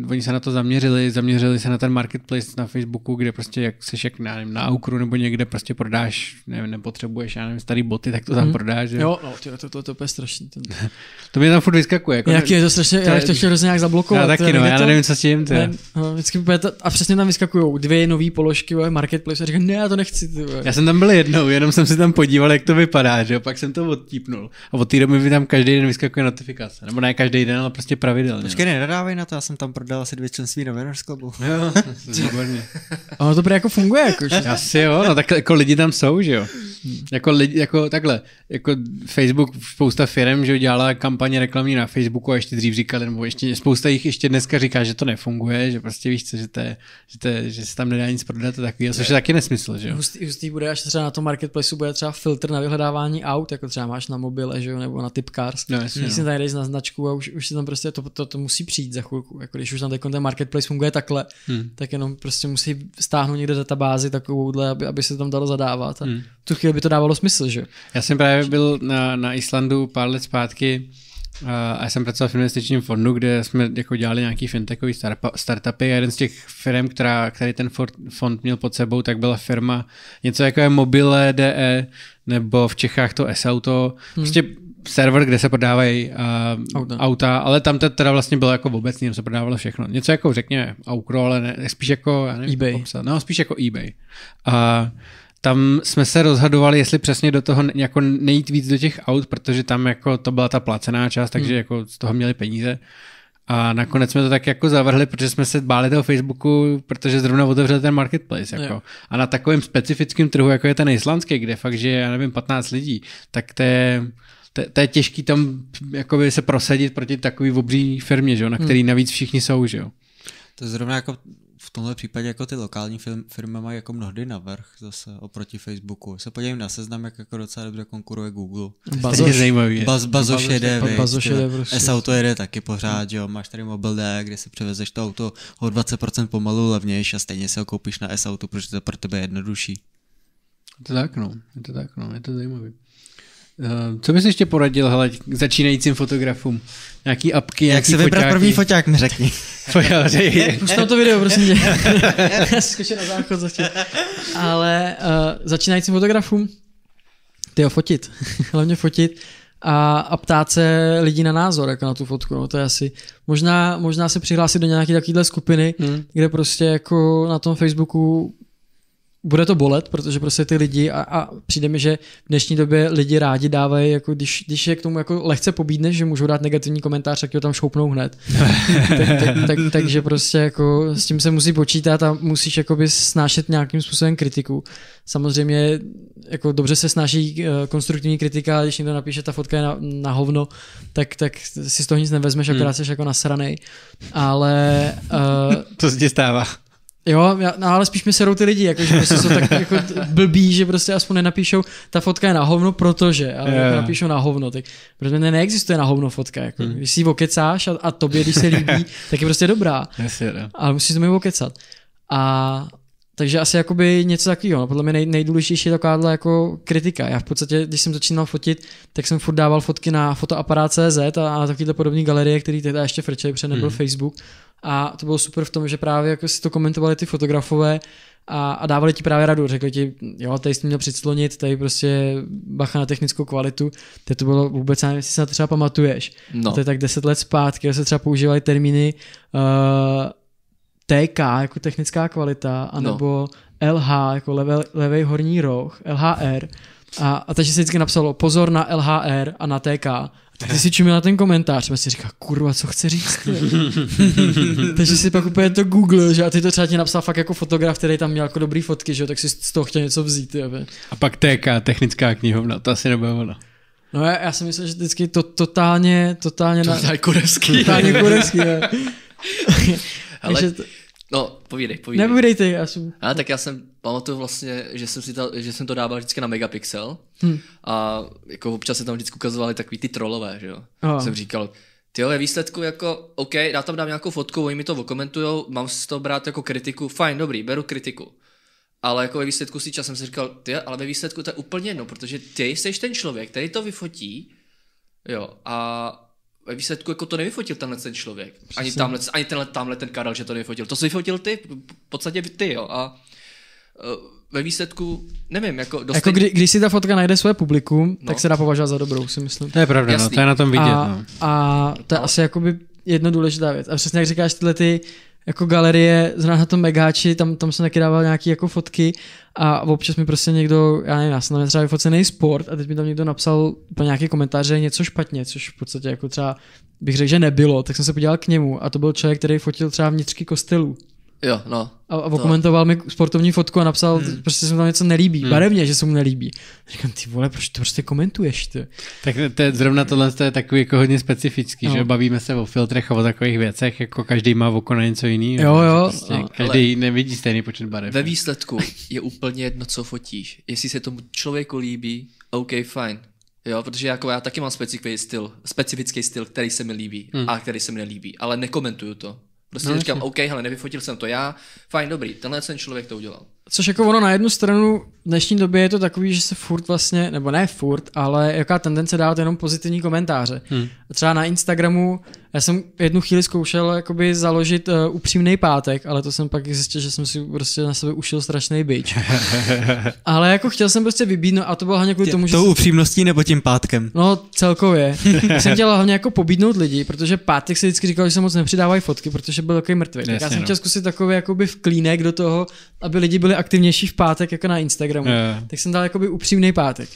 B: oni se na to zaměřili, zaměřili se na ten marketplace na Facebooku, kde prostě jak seš jak na, na aukru nebo někde prostě prodáš, nevím, nepotřebuješ, já nevím, starý boty, tak to tam hmm. prodáš. Jo, jo
A: no, tyjo, to, to, to, to je strašný. Ten...
B: <laughs> to mě tam furt vyskakuje. Jako, jak je to strašně, já to chtěl
A: hrozně nějak zablokovat. Já taky, no, já nevím, co s tím. Ne, no, vždycky to, a přesně tam vyskakují dvě nové položky, marketplace, a říkám, ne, já to nechci. Ty,
D: já jsem
B: tam byl jednou, jenom jsem se tam podíval, jak to vypadá, že jo, pak jsem to odtípnul. A od té doby mi tam každý den vyskakuje notifikace. Nebo ne každý den, ale prostě pravidelně. No. Počkej, nedávej na to,
D: já jsem tam prodal asi dvě členství do
B: Winners Clubu. Jo, to <laughs> ono to prostě jako funguje, jako, že? Asi jo, no tak jako lidi tam jsou, že jo. Jako, lidi, jako takhle, jako Facebook, spousta firm, že dělala kampaně reklamní na Facebooku a ještě dřív říkali, nebo ještě, spousta jich ještě dneska říká, že to nefunguje, že prostě víš co, že, to je, že, to je, že se tam nedá nic prodat a takový, což je taky nesmysl, že jo.
A: Hustý, hustý bude, až třeba na tom marketplaceu bude třeba filtr na vyhledávání aut, jako třeba máš na mobile, že jo, nebo na typcars. No, jasně, no. si tady na značku a už, už se tam prostě to, to, to musí přijít za chvilku. Jako když už tam ten marketplace funguje takhle, hmm. tak jenom prostě musí stáhnout někde databázi takovouhle, aby, aby se tam dalo zadávat. A hmm. v tu chvíli by to dávalo smysl, že?
B: Já jsem právě byl na, na Islandu pár let zpátky eh, a já jsem pracoval v investičním fondu, kde jsme jako dělali nějaký fintechový startupy a jeden z těch firm, která, který ten fond měl pod sebou, tak byla firma něco jako je Mobile DE nebo v Čechách to S-Auto. Hmm. Prostě server, kde se prodávají uh, auta. auta, ale tam to teda vlastně bylo jako vůbec, tam se prodávalo všechno. Něco jako řekněme Aukro, ale ne, spíš jako já nevím, eBay. Popsal. no, spíš jako eBay. A tam jsme se rozhodovali, jestli přesně do toho jako nejít víc do těch aut, protože tam jako to byla ta placená část, takže hmm. jako z toho měli peníze. A nakonec jsme to tak jako zavrhli, protože jsme se báli toho Facebooku, protože zrovna otevřel ten marketplace. Jako. Je. A na takovém specifickém trhu, jako je ten islandský, kde fakt že já nevím, 15 lidí, tak to je to, to je těžký tam jakoby se prosadit proti takový obří firmě, že jo, na hmm. který hmm. navíc všichni jsou, že jo.
D: To je zrovna jako v tomhle případě jako ty lokální firmy mají jako mnohdy navrh zase oproti Facebooku. Se podívejme na seznam, jak jako docela dobře konkuruje Google. Bazoš, je zajímavý. Baz, Bazoš, jede, Bazoš, jede prostě. S-auto jede taky pořád, jo. Máš tady Mobil D, kde si převezeš to auto o 20% pomalu levnější a stejně si ho koupíš na S-auto, protože to je pro
B: tebe jednodušší. Je to tak, no. Je to tak, no. Je to zajímavý. Eh, co bys ještě poradil hele, začínajícím fotografům? Nějaký apky, Jak se vybrat první foťák, mi řekni. <laughs> <laughs> Už
A: to video, prosím tě. <laughs> Skočil na záchod zatím. Ale uh, začínajícím fotografům, ty fotit, hlavně fotit a, a ptát se lidí na názor, jako na tu fotku, no to je asi, možná, možná se přihlásit do nějaké takovéhle skupiny, hmm. kde prostě jako na tom Facebooku bude to bolet, protože prostě ty lidi a, a přijde mi, že v dnešní době lidi rádi dávají, jako když, když je k tomu jako lehce pobídneš, že můžou dát negativní komentář, tak ho tam šoupnou hned. <laughs> tak, tak, tak, takže prostě jako s tím se musí počítat a musíš jakoby snášet nějakým způsobem kritiku. Samozřejmě jako dobře se snáší eh, konstruktivní kritika, když někdo napíše, ta fotka je na, na hovno, tak, tak si z toho nic nevezmeš, hmm. akorát jsi jako nasranej. Ale... Uh, <laughs> to se ti stává. Jo, já, no, ale spíš mi serou ty lidi, jako, že prostě jsou tak <laughs> jako blbí, že prostě aspoň nenapíšou, ta fotka je na hovno, protože, ale yeah. jako napíšou na hovno, tak protože ne, neexistuje na hovno fotka, jako, hmm. když si ji okecáš a, a, tobě, když se líbí, <laughs> tak je prostě dobrá, yes, yeah. ale musíš to mi okecat. A takže asi jakoby něco takového. No, podle mě nej, nejdůležitější je takováhle jako kritika. Já v podstatě, když jsem začínal fotit, tak jsem furt dával fotky na fotoaparát.cz a, a na takovýhle podobné galerie, které teda ještě frčeli, protože nebyl hmm. Facebook. A to bylo super v tom, že právě jako si to komentovali ty fotografové a, a dávali ti právě radu. Řekli ti, jo, tady jsi měl předslonit, tady prostě bacha na technickou kvalitu. Teď to bylo vůbec, nevím, jestli si na to třeba pamatuješ. No. to je tak 10 let zpátky, kde se třeba používaly termíny uh, eh, TK jako technická kvalita, no. anebo no. LH jako level, levej horní roh, LHR. A, a takže se vždycky napsalo pozor na LHR a na TK. Tak ty si čumila ten komentář, a si říká, kurva, co chce říct? <laughs> takže si pak úplně to Google, že a ty to třeba ti napsal fakt jako fotograf, který tam měl jako dobrý fotky, že tak si z toho chtěl něco vzít. Jave.
B: A pak TK, technická knihovna, to asi nebylo ono. No
A: já, já si myslím, že vždycky to totálně, totálně... Totálně na... kurevský. Totálně kurevský, <laughs> Ale, to... No, povídej, povídej. Nepovídejte, já jsem...
C: A, tak já jsem pamatuju vlastně, že jsem, si ta, že jsem to dával vždycky na megapixel hmm. a jako občas se tam vždycky ukazovali takový ty trolové, že jo. Aha. No. Jsem říkal, ty ve výsledku jako, OK, já tam dám nějakou fotku, oni mi to okomentujou, mám si to brát jako kritiku, fajn, dobrý, beru kritiku. Ale jako ve výsledku si časem jsem říkal, ty, ale ve výsledku to je úplně jedno, protože ty jsi ten člověk, který to vyfotí, jo, a ve výsledku jako to nevyfotil tenhle ten člověk. Přesně. Ani, tamhle, ani tenhle, tamhle ten Karel, že to nevyfotil. To si vyfotil ty, v podstatě ty, jo. A Eh, ve výsledku, nevím, jako... Dost jako kdy,
A: když si ta fotka najde své publikum, no. tak se dá považovat za dobrou, si myslím. To je pravda, no, to je na tom vidět. A, no. a to je no. asi jakoby jedna důležitá věc. A přesně jak říkáš, tyhle ty jako galerie, zrovna na tom Megáči, tam, tam jsem taky dával nějaké jako fotky a občas mi prostě někdo, já nevím, já jsem tam třeba vyfocený sport a teď mi tam někdo napsal pro nějaké komentáře něco špatně, což v podstatě jako třeba bych řekl, že nebylo, tak jsem se podíval k němu a to byl člověk, který fotil třeba vnitřky kostelů. Jo, no. A, a komentoval no. mi sportovní fotku a napsal, hmm. prostě se mu tam něco nelíbí, hmm. barevně, že se mu nelíbí. A říkám, ty vole, proč to prostě komentuješ? Ty?
B: Tak to je, zrovna tohle to je takový jako hodně specifický, no. že bavíme se o filtrech a o takových věcech, jako každý má oko na něco jiného. Jo, jo. Prostě no. každý ale nevidí stejný počet barev. Ve
C: výsledku je úplně jedno, co fotíš. Jestli se tomu člověku líbí, OK, fajn. Jo, protože jako já taky mám specifický styl, specifický styl, který se mi líbí hmm. a který se mi nelíbí, ale nekomentuju to. Prostě no, říkám, jasně. OK, hele, nevyfotil jsem to já, fajn, dobrý, tenhle ten člověk to udělal.
A: Což jako ono na jednu stranu v dnešní době je to takový, že se furt vlastně, nebo ne furt, ale jaká tendence dávat jenom pozitivní komentáře. Hmm. Třeba na Instagramu, já jsem jednu chvíli zkoušel jakoby založit uh, upřímný pátek, ale to jsem pak zjistil, že jsem si prostě na sebe ušil strašný bič. <laughs> ale jako chtěl jsem prostě vybídnout a to bylo hlavně kvůli tomu, že... Tou
D: upřímností nebo tím pátkem?
A: No celkově. <laughs> <laughs> jsem chtěl hlavně jako pobídnout lidi, protože pátek si vždycky říkal, že se moc nepřidávají fotky, protože byl takový mrtvý. Tak já jsem no. chtěl zkusit takový jakoby vklínek do toho, aby lidi byli byli aktivnější v pátek jako na Instagramu, yeah. tak jsem dal jakoby upřímný pátek.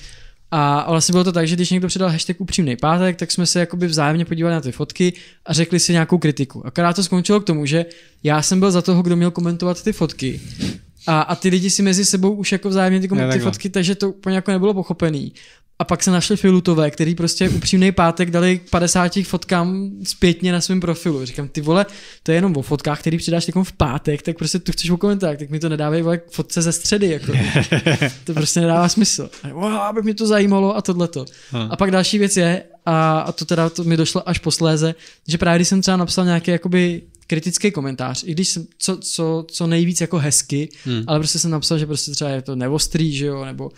A: A vlastně bylo to tak, že když někdo předal hashtag upřímný pátek, tak jsme se jakoby vzájemně podívali na ty fotky a řekli si nějakou kritiku. Akorát to skončilo k tomu, že já jsem byl za toho, kdo měl komentovat ty fotky. A, a ty lidi si mezi sebou už jako vzájemně ty, ne, ty fotky, takže to úplně jako nebylo pochopený. A pak se našli filutové, který prostě upřímný pátek dali 50 fotkám zpětně na svém profilu. Říkám, ty vole, to je jenom o fotkách, který přidáš takom v pátek, tak prostě tu chceš komentář, tak mi to nedávají vole, fotce ze středy. Jako. <laughs> to prostě nedává smysl. A wow, aby mě to zajímalo a tohleto. Hmm. A pak další věc je, a, a to teda to mi došlo až posléze, že právě když jsem třeba napsal nějaký jakoby kritický komentář, i když jsem co, co, co nejvíc jako hezky, hmm. ale prostě jsem napsal, že prostě třeba je to neostrý, že jo, nebo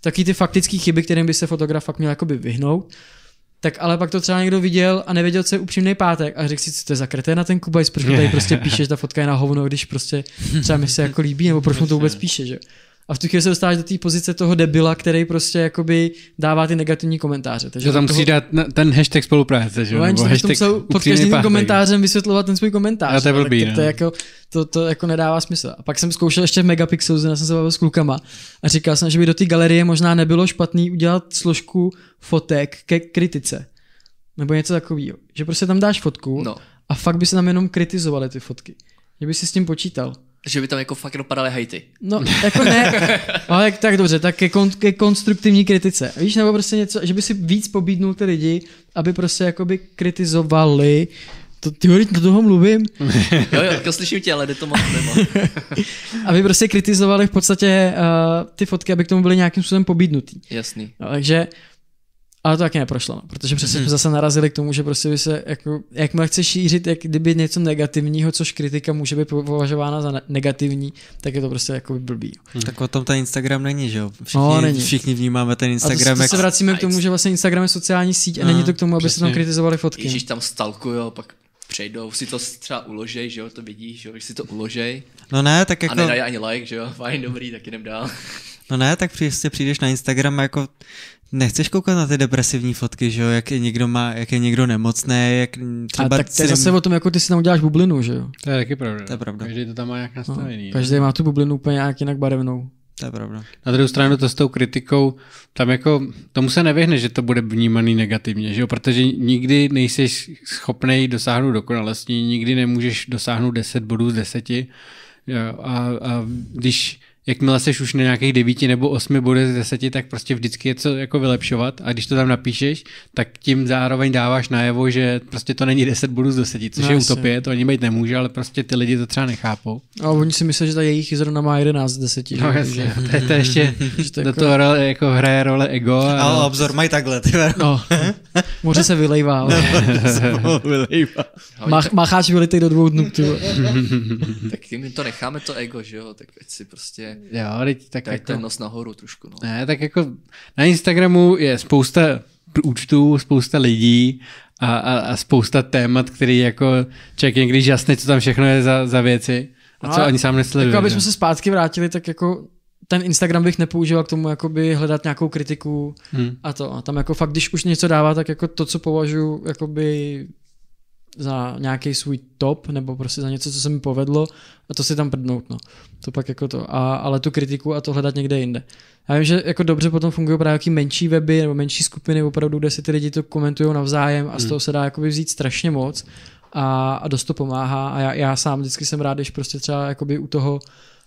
A: taky ty faktické chyby, kterým by se fotograf fakt měl jakoby vyhnout. Tak ale pak to třeba někdo viděl a nevěděl, co je upřímný pátek a řekl si, co to je za na ten Kubajs, proč tady prostě <laughs> píšeš, ta fotka je na hovno, když prostě třeba mi se jako líbí, nebo proč mu to vůbec píše, že? a v tu chvíli se dostáváš do té pozice toho debila, který prostě jakoby dává ty negativní komentáře. Takže to tam toho... musí
B: dát ten hashtag spolupráce, že jo? No, nebo hashtag musel pod každým pátek.
A: komentářem vysvětlovat ten svůj komentář. A to je blbý, to, to, no. jako, to, to, jako nedává smysl. A pak jsem zkoušel ještě v Megapixelu, jsem se bavil s klukama a říkal jsem, že by do té galerie možná nebylo špatný udělat složku fotek ke kritice. Nebo něco takového. Že prostě tam dáš fotku no. a fakt by se tam jenom kritizovaly ty fotky. Že by si s tím počítal.
C: Že by tam jako fakt dopadaly hejty. No, jako ne.
A: <laughs> Ale tak dobře, tak ke, kon, ke konstruktivní kritice. Víš, nebo prostě něco, že by si víc pobídnul ty lidi, aby prostě jakoby kritizovali to, ty hodně do toho mluvím.
C: <laughs> jo, jo, jako slyším tě, ale jde to má. <laughs> Aby
A: prostě kritizovali v podstatě uh, ty fotky, aby k tomu byly nějakým způsobem pobídnutý. Jasný. No, takže ale to taky neprošlo, no, protože přesně mm-hmm. zase narazili k tomu, že prostě by se, jako, jak má chce šířit jak kdyby něco negativního, což kritika může být považována za negativní, tak je to prostě jako blbý.
D: Mm. Tak o tom ten Instagram není, že jo? Všichni, no, není. všichni vnímáme ten Instagram. A to, to jak... se
A: vracíme k tomu, že vlastně Instagram je sociální síť a, a není hmm, to k tomu, aby přesně. se tam kritizovali fotky. Ježíš
C: tam stalkujou, pak přejdou, si to třeba uložej, že jo, to vidíš, že jo, když si to uložej. No ne, tak jako... A ani like, že jo, fajn, dobrý, tak jdem dál.
D: No ne, tak prostě přijdeš na Instagram jako Nechceš koukat na ty depresivní fotky, že jo, jak je někdo, má, jak je někdo nemocný, jak třeba... A tak to je zase o
A: tom, jako ty si tam uděláš bublinu, že jo?
B: To je taky pravda. To je pravda. Každý to tam má nějak no, nastavený. No, každý
A: má tu bublinu úplně nějak jinak barevnou.
B: To je pravda. Na druhou stranu to s tou kritikou, tam jako tomu se nevyhne, že to bude vnímaný negativně, že jo? protože nikdy nejsi schopný dosáhnout dokonalosti, nikdy nemůžeš dosáhnout 10 bodů z 10 jo? A, a když jakmile seš už na nějakých devíti nebo osmi bude z deseti, tak prostě vždycky je co jako vylepšovat a když to tam napíšeš, tak tím zároveň dáváš najevo, že prostě to není 10 bodů z deseti. což no, je jasný. utopie, to ani být nemůže, ale prostě ty lidi to třeba nechápou.
A: A oni si myslí, že ta jejich zrovna má 11 z deseti. No jasně, to je, to je ještě <laughs> do jako- toho role, jako hraje
B: role ego. A, ale obzor mají takhle. Ty no, <laughs> Může se vylejvá. Ale... No,
C: vylejvá. Mach, macháč vylitej do dvou dnů. <laughs> tak tím to necháme to ego, že jo, tak ať si prostě Jo, teď tak, tak jako... ten nos nahoru trošku, no.
B: Ne, tak jako na Instagramu je spousta účtů, spousta lidí a, a, a spousta témat, který jako člověk někdy žasne, co tam všechno je za, za věci a co no a ani sám nesledují. Jako, abychom se
A: zpátky vrátili, tak jako ten Instagram bych nepoužíval k tomu jakoby hledat nějakou kritiku hmm. a to. A tam jako fakt, když už něco dává, tak jako to, co považuji jakoby za nějaký svůj top nebo prostě za něco, co se mi povedlo a to si tam prdnout. No to pak jako to, a, ale tu kritiku a to hledat někde jinde. Já vím, že jako dobře potom fungují právě nějaký menší weby nebo menší skupiny opravdu, kde si ty lidi to komentují navzájem a hmm. z toho se dá jakoby vzít strašně moc a, a dost to pomáhá a já, já sám vždycky jsem rád, když prostě třeba jakoby u toho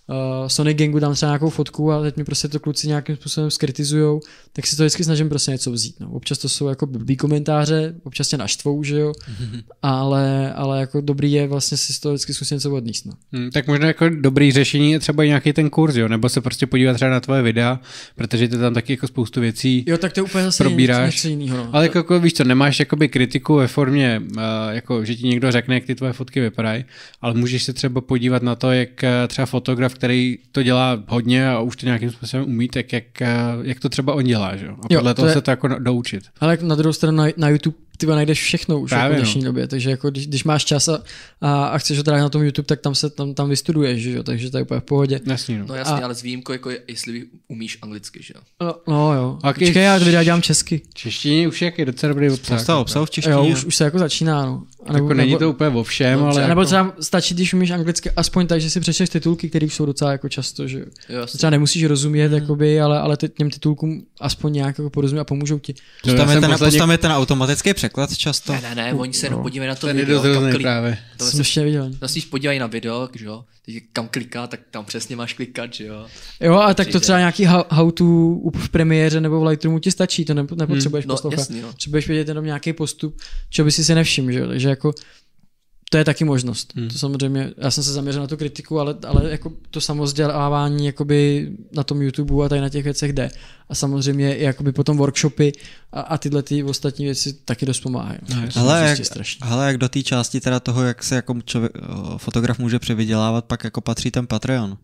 A: uh, eh, Sonic Gangu dám třeba nějakou fotku a teď mi prostě to kluci nějakým způsobem skritizujou, tak si to vždycky snažím prostě něco vzít. No. Občas to jsou jako blbý komentáře, občas tě naštvou, že jo, <laughs> ale, ale jako dobrý je vlastně si to vždycky zkusit něco odníst. No.
B: Hmm, tak možná jako dobrý řešení je třeba nějaký ten kurz, jo, nebo se prostě podívat třeba na tvoje videa, protože ty tam taky jako spoustu věcí Jo, tak to je úplně zase probíráš. něco jiného. No. Ale to... Jako, jako, víš co, nemáš jakoby kritiku ve formě, uh, jako, že ti někdo řekne, jak ty tvoje fotky vypadají, ale můžeš se třeba podívat na to, jak eh, třeba fotograf fotograf, který to dělá hodně a už to nějakým způsobem umí, tak jak, eh, jak to třeba on dělá, že? A podle jo, to toho je... se to jako doučit. Ale
A: na druhou stranu na, na YouTube ty najdeš všechno už jako Právě, v no. dnešní no. době, takže jako když, když máš čas a, a, a chceš odrážet na tom YouTube, tak tam se tam, tam vystuduješ, že jo, takže to je úplně v pohodě. Jasný, no. no jasně, a, ale s
C: výjimkou, jako jestli umíš anglicky, že jo.
A: No, no jo, a když... Počkej, já to dělám česky. Češtině už jak je docela
B: dobrý
C: obsah. Spousta v češtině. Jo, už,
A: už se jako začíná, no. A nebo, jako není to úplně o všem, no, ale... Nebo jako... třeba stačí, když umíš anglicky, aspoň tak, že si přečteš titulky, které jsou docela jako často, že jo. Třeba nemusíš rozumět, hmm. jakoby, ale, ale těm titulkům aspoň nějak jako porozumí a pomůžou ti. Postavíme
D: na automatické překlad často? Ne, ne, ne, oni se jenom no. podívají na to Ten video. Ten je klik... právě. To Jsem ještě viděl.
C: No si podívají na video, že jo, teď kam kliká, tak tam přesně máš klikat, že jo. Jo, a tak to třeba
A: nějaký how to v premiéře nebo v Lightroomu ti stačí, to nepotřebuješ hmm. no, poslouchat. Jasný, no. Potřebuješ vědět jenom nějaký postup, co by si se nevšiml, že jo, takže jako to je taky možnost. Hmm. To samozřejmě, já jsem se zaměřil na tu kritiku, ale, ale jako to samozdělávání jakoby na tom YouTube a tady na těch věcech jde. A samozřejmě jakoby potom workshopy a, a tyhle ty ostatní věci taky dost pomáhají. No,
D: ale, prostě jak, ale jak do té části teda toho, jak se jako člověk,
B: eh, fotograf může převydělávat,
D: pak jako patří ten Patreon?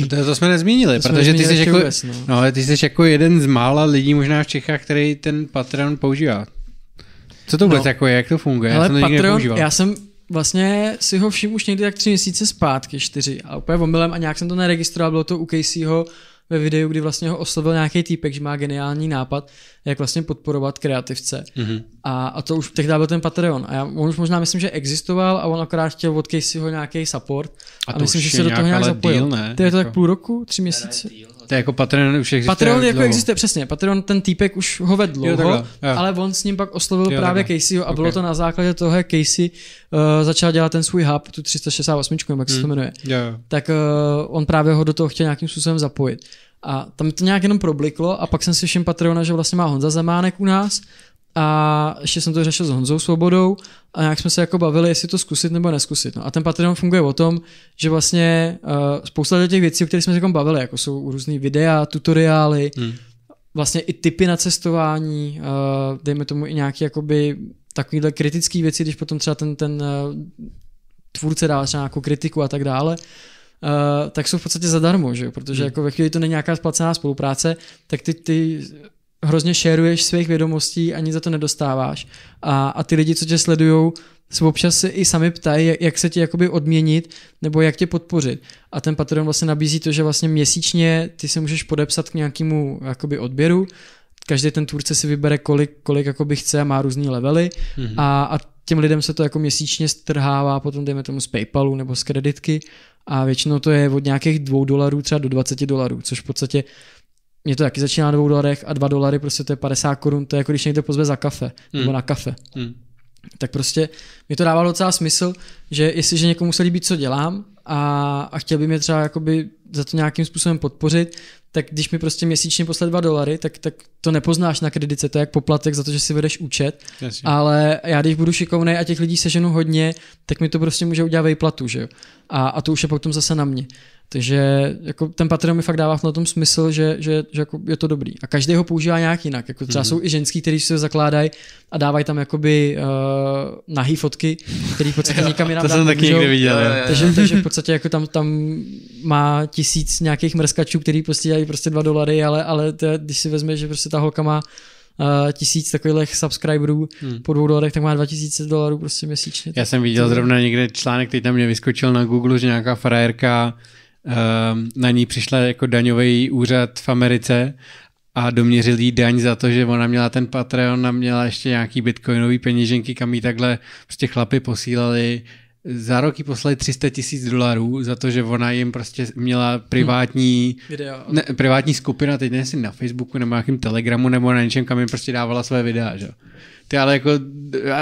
B: No, to, to jsme nezmínili, <laughs> to protože jsme nezmínili ty jsi, jako, vůbec, no. No, ty jsi jako jeden z mála lidí možná v Čechách, který ten Patreon používá. Co to no. vůbec no. jako je, jak to funguje? Ale já jsem Patreon, já
A: jsem vlastně si ho všim už někdy tak tři měsíce zpátky, čtyři, a úplně omylem a nějak jsem to neregistroval, bylo to u Caseyho ve videu, kdy vlastně ho oslovil nějaký týpek, že má geniální nápad, jak vlastně podporovat kreativce. Mm-hmm. A, a to už tehdy byl ten Patreon. A já, on už možná myslím, že existoval a on akorát chtěl od Caseyho nějaký support. A, a myslím, že se do toho nějak zapojil. Deal, ne? To je to jako... tak půl roku, tři měsíce.
B: Deal, to je jako Patreon už existuje Patreon jako dlouho. existuje,
A: přesně. Patreon, ten týpek už ho vedl dlouho, jo, ale on s ním pak oslovil jo, právě takhle. Caseyho a okay. bylo to na základě toho, jak Casey uh, začal dělat ten svůj hub, tu 368, jak se mm. to hmm. jmenuje. Jo, Tak uh, on právě ho do toho chtěl nějakým způsobem zapojit. A tam to nějak jenom probliklo a pak jsem si všiml Patreona, že vlastně má Honza Zemánek u nás a ještě jsem to řešil s Honzou Svobodou a nějak jsme se jako bavili, jestli to zkusit nebo neskusit. No a ten Patreon funguje o tom, že vlastně uh, spousta těch věcí, o kterých jsme se jako bavili, jako jsou různý videa, tutoriály, hmm. vlastně i typy na cestování, uh, dejme tomu i nějaký jakoby takovýhle kritický věci, když potom třeba ten, ten uh, tvůrce dá třeba nějakou kritiku a tak dále, Uh, tak jsou v podstatě zadarmo, že? protože hmm. jako ve chvíli to není nějaká splacená spolupráce, tak ty, ty hrozně šeruješ svých vědomostí a nic za to nedostáváš. A, a ty lidi, co tě sledují, se občas se i sami ptají, jak se ti jakoby odměnit nebo jak tě podpořit. A ten Patreon vlastně nabízí to, že vlastně měsíčně ty se můžeš podepsat k nějakému jakoby odběru, každý ten tvůrce si vybere, kolik, kolik jakoby chce a má různé levely mm-hmm. a, a těm lidem se to jako měsíčně strhává, potom dejme tomu z Paypalu nebo z kreditky a většinou to je od nějakých 2 dolarů třeba do 20 dolarů, což v podstatě mě to taky začíná na dvou dolarech a dva dolary, prostě to je 50 korun, to je jako když někdo pozve za kafe, hmm. nebo na kafe. Hmm. Tak prostě mi to dávalo docela smysl, že jestliže někomu se líbí, co dělám a, a chtěl by mě třeba jakoby za to nějakým způsobem podpořit, tak když mi prostě měsíčně poslal 2 dolary, tak, tak to nepoznáš na kredice, to je jak poplatek za to, že si vedeš účet, Jasně. ale já když budu šikovný a těch lidí seženu hodně, tak mi to prostě může udělat vejplatu, že jo? A, a to už je potom zase na mě. Takže jako ten Patreon mi fakt dává v tom smysl, že, že, že jako je to dobrý. A každý ho používá nějak jinak. Jako třeba mm-hmm. jsou i ženský, kteří se zakládají a dávají tam jakoby uh, nahý fotky, který v podstatě <laughs> nikam jinam To jsem taky někdy viděl. Jo, takže, takže v podstatě jako tam, tam má tisíc nějakých mrzkačů, který prostě dají prostě dva dolary, ale, ale to, když si vezme, že prostě ta holka má Uh, tisíc takových subscriberů hmm. po dvou dolarech, tak má 2000 dolarů prostě měsíčně. Já jsem viděl zrovna
B: někde článek, který tam mě vyskočil na Google, že nějaká frajerka Ehm, na ní přišla jako daňový úřad v Americe a doměřil jí daň za to, že ona měla ten Patreon a měla ještě nějaký bitcoinový peněženky, kam jí takhle prostě chlapy posílali. Za roky poslali 300 tisíc dolarů za to, že ona jim prostě měla hm. privátní, hmm. ne, privátní skupina, teď nevím, na Facebooku nebo nějakým Telegramu nebo na něčem, kam jim prostě dávala své videa, že? Ty ale jako,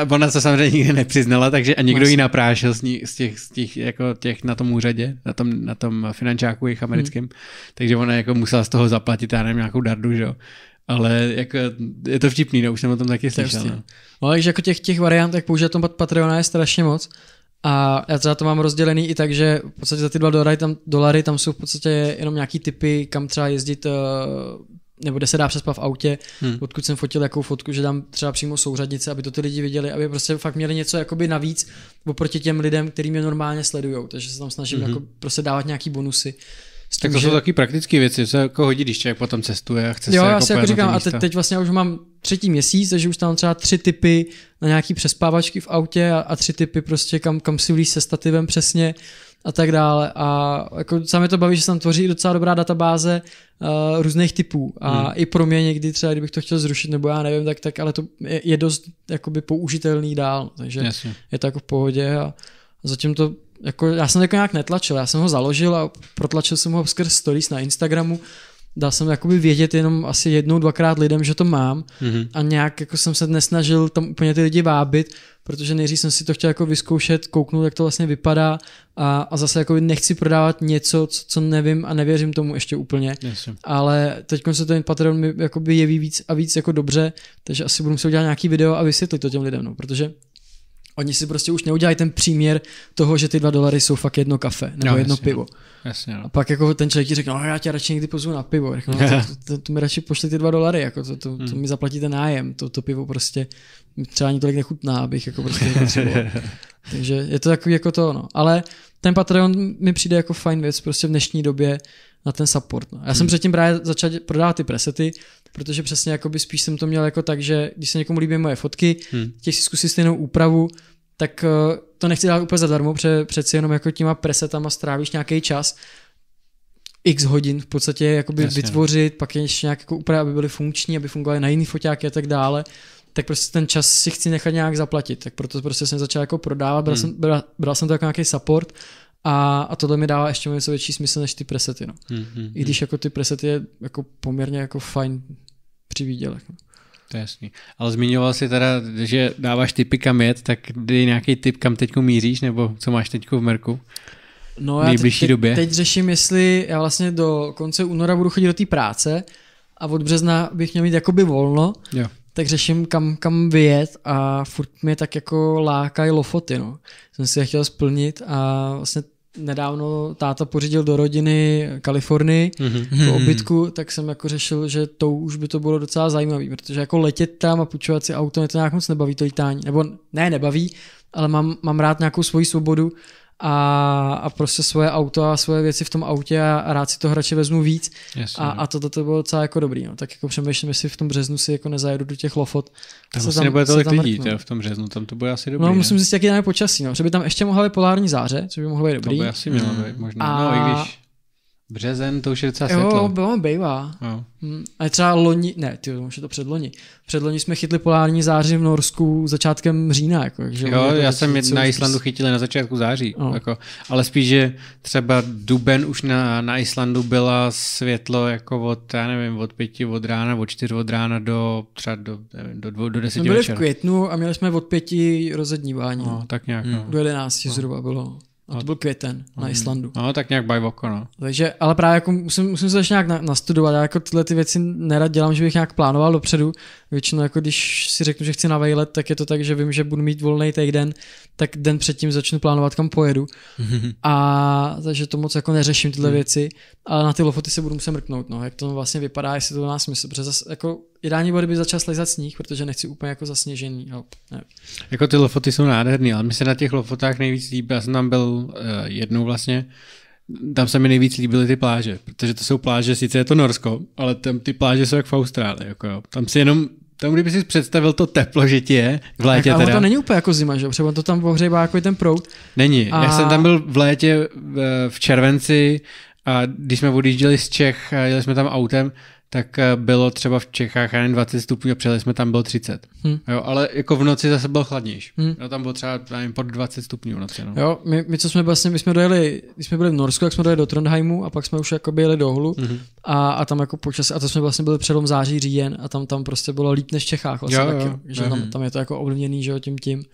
B: ona se samozřejmě nikdy nepřiznala, takže a někdo ji naprášil z, ní, z, těch, z těch, jako těch na tom úřadě, na tom, na tom finančáku jejich americkým, hmm. takže ona jako musela z toho zaplatit, já nevím, nějakou dardu, že jo. Ale jako, je to vtipný, no, už jsem o tom taky
A: slyšel. No. no, takže no, jako těch, těch variant, jak použít tom Patreona je strašně moc. A já třeba to mám rozdělený i tak, že v podstatě za ty dva dolary tam, dolary, tam jsou v podstatě jenom nějaký typy, kam třeba jezdit uh, nebo kde se dá přespat v autě, hmm. odkud jsem fotil jakou fotku, že dám třeba přímo souřadnice, aby to ty lidi viděli, aby prostě fakt měli něco jakoby navíc oproti těm lidem, který mě normálně sledují. Takže se tam snažím hmm. jako prostě dávat nějaký bonusy. tím, tak to že... jsou taky
B: praktické věci, co jako hodí, když člověk potom cestuje a chce jo, se já jako si jako říkám, a teď, teď
A: vlastně už mám třetí měsíc, takže už tam třeba tři typy na nějaký přespávačky v autě a, a tři typy prostě kam, kam si vlíz se stativem přesně a tak dále. A jako sami to baví, že se tam tvoří docela dobrá databáze uh, různých typů. A hmm. i pro mě někdy třeba, kdybych to chtěl zrušit, nebo já nevím, tak, tak ale to je, je dost jakoby použitelný dál. Takže Jasně. je to jako v pohodě a zatím to jako, já jsem to jako nějak netlačil, já jsem ho založil a protlačil jsem ho skrz stories na Instagramu dá jsem jakoby vědět jenom asi jednou, dvakrát lidem, že to mám mm-hmm. a nějak jako jsem se nesnažil tam úplně ty lidi vábit, protože nejdřív jsem si to chtěl jako vyzkoušet, kouknout, jak to vlastně vypadá a, a zase jako nechci prodávat něco, co, co nevím a nevěřím tomu ještě úplně, yes. ale teď se ten Patreon mi jakoby jeví víc a víc jako dobře, takže asi budu muset udělat nějaký video a vysvětlit to těm lidem, no, protože Oni si prostě už neudělají ten příměr toho, že ty dva dolary jsou fakt jedno kafe nebo no, jedno jasně, pivo. Jasně, no. A pak jako ten člověk ti řekne, no já tě radši někdy pozvu na pivo. Řeknu, no, <laughs> to, to, to, mi radši pošli ty dva dolary, jako to, to, to, to hmm. mi zaplatíte nájem, to, to pivo prostě třeba ani tolik nechutná, abych jako prostě <laughs> Takže je to takový jako to, no. Ale ten Patreon mi přijde jako fajn věc prostě v dnešní době na ten support. No. Já jsem hmm. předtím právě začal prodávat ty presety, protože přesně jakoby spíš jsem to měl jako tak, že když se někomu líbí moje fotky, hmm. těch si zkusit stejnou úpravu, tak eh, to nechci dát úplně zadarmo, protože přeci jenom jako těma presetama strávíš nějaký čas, x hodin v podstatě jakoby Jasně. No. vytvořit, pak je ještě nějak jako úplně, aby byly funkční, aby fungovaly na jiný foťáky a tak dále, tak prostě ten čas si chci nechat nějak zaplatit, tak proto prostě jsem začal jako prodávat, bral, hmm. jsem, bral, bral jsem to jako nějaký support a, a tohle mi dává ještě něco větší smysl než ty presety, no. Hmm, hmm, I když hmm. jako ty presety je jako poměrně jako fajn přivídělek. No.
B: To je jasný. Ale zmiňoval jsi teda, že dáváš typy, kam jet, tak dej nějaký tip, kam teď míříš, nebo co máš teď v Merku? No já nejbližší teď, době. teď
A: řeším, jestli já vlastně do konce února budu chodit do té práce a od března bych měl mít jakoby volno, jo. tak řeším, kam, kam vyjet a furt mě tak jako lákají lofoty, no. Jsem si je chtěl splnit a vlastně nedávno táta pořídil do rodiny Kalifornii mm-hmm. obytku, tak jsem jako řešil, že to už by to bylo docela zajímavé, protože jako letět tam a půjčovat si auto, mě to nějak moc nebaví to lítání, nebo ne, nebaví, ale mám, mám rád nějakou svoji svobodu a, a prostě svoje auto a svoje věci v tom autě a rád si to hrače vezmu víc yes, a, no. a to, to, to bylo docela jako dobrý, no. tak jako přemýšlím, jestli v tom březnu si jako nezajedu do těch lofot. Tam asi nebude tolik tam lidí
B: no. v tom březnu, tam to bude asi no, dobrý. No ne? musím zjistit,
A: jaký tam je počasí, no. že by tam ještě mohla být polární záře, co by mohlo být dobrý. To by asi mělo být možná,
B: a, no i když Březen, to už je docela světlo. Jo,
A: bylo, bývá. Jo. Mm, a třeba loni, ne, ty už je to předloni. Předloni jsme chytli polární záři v Norsku začátkem října. Jako, že jo, jako já jsem na Islandu spíš...
B: chytil na začátku září. No. Jako, ale spíš, že třeba duben už na, na Islandu byla světlo jako od, já nevím, od pěti od rána, od čtyř od rána do třeba do, nevím, do, dvou, do deseti jsme no, byli večer. v
A: květnu a měli jsme od pěti rozednívání. No, tak nějak. Hmm. No. Do jedenácti no. zhruba bylo.
B: A to byl květen na hmm. Islandu. No, tak nějak bajvoko, no.
A: Takže, ale právě jako musím, musím se začít nějak na, nastudovat. Já jako tyhle ty věci nerad dělám, že bych nějak plánoval dopředu, Většinou, jako když si řeknu, že chci na vejlet, tak je to tak, že vím, že budu mít volný týden, tak den předtím začnu plánovat, kam pojedu. <laughs> A takže to moc jako neřeším tyhle hmm. věci, ale na ty lofoty se budu muset mrknout, no, jak to vlastně vypadá, jestli to má smysl, protože zase, jako ideální bylo, by začal slezat sníh, protože nechci úplně jako zasněžený. Jo, no,
B: jako ty lofoty jsou nádherné, ale mi se na těch lofotách nejvíc líbí, já jsem tam byl uh, jednou vlastně, tam se mi nejvíc líbily ty pláže, protože to jsou pláže, sice je to Norsko, ale tam ty pláže jsou jak v Austrálii. Jako jo. Tam si jenom to kdyby si představil to teplo, že ti je v létě. Tak, ale teda. to není
A: úplně jako zima, že? Třeba to tam pohřebá jako ten prout. Není. A... Já jsem tam
B: byl v létě v červenci a když jsme odjížděli z Čech a jeli jsme tam autem, tak eh, bylo třeba v Čechách jen 20 stupňů a přijeli jsme tam bylo 30. Hmm. Jo, ale jako v noci zase bylo chladnější. Hmm. No, tam bylo třeba nevím, pod 20 stupňů v noci. No. Jo, my, my, co
A: jsme vlastně, my jsme dojeli, když jsme byli v Norsku, tak jsme dojeli do Trondheimu a pak jsme už jako jeli do holu hmm. a, a, tam jako počas, a to jsme vlastně byli přelom září, říjen a tam, tam prostě bylo líp než v Čechách vlastně jo, taky, jo. že tam, mhm. tam, je to jako ovlivněný, že jo, tím tím.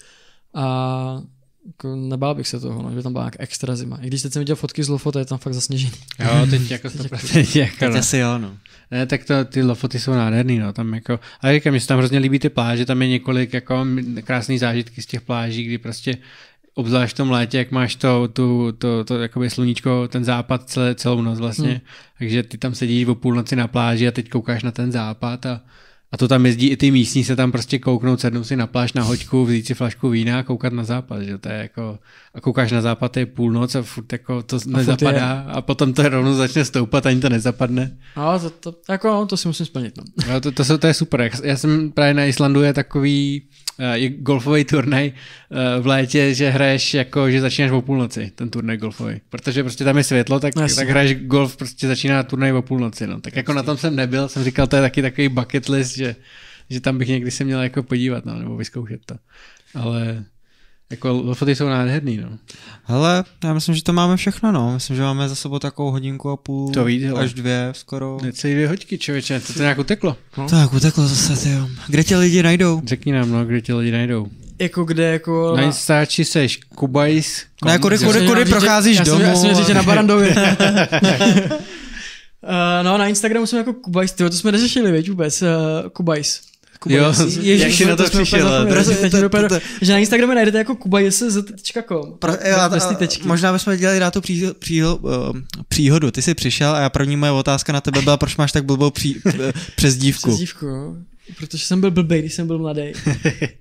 A: A jako nebál bych se toho, no, že by tam byla jak extra zima. I když teď jsem viděl fotky z Lofota, je tam fakt zasněžený. Jo, teď jako <laughs> to <laughs> teď, jako, teď, jako, teď asi
B: jo, no. Ne, tak to, ty lofoty jsou nádherný, no, tam jako, ale říkám, mi se tam hrozně líbí ty pláže, tam je několik jako krásných zážitky z těch pláží, kdy prostě obzvlášť v tom létě, jak máš to, tu, to, to, to jakoby sluníčko, ten západ celé, celou noc vlastně, hmm. takže ty tam sedíš o půlnoci na pláži a teď koukáš na ten západ a a to tam jezdí i ty místní se tam prostě kouknout, sednout si na pláž na hoďku, vzít si flašku vína a koukat na západ, že to je jako, a koukáš na západ, je půlnoc a furt jako to a nezapadá a potom to rovnou začne stoupat, ani to nezapadne.
A: No, a to, to, jako, no, to si musím splnit. No.
B: A to, to, to, to je super, já jsem právě na Islandu je takový, je eh, golfový turnaj eh, v létě, že hraješ jako, že začínáš o půlnoci, ten turnaj golfový. Protože prostě tam je světlo, tak, Jasně. tak hraješ golf, prostě začíná turnaj o půlnoci. No. Tak jako na tom jsem nebyl, jsem říkal, to je taky takový bucket list, že, že tam bych někdy se měl jako podívat no, nebo vyzkoušet to. Ale jako lofoty jsou nádherný, no. Hele,
D: já myslím, že to máme všechno, no. Myslím, že máme za sebou takovou hodinku a půl. To víc, Až dvě
B: skoro. Necelý dvě hoďky, člověče, to, to nějak uteklo. No. To uteklo zase, jo. Kde tě lidi najdou? Řekni nám, no, kde tě lidi najdou. Jako kde, jako... Na Instači seš Kubajs. No, jako kudy, kudy, kudy procházíš já domů. Já jsem, já jsem na Barandově. <laughs>
A: Eh, no, na Instagramu jsem jako Kubajs, to jsme neřešili, věď vůbec, eh, Kubajs. Kuba jo, Ježíš, jak jsi na to, přišel? Že na Instagramu najdete jako kubajsz.com.
D: Možná bychom dělali rád tu ehm, příhodu. Ty jsi přišel a já první moje otázka na tebe byla, proč máš tak blbou <laughs> eh, přezdívku.
A: Přezdívku, Protože jsem byl blbej, když jsem byl mladý. <laughs>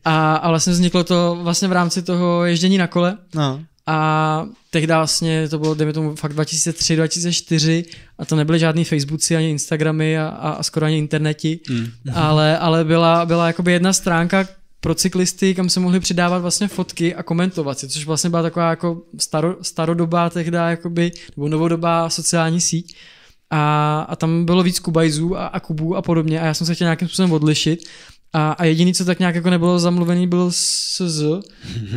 A: A, a vlastně vzniklo to vlastně v rámci toho ježdění na kole. No. A tehdy vlastně to bylo, dejme tomu, fakt 2003, 2004 a to nebyly žádný Facebooky ani Instagramy a, a, a skoro ani interneti, mm. ale, ale byla, byla jakoby jedna stránka pro cyklisty, kam se mohli přidávat vlastně fotky a komentovat si, což vlastně byla taková jako staro, starodobá tehdy, jakoby, nebo novodobá sociální síť. A, a tam bylo víc kubajzů a, a kubů a podobně a já jsem se chtěl nějakým způsobem odlišit a, a jediný, co tak nějak jako nebylo zamluvený, byl SZ.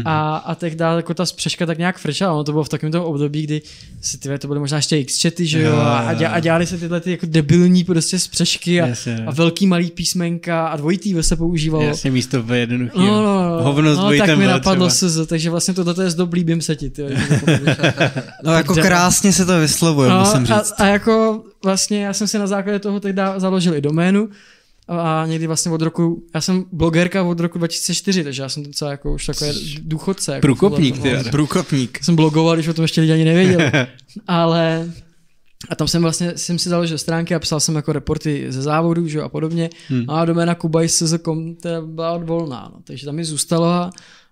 A: A, a tak dále, jako ta spřeška tak nějak frčala. Ono to bylo v takovém tom období, kdy si ty, to byly možná ještě X-chaty, že jo, jo, a, děla, a dělali se tyhle ty jako debilní prostě spřešky a, a no. velký malý písmenka a dvojitý se používalo. Jasně, místo V
B: jednoduchý. No, no, no, Hovno s no, tak mi napadlo
A: SZ, takže vlastně tohle je zdob, líbím se ti. Ty, <laughs> no jako krásně se to
D: vyslovuje, no, musím říct. A,
A: a jako vlastně já jsem si na základě toho tehdy založil i doménu, a někdy vlastně od roku, já jsem blogerka od roku 2004, takže já jsem docela jako už takové důchodce. Jako průkopník, ty, průkopník. Jsem blogoval, když o tom ještě lidi ani nevěděli. <laughs> Ale a tam jsem vlastně, jsem si založil stránky a psal jsem jako reporty ze závodu, že, a podobně. Hmm. A doména kubajs.com teda byla volná, no, takže tam mi zůstalo a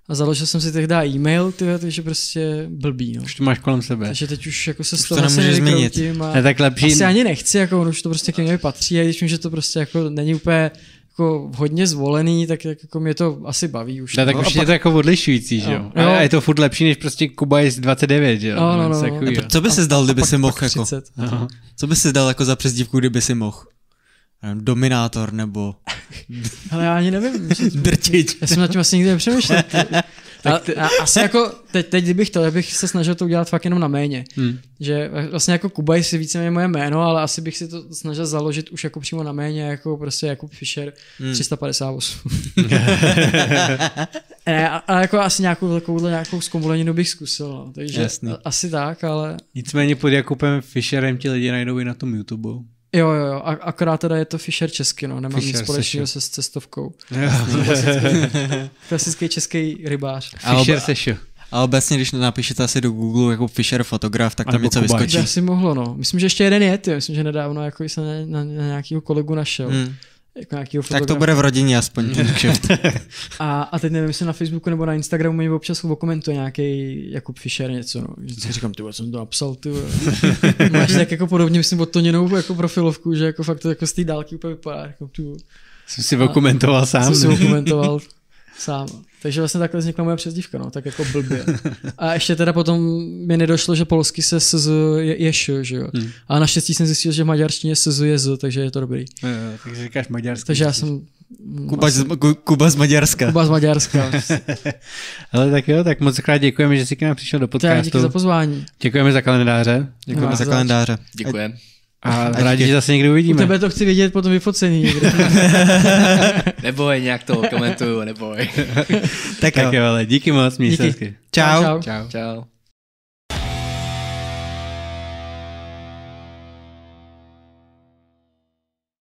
A: a založil jsem si tehdy e-mail, ty, takže prostě blbý. No. Už to máš kolem sebe. Takže teď už jako se už z toho to asi změnit. A ne, tak lepší... Asi ani nechci, jako on už to prostě k němu patří a když mi, že to prostě jako není úplně jako hodně zvolený, tak jako mě to asi baví už. Ne, tak no, už je pak... to jako odlišující, že jo? No. A je
B: to furt lepší než prostě Kuba je z 29, že jo? No, no, no. no, no. Co by se zdal, kdyby si mohl? Jako? Co by se zdal jako za přezdívku, kdyby
D: si mohl? dominátor nebo...
A: <laughs> Ale já ani nevím. <laughs> Drtič. Já jsem na tím asi nikdy nepřemýšlel. <laughs> A, a, asi jako teď, teď bych to, já bych se snažil to udělat fakt jenom na méně. Hmm. Že vlastně jako Kubaj si víceméně moje jméno, ale asi bych si to snažil založit už jako přímo na méně, jako prostě Jakub Fischer hmm. 358. ne, a, a, jako asi nějakou takovouhle nějakou zkomuleninu bych zkusil, no. takže Jasný. asi tak, ale...
B: Nicméně pod Jakubem Fischerem ti lidi najdou i na tom YouTube.
A: Jo, jo, jo, akorát teda je to Fisher česky, no, nemám Fischer, nic společného se s cestovkou. <laughs> Klasický, český rybář. Fisher
D: sešu. A obecně, když napíšete asi do Google jako Fisher fotograf, tak tam něco vyskočí. To asi
A: mohlo, no. Myslím, že ještě jeden je, ty. myslím, že nedávno jako jsem na, na, na nějakého kolegu našel. Hmm jako nějakýho fotografa. Tak to bude v rodině aspoň <laughs> a, a teď nevím, jestli na Facebooku nebo na Instagramu mi občas komentuje nějaký Jakub Fischer něco. No. Vždycky říkám, ty jsem to napsal, ty <laughs> Máš tak jako podobně, myslím, od Toninou jako profilovku, že jako fakt to jako z té dálky úplně vypadá. Jako tu. Jsem si dokumentoval sám. Jsem si dokumentoval sám. <laughs> Takže vlastně takhle vznikla moje přezdívka, no, tak jako blbě. A ještě teda potom mi nedošlo, že polsky se SZ je, je š, že jo. Hmm. A naštěstí jsem zjistil, že v maďarštině SZ je z,
B: takže je to dobrý. Jo, jo, takže říkáš maďarský. Takže já jsem Kuba z, Kuba z Maďarska. Kuba z Maďarska. <laughs> Ale tak jo, tak moc krát děkujeme, že jsi k nám přišel do podcastu. Tak, díky za pozvání. Děkujeme za kalendáře. Děkujeme no, za kalendáře. Děkujeme. A rádi že zase někdy uvidíme. U tebe
A: to chci vidět potom vyfocený. <laughs> neboj, nějak to komentuju, neboj.
B: tak, tak jo. jo, ale díky moc, mějte díky. Čau. Čau.
C: Čau. Čau.